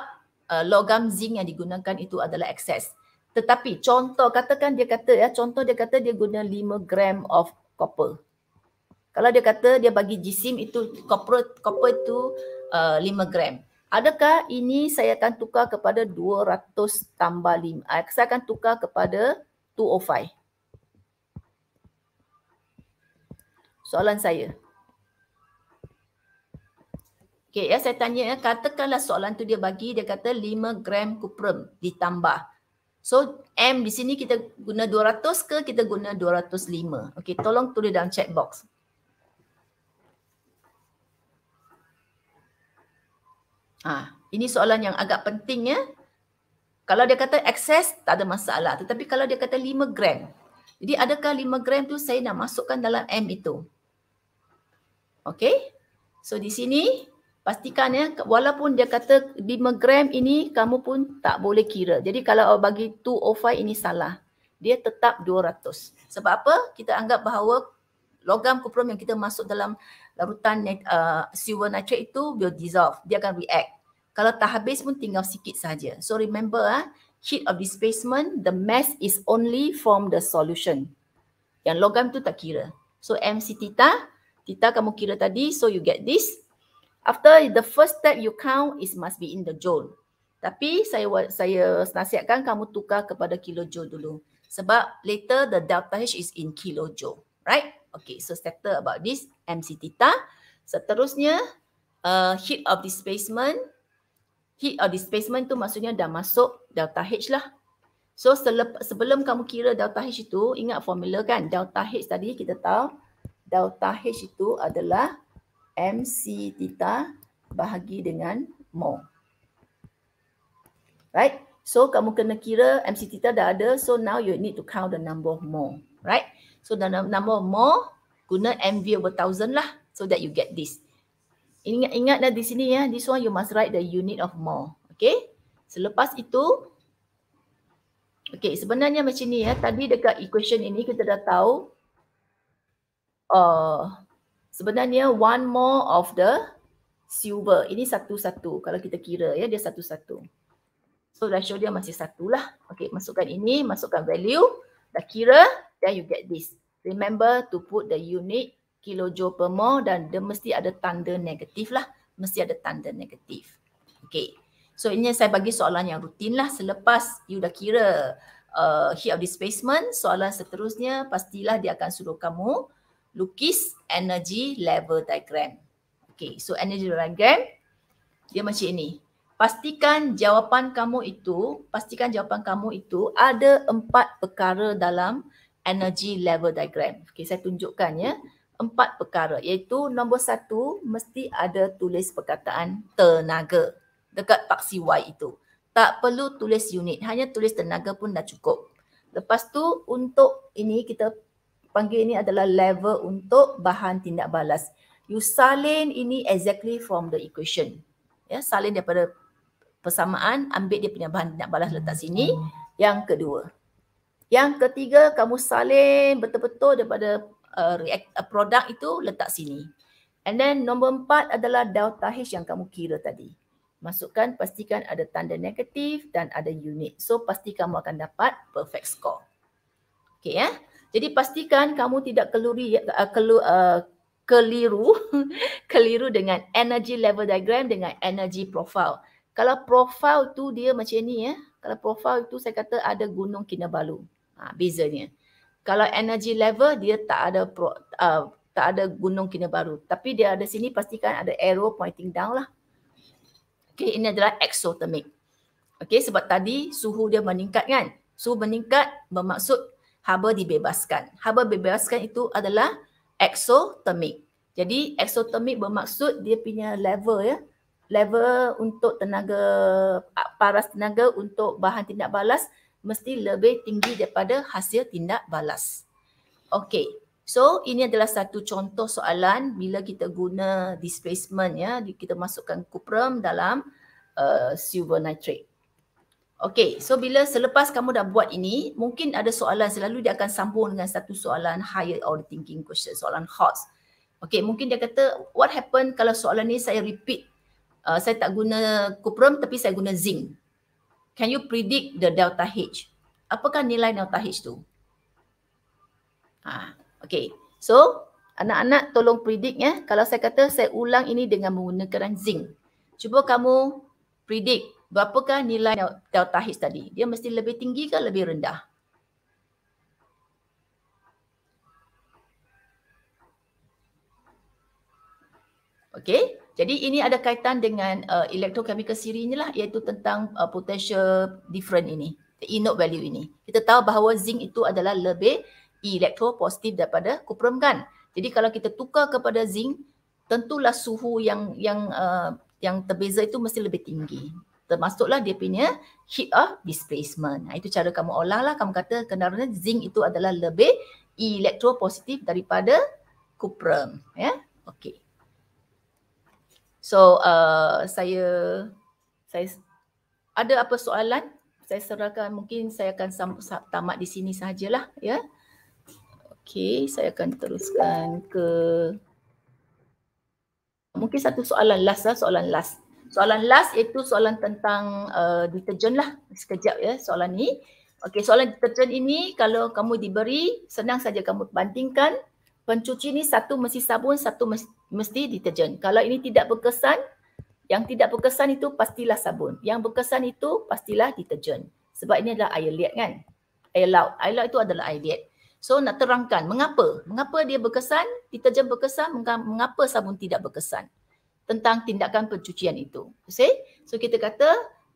uh, logam zinc yang digunakan itu adalah excess. Tetapi contoh katakan dia kata ya, contoh dia kata dia guna 5 gram of copper. Kalau dia kata dia bagi jisim itu copper, copper itu uh, 5 gram. Adakah ini saya akan tukar kepada 200 tambah 5? Eh, saya akan tukar kepada 205. Soalan saya. Okey, ya, saya tanya, katakanlah soalan tu dia bagi, dia kata 5 gram kuprum ditambah. So M di sini kita guna 200 ke kita guna 205? Okey, tolong tulis dalam chat box. Ha, ini soalan yang agak penting ya. Kalau dia kata excess tak ada masalah. Tetapi kalau dia kata 5 gram. Jadi adakah 5 gram tu saya nak masukkan dalam M itu? Okay. So di sini pastikan ya walaupun dia kata 5 gram ini kamu pun tak boleh kira. Jadi kalau bagi 205 ini salah. Dia tetap 200. Sebab apa? Kita anggap bahawa logam kuprum yang kita masuk dalam larutan uh, silver nitrate itu will dissolve. Dia akan react. Kalau tak habis pun tinggal sikit saja. So remember ah, uh, heat of displacement, the mass is only from the solution. Yang logam tu tak kira. So MC theta, theta kamu kira tadi, so you get this. After the first step you count is must be in the joule. Tapi saya saya nasihatkan kamu tukar kepada kilojoule dulu. Sebab later the delta H is in kilojoule, right? Okay, so settle about this MC theta. Seterusnya, uh, heat of displacement. Heat of displacement tu maksudnya dah masuk delta H lah. So sebelum kamu kira delta H itu, ingat formula kan? Delta H tadi kita tahu delta H itu adalah MC theta bahagi dengan mo. Right? So kamu kena kira MC theta dah ada. So now you need to count the number of mo. So the number more guna MV over thousand lah so that you get this. Ingat ingatlah di sini ya. This one you must write the unit of more. Okay. Selepas itu Okay, sebenarnya macam ni ya. Tadi dekat equation ini kita dah tahu uh, sebenarnya one more of the silver. Ini satu-satu kalau kita kira ya. Dia satu-satu. So ratio dia masih satu lah. Okay, masukkan ini, masukkan value. Dah kira, then you get this. Remember to put the unit kilojoule per mole dan dia mesti ada tanda negatif lah. Mesti ada tanda negatif. Okay. So ini saya bagi soalan yang rutin lah selepas you dah kira uh, heat of displacement, soalan seterusnya pastilah dia akan suruh kamu lukis energy level diagram. Okay, so energy level diagram dia macam ini. Pastikan jawapan kamu itu, pastikan jawapan kamu itu ada empat perkara dalam energy level diagram. Okay, saya tunjukkan ya. Empat perkara iaitu nombor satu mesti ada tulis perkataan tenaga dekat paksi Y itu. Tak perlu tulis unit, hanya tulis tenaga pun dah cukup. Lepas tu untuk ini kita panggil ini adalah level untuk bahan tindak balas. You salin ini exactly from the equation. Ya, salin daripada persamaan, ambil dia punya bahan tindak balas letak sini. Hmm. Yang kedua, yang ketiga kamu salin betul-betul daripada uh, uh, produk itu letak sini. And then nombor empat adalah delta H yang kamu kira tadi. Masukkan pastikan ada tanda negatif dan ada unit. So pasti kamu akan dapat perfect score. Okay ya. Eh? Jadi pastikan kamu tidak keluri, uh, kelu, uh, keliru keliru dengan energy level diagram dengan energy profile. Kalau profile tu dia macam ni ya. Eh? Kalau profile tu saya kata ada gunung Kinabalu. Ha, bezanya. Kalau energy level dia tak ada pro, uh, tak ada gunung baru Tapi dia ada sini pastikan ada arrow pointing down lah. Okay, ini adalah exothermic. Okay, sebab tadi suhu dia meningkat kan. Suhu meningkat bermaksud haba dibebaskan. Haba dibebaskan itu adalah exothermic. Jadi exothermic bermaksud dia punya level ya. Level untuk tenaga, paras tenaga untuk bahan tindak balas mesti lebih tinggi daripada hasil tindak balas. Okey. So ini adalah satu contoh soalan bila kita guna displacement ya kita masukkan cuprum dalam uh, silver nitrate. Okey, so bila selepas kamu dah buat ini, mungkin ada soalan selalu dia akan sambung dengan satu soalan higher order thinking question, soalan HOTS. Okey, mungkin dia kata what happen kalau soalan ni saya repeat uh, saya tak guna cuprum tapi saya guna zinc can you predict the delta H? Apakah nilai delta H tu? Ha, okay. So, anak-anak tolong predict ya. Kalau saya kata saya ulang ini dengan menggunakan zinc. Cuba kamu predict berapakah nilai delta H tadi. Dia mesti lebih tinggi ke lebih rendah? Okay. Jadi ini ada kaitan dengan uh, electrochemical series ni lah iaitu tentang uh, potential different ini, the inert value ini. Kita tahu bahawa zinc itu adalah lebih electropositif daripada cuprum kan. Jadi kalau kita tukar kepada zinc, tentulah suhu yang yang uh, yang terbeza itu mesti lebih tinggi. Termasuklah dia punya heat of displacement. Nah, itu cara kamu olah lah. Kamu kata kenarannya zinc itu adalah lebih electropositif daripada cuprum. Ya, yeah? okay. So uh, saya saya ada apa soalan? Saya serahkan mungkin saya akan tamat di sini sajalah ya. okay. saya akan teruskan ke mungkin satu soalan last lah, soalan last. Soalan last iaitu soalan tentang uh, deterjen lah. Sekejap ya soalan ni. Okey, soalan deterjen ini kalau kamu diberi, senang saja kamu bandingkan pencuci ni satu mesti sabun, satu mesti deterjen. Kalau ini tidak berkesan, yang tidak berkesan itu pastilah sabun. Yang berkesan itu pastilah deterjen. Sebab ini adalah air liat kan? Air laut. Air laut itu adalah air liat. So nak terangkan mengapa? Mengapa dia berkesan? Deterjen berkesan, mengapa sabun tidak berkesan? Tentang tindakan pencucian itu. Okay? So kita kata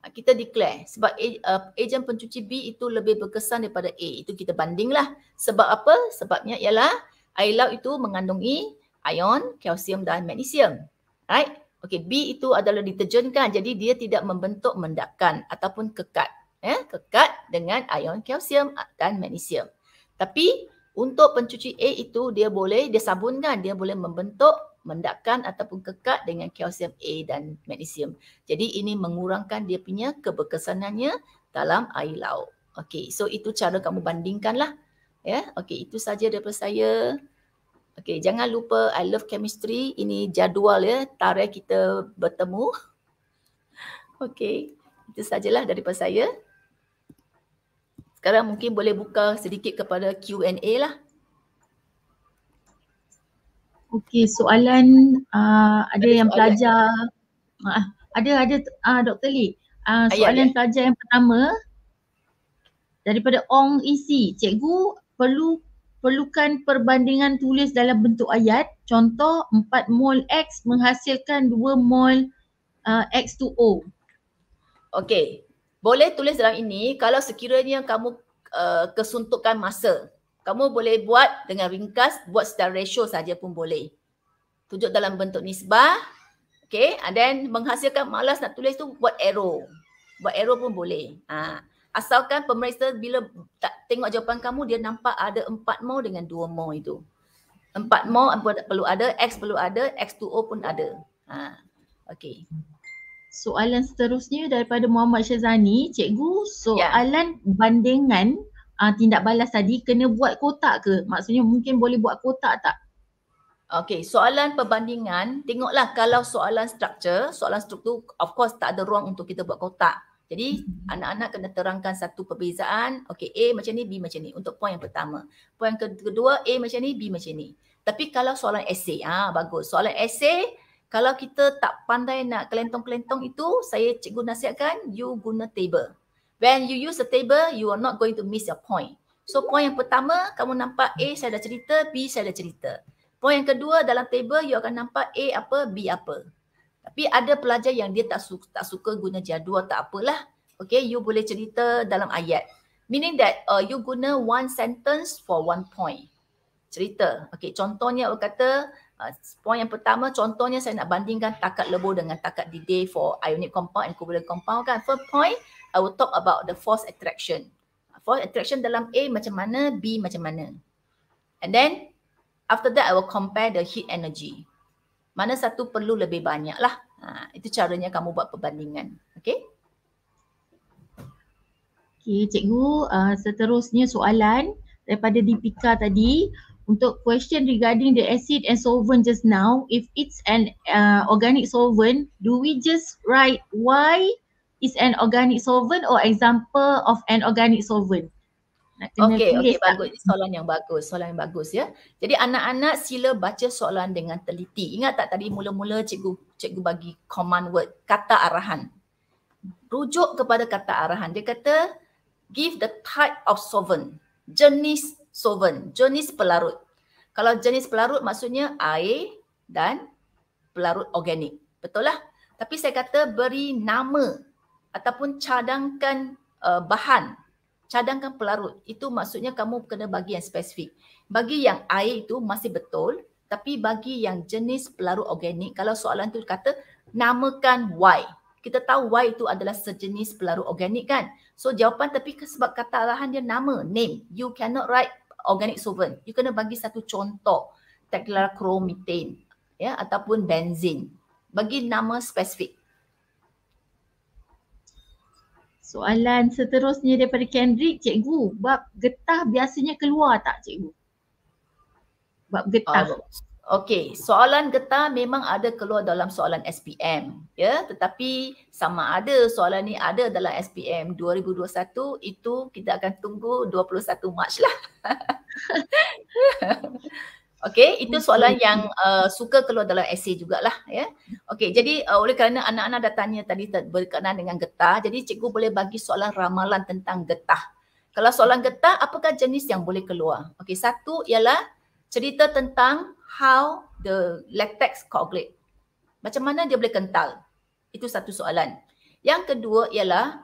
kita declare sebab ejen uh, pencuci B itu lebih berkesan daripada A. Itu kita bandinglah. Sebab apa? Sebabnya ialah air laut itu mengandungi ion, kalsium dan magnesium. Right? Okey, B itu adalah diterjunkan. Jadi dia tidak membentuk mendakan ataupun kekat. Ya, eh? kekat dengan ion kalsium dan magnesium. Tapi untuk pencuci A itu dia boleh dia sabunkan, dia boleh membentuk mendakan ataupun kekat dengan kalsium A dan magnesium. Jadi ini mengurangkan dia punya keberkesanannya dalam air laut. Okey, so itu cara kamu bandingkanlah. Ya, yeah? okey itu saja daripada saya. Okey, jangan lupa I love chemistry ini jadual ya, tarikh kita bertemu. Okey, itu sajalah daripada saya. Sekarang mungkin boleh buka sedikit kepada Q&A lah. Okey, soalan uh, ada, ada yang soalan. pelajar uh, ada ada uh, ah, Dr. Lee. Uh, soalan ayah, ayah. pelajar yang pertama daripada Ong Isi, cikgu perlu perlukan perbandingan tulis dalam bentuk ayat. Contoh 4 mol X menghasilkan 2 mol uh, X to O. Okey. Boleh tulis dalam ini kalau sekiranya kamu uh, kesuntukan masa. Kamu boleh buat dengan ringkas, buat secara ratio saja pun boleh. Tunjuk dalam bentuk nisbah. Okay, and then menghasilkan malas nak tulis tu buat arrow. Buat arrow pun boleh. Ha. Asalkan pemeriksa bila tak tengok jawapan kamu, dia nampak ada empat mo dengan dua mo itu. Empat mo perlu ada, X perlu ada, X2O pun ada. Ha. Okay. Soalan seterusnya daripada Muhammad Syazani, cikgu soalan ya. bandingan uh, tindak balas tadi kena buat kotak ke? Maksudnya mungkin boleh buat kotak tak? Okay, soalan perbandingan, tengoklah kalau soalan structure, soalan struktur of course tak ada ruang untuk kita buat kotak. Jadi anak-anak kena terangkan satu perbezaan. Okey A macam ni, B macam ni untuk poin yang pertama. Poin yang kedua A macam ni, B macam ni. Tapi kalau soalan esei, ah ha, bagus. Soalan esei kalau kita tak pandai nak kelentong-kelentong itu, saya cikgu nasihatkan you guna table. When you use the table, you are not going to miss your point. So poin yang pertama, kamu nampak A saya dah cerita, B saya dah cerita. Poin yang kedua dalam table, you akan nampak A apa, B apa. Tapi ada pelajar yang dia tak suka, tak suka guna jadual tak apalah. Okay, you boleh cerita dalam ayat. Meaning that uh, you guna one sentence for one point. Cerita. Okay, contohnya orang kata, uh, point yang pertama contohnya saya nak bandingkan takat lebo dengan takat didi for ionic compound and covalent compound kan. First point, I will talk about the force attraction. Force attraction dalam A macam mana, B macam mana. And then after that I will compare the heat energy mana satu perlu lebih banyak lah. Ha, itu caranya kamu buat perbandingan. Okay. Okay cikgu uh, seterusnya soalan daripada Dipika tadi untuk question regarding the acid and solvent just now if it's an uh, organic solvent do we just write why it's an organic solvent or example of an organic solvent? Okey, okey lah. bagus. Ini soalan yang bagus. Soalan yang bagus ya. Jadi anak-anak sila baca soalan dengan teliti. Ingat tak tadi mula-mula cikgu cikgu bagi command word, kata arahan. Rujuk kepada kata arahan. Dia kata give the type of solvent. Jenis solvent, jenis pelarut. Kalau jenis pelarut maksudnya air dan pelarut organik. Betul lah. Tapi saya kata beri nama ataupun cadangkan uh, bahan cadangkan pelarut. Itu maksudnya kamu kena bagi yang spesifik. Bagi yang air itu masih betul, tapi bagi yang jenis pelarut organik, kalau soalan tu kata namakan why. Kita tahu why itu adalah sejenis pelarut organik kan? So jawapan tapi sebab kata arahan dia nama, name. You cannot write organic solvent. You kena bagi satu contoh teklarchromethane ya ataupun benzin. Bagi nama spesifik. Soalan seterusnya daripada Kendrick, cikgu, bab getah biasanya keluar tak cikgu? Bab getah. Uh, Okey, soalan getah memang ada keluar dalam soalan SPM, ya, yeah? tetapi sama ada soalan ni ada dalam SPM 2021 itu kita akan tunggu 21 Mac lah. Okey, itu soalan yang uh, suka keluar dalam esei jugalah ya. Yeah? Okey, jadi uh, oleh kerana anak-anak dah tanya tadi berkenaan dengan getah, jadi cikgu boleh bagi soalan ramalan tentang getah. Kalau soalan getah, apakah jenis yang boleh keluar? Okey, satu ialah cerita tentang how the latex coagulate. Macam mana dia boleh kental? Itu satu soalan. Yang kedua ialah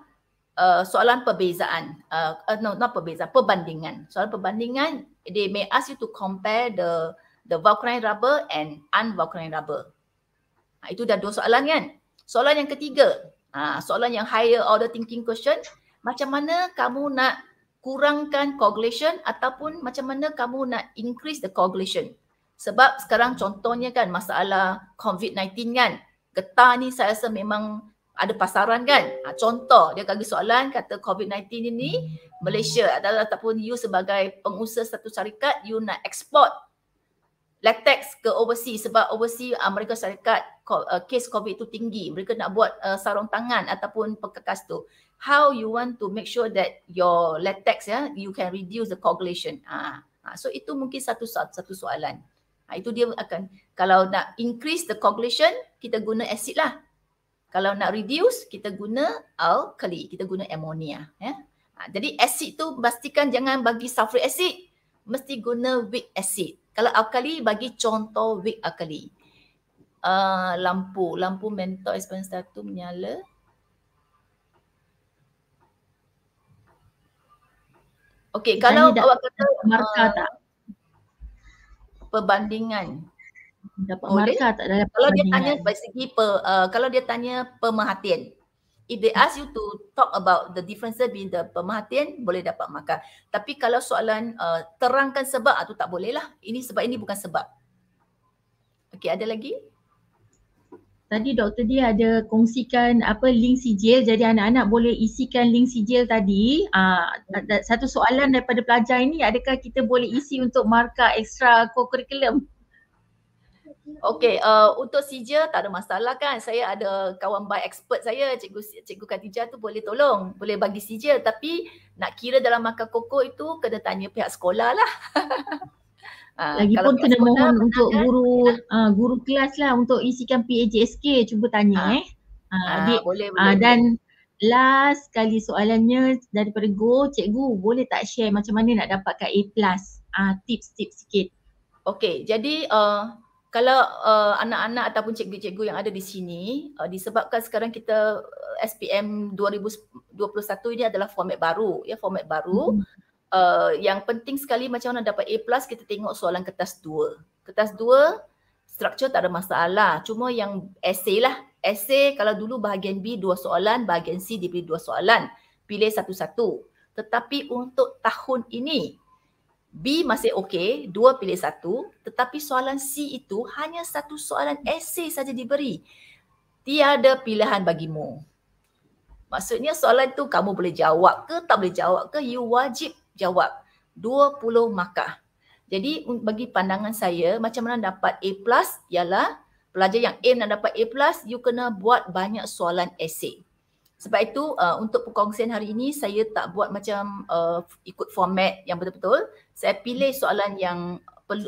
uh, soalan perbezaan. Uh, uh, no, not perbezaan, perbandingan. Soalan perbandingan they may ask you to compare the the vulcanized rubber and unvulcanized rubber. Ha, itu dah dua soalan kan? Soalan yang ketiga, ha, soalan yang higher order thinking question, macam mana kamu nak kurangkan coagulation ataupun macam mana kamu nak increase the coagulation? Sebab sekarang contohnya kan masalah COVID-19 kan, getah ni saya rasa memang ada pasaran kan. Ha, contoh dia bagi soalan kata COVID-19 ini Malaysia adalah ataupun you sebagai pengusaha satu syarikat you nak export latex ke overseas sebab overseas uh, mereka syarikat uh, ah, case COVID itu tinggi. Mereka nak buat uh, sarung tangan ataupun perkakas tu. How you want to make sure that your latex ya yeah, you can reduce the coagulation. Ah. Ha. Ha, so itu mungkin satu satu, soalan. Ha, itu dia akan kalau nak increase the coagulation kita guna acid lah kalau nak reduce, kita guna alkali, kita guna ammonia. Ya? Ha, jadi asid tu pastikan jangan bagi sulfuric acid, mesti guna weak acid. Kalau alkali, bagi contoh weak alkali. Uh, lampu, lampu mentor expand satu menyala. Okay, kalau awak kata marka uh, ah, tak? Perbandingan dapat oleh markah, tak dapat kalau dia tanya dari segi per, uh, eh, kalau dia tanya pemerhatian if they ask you to talk about the difference between the pemerhatian boleh dapat markah tapi kalau soalan uh, terangkan sebab atau ah, tak boleh lah ini sebab ini bukan sebab okey ada lagi Tadi doktor dia ada kongsikan apa link sijil jadi anak-anak boleh isikan link sijil tadi. Uh, satu soalan daripada pelajar ini adakah kita boleh isi untuk markah ekstra co-curriculum? Okey, uh, untuk Sija tak ada masalah kan. Saya ada kawan by expert saya, Cikgu Cikgu katijah tu boleh tolong, boleh bagi Sija tapi nak kira dalam makan koko itu kena tanya pihak sekolah lah. Ah, Lagipun kena sekolah, mohon untuk kan? guru uh, guru kelas lah untuk isikan PAJSK cuba tanya uh, eh. Uh, uh, adik, boleh, boleh. Uh, dan last kali soalannya daripada Go, Cikgu boleh tak share macam mana nak dapatkan A+, uh, tips-tips sikit. Okey, jadi uh, kalau uh, anak-anak ataupun cikgu-cikgu yang ada di sini uh, disebabkan sekarang kita uh, SPM 2021 ini adalah format baru ya format baru hmm. uh, yang penting sekali macam mana dapat A+ plus, kita tengok soalan kertas dua, kertas dua struktur tak ada masalah cuma yang essay lah essay kalau dulu bahagian B dua soalan bahagian C diberi dua soalan pilih satu-satu tetapi untuk tahun ini B masih okey, dua pilih satu, tetapi soalan C itu hanya satu soalan esei saja diberi. Tiada pilihan bagimu. Maksudnya soalan itu kamu boleh jawab ke tak boleh jawab ke you wajib jawab 20 markah. Jadi bagi pandangan saya macam mana dapat A+ plus ialah pelajar yang aim nak dapat A+ plus, you kena buat banyak soalan esei. Sebab itu uh, untuk perkongsian hari ini saya tak buat macam uh, ikut format yang betul-betul saya pilih soalan yang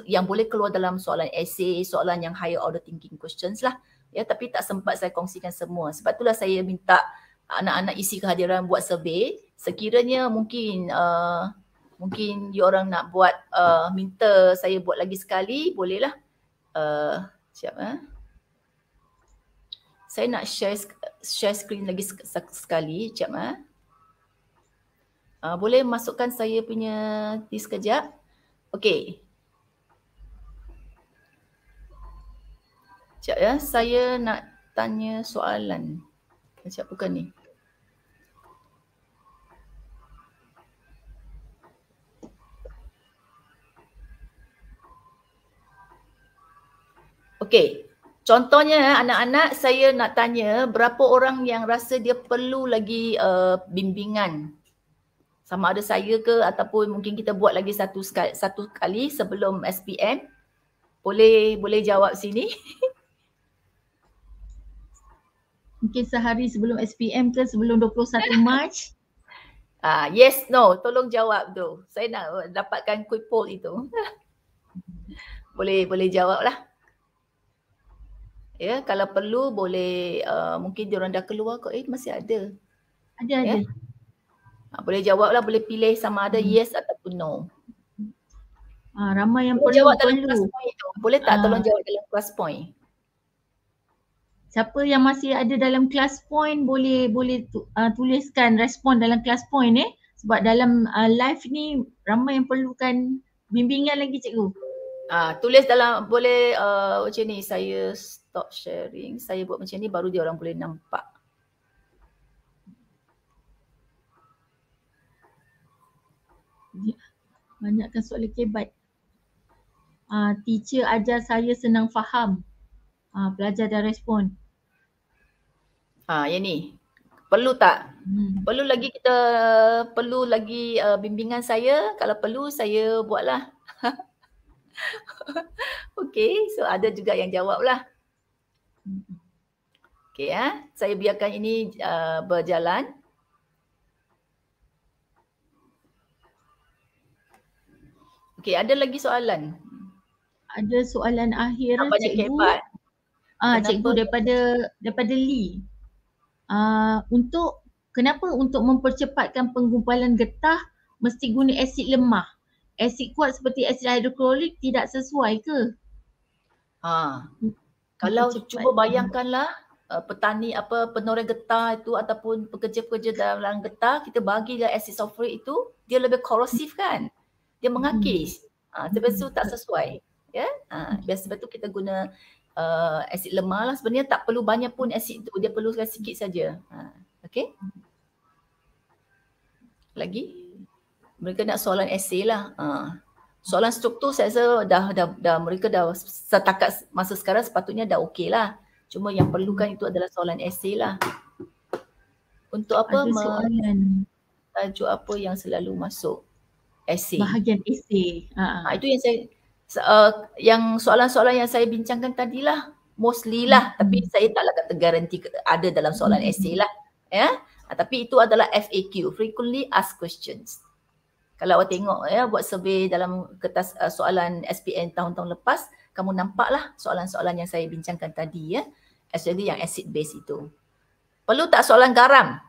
yang boleh keluar dalam soalan essay, soalan yang higher order thinking questions lah. Ya, tapi tak sempat saya kongsikan semua. Sebab itulah saya minta anak-anak isi kehadiran buat survey. Sekiranya mungkin uh, mungkin you orang nak buat uh, minta saya buat lagi sekali, bolehlah. Uh, siap eh? Saya nak share share screen lagi sekali, sekejap. Eh? Uh, boleh masukkan saya punya di sekejap. Okey. Sekejap ya, saya nak tanya soalan. Sekejap, bukan ni. Okey. Contohnya eh, anak-anak saya nak tanya berapa orang yang rasa dia perlu lagi uh, bimbingan sama ada saya ke ataupun mungkin kita buat lagi satu satu kali sebelum SPM boleh boleh jawab sini mungkin sehari sebelum SPM ke sebelum 21 Mac ah uh, yes no tolong jawab tu saya nak dapatkan quick poll itu boleh boleh jawab lah ya kalau perlu boleh uh, mungkin diorang dah keluar kok eh masih ada ada ya? ada Ha, boleh jawab lah, boleh pilih sama ada hmm. yes ataupun no. Ha, ramai yang boleh Jawab dalam perlu. Point tu. Boleh tak ha. tolong jawab dalam class point? Siapa yang masih ada dalam class point boleh boleh tu, uh, tuliskan respon dalam class point eh. Sebab dalam uh, live ni ramai yang perlukan bimbingan lagi cikgu. Ah ha, tulis dalam boleh uh, macam ni saya stop sharing. Saya buat macam ni baru dia orang boleh nampak. Ya. Banyakkan soalan kebat. Uh, ah, teacher ajar saya senang faham. Uh, belajar dan respon. Ha, yang ni. Perlu tak? Hmm. Perlu lagi kita, perlu lagi uh, bimbingan saya. Kalau perlu, saya buatlah. okay, so ada juga yang jawablah. Hmm. Okay, ha? Ya. saya biarkan ini uh, berjalan. Okay, ada lagi soalan? Ada soalan akhir Nampak cikgu. Cikgu hebat. Ah, cikgu daripada daripada Lee. Ah, untuk kenapa untuk mempercepatkan penggumpalan getah mesti guna asid lemah? Asid kuat seperti asid hidroklorik tidak sesuai ke? Ha. Kalau cepat cuba bayangkanlah uh, petani apa penoreh getah itu ataupun pekerja-pekerja dalam getah kita bagi bagilah asid sulfuric itu dia lebih korosif kan? dia mengakis. Hmm. Uh, sebab tu hmm. tak sesuai. Ya. Yeah? Uh, hmm. biasa sebab tu kita guna uh, asid lemah lah. Sebenarnya tak perlu banyak pun asid tu. Dia perlu sikit saja. Uh, ah, okay. Lagi? Mereka nak soalan esay lah. Uh. Soalan struktur saya rasa dah, dah, dah mereka dah setakat masa sekarang sepatutnya dah okey lah. Cuma yang perlukan itu adalah soalan esay lah. Untuk apa? Ada soalan. Tajuk apa yang selalu masuk? essay. Bahagian essay. Ha, itu yang saya uh, yang soalan-soalan yang saya bincangkan tadilah mostly lah hmm. tapi saya taklah kata garanti ada dalam soalan hmm. essay lah. Ya. Yeah? Ha, tapi itu adalah FAQ, frequently asked questions. Kalau awak tengok ya buat survey dalam kertas uh, soalan SPM tahun-tahun lepas, kamu nampaklah soalan-soalan yang saya bincangkan tadi ya. Especially yang acid base itu. Perlu tak soalan garam?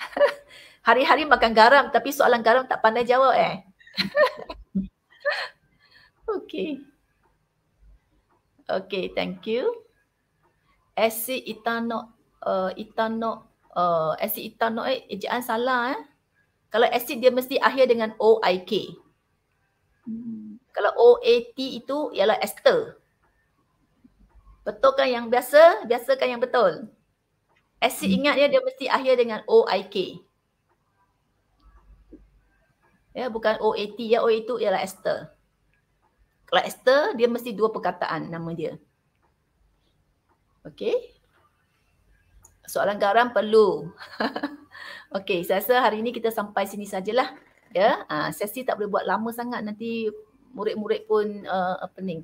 Hari-hari makan garam tapi soalan garam tak pandai jawab eh. okay. Okay, thank you. Asid itano, uh, itano, uh, eh, asid itano eh, ejaan salah eh. Kalau asid dia mesti akhir dengan O-I-K. Kalau O-A-T itu ialah ester. Betul Betulkan yang biasa, biasakan yang betul. Asid hmm. ingat ingatnya dia mesti akhir dengan O-I-K. Ya, bukan OAT ya. OAT itu ialah ester. Kalau Esther, dia mesti dua perkataan nama dia. Okey. Soalan garam perlu. Okey, saya rasa hari ini kita sampai sini sajalah. Ya, ha, sesi tak boleh buat lama sangat nanti murid-murid pun uh, eh, pening.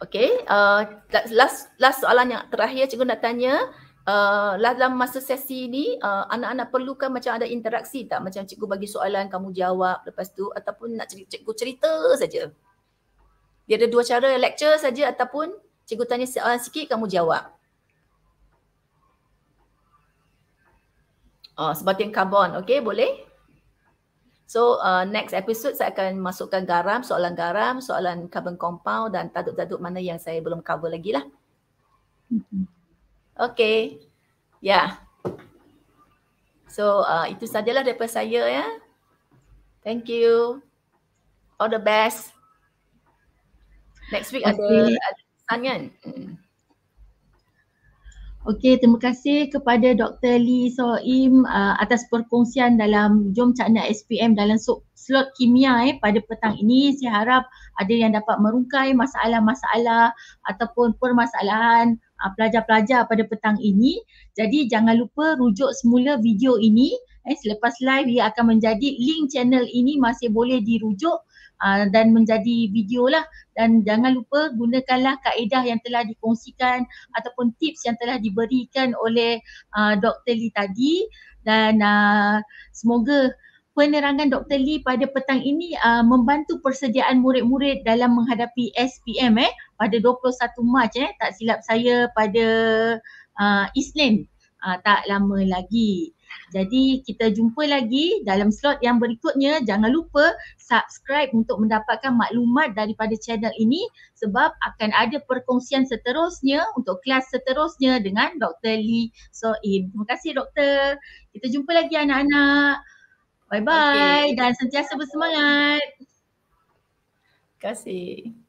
Okey, uh, last last soalan yang terakhir cikgu nak tanya, Uh, dalam masa sesi ini anak eh, anak-anak perlukan macam ada interaksi tak macam cikgu bagi soalan kamu jawab lepas tu ataupun nak cik, cikgu cerita saja dia ada dua cara lecture saja ataupun cikgu tanya soalan sikit kamu jawab uh, eh, sebatian karbon okey boleh so uh, next episode saya akan masukkan garam soalan garam soalan carbon compound dan taduk-taduk mana yang saya belum cover lagi lah mm-hmm. Okay. Ya. Yeah. So, uh, itu sajalah daripada saya ya. Thank you. All the best. Next week okay. ada, ada pesan kan? Hmm. Okay, terima kasih kepada Dr. Lee Soim uh, atas perkongsian dalam Jom Cakna SPM dalam slot kimia eh, pada petang ini. Saya harap ada yang dapat merungkai masalah-masalah ataupun permasalahan uh, pelajar-pelajar pada petang ini. Jadi jangan lupa rujuk semula video ini. Eh, selepas live dia akan menjadi link channel ini masih boleh dirujuk uh, dan menjadi video lah. Dan jangan lupa gunakanlah kaedah yang telah dikongsikan ataupun tips yang telah diberikan oleh uh, ah, Dr. Lee tadi. Dan uh, semoga penerangan Dr. Lee pada petang ini uh, membantu persediaan murid-murid dalam menghadapi SPM eh pada 21 Mac eh tak silap saya pada uh, Isnin uh, tak lama lagi. Jadi kita jumpa lagi dalam slot yang berikutnya jangan lupa subscribe untuk mendapatkan maklumat daripada channel ini sebab akan ada perkongsian seterusnya untuk kelas seterusnya dengan Dr. Lee Soim. Terima kasih doktor. Kita jumpa lagi anak-anak. Bye-bye okay. dan sentiasa bersemangat. Terima kasih.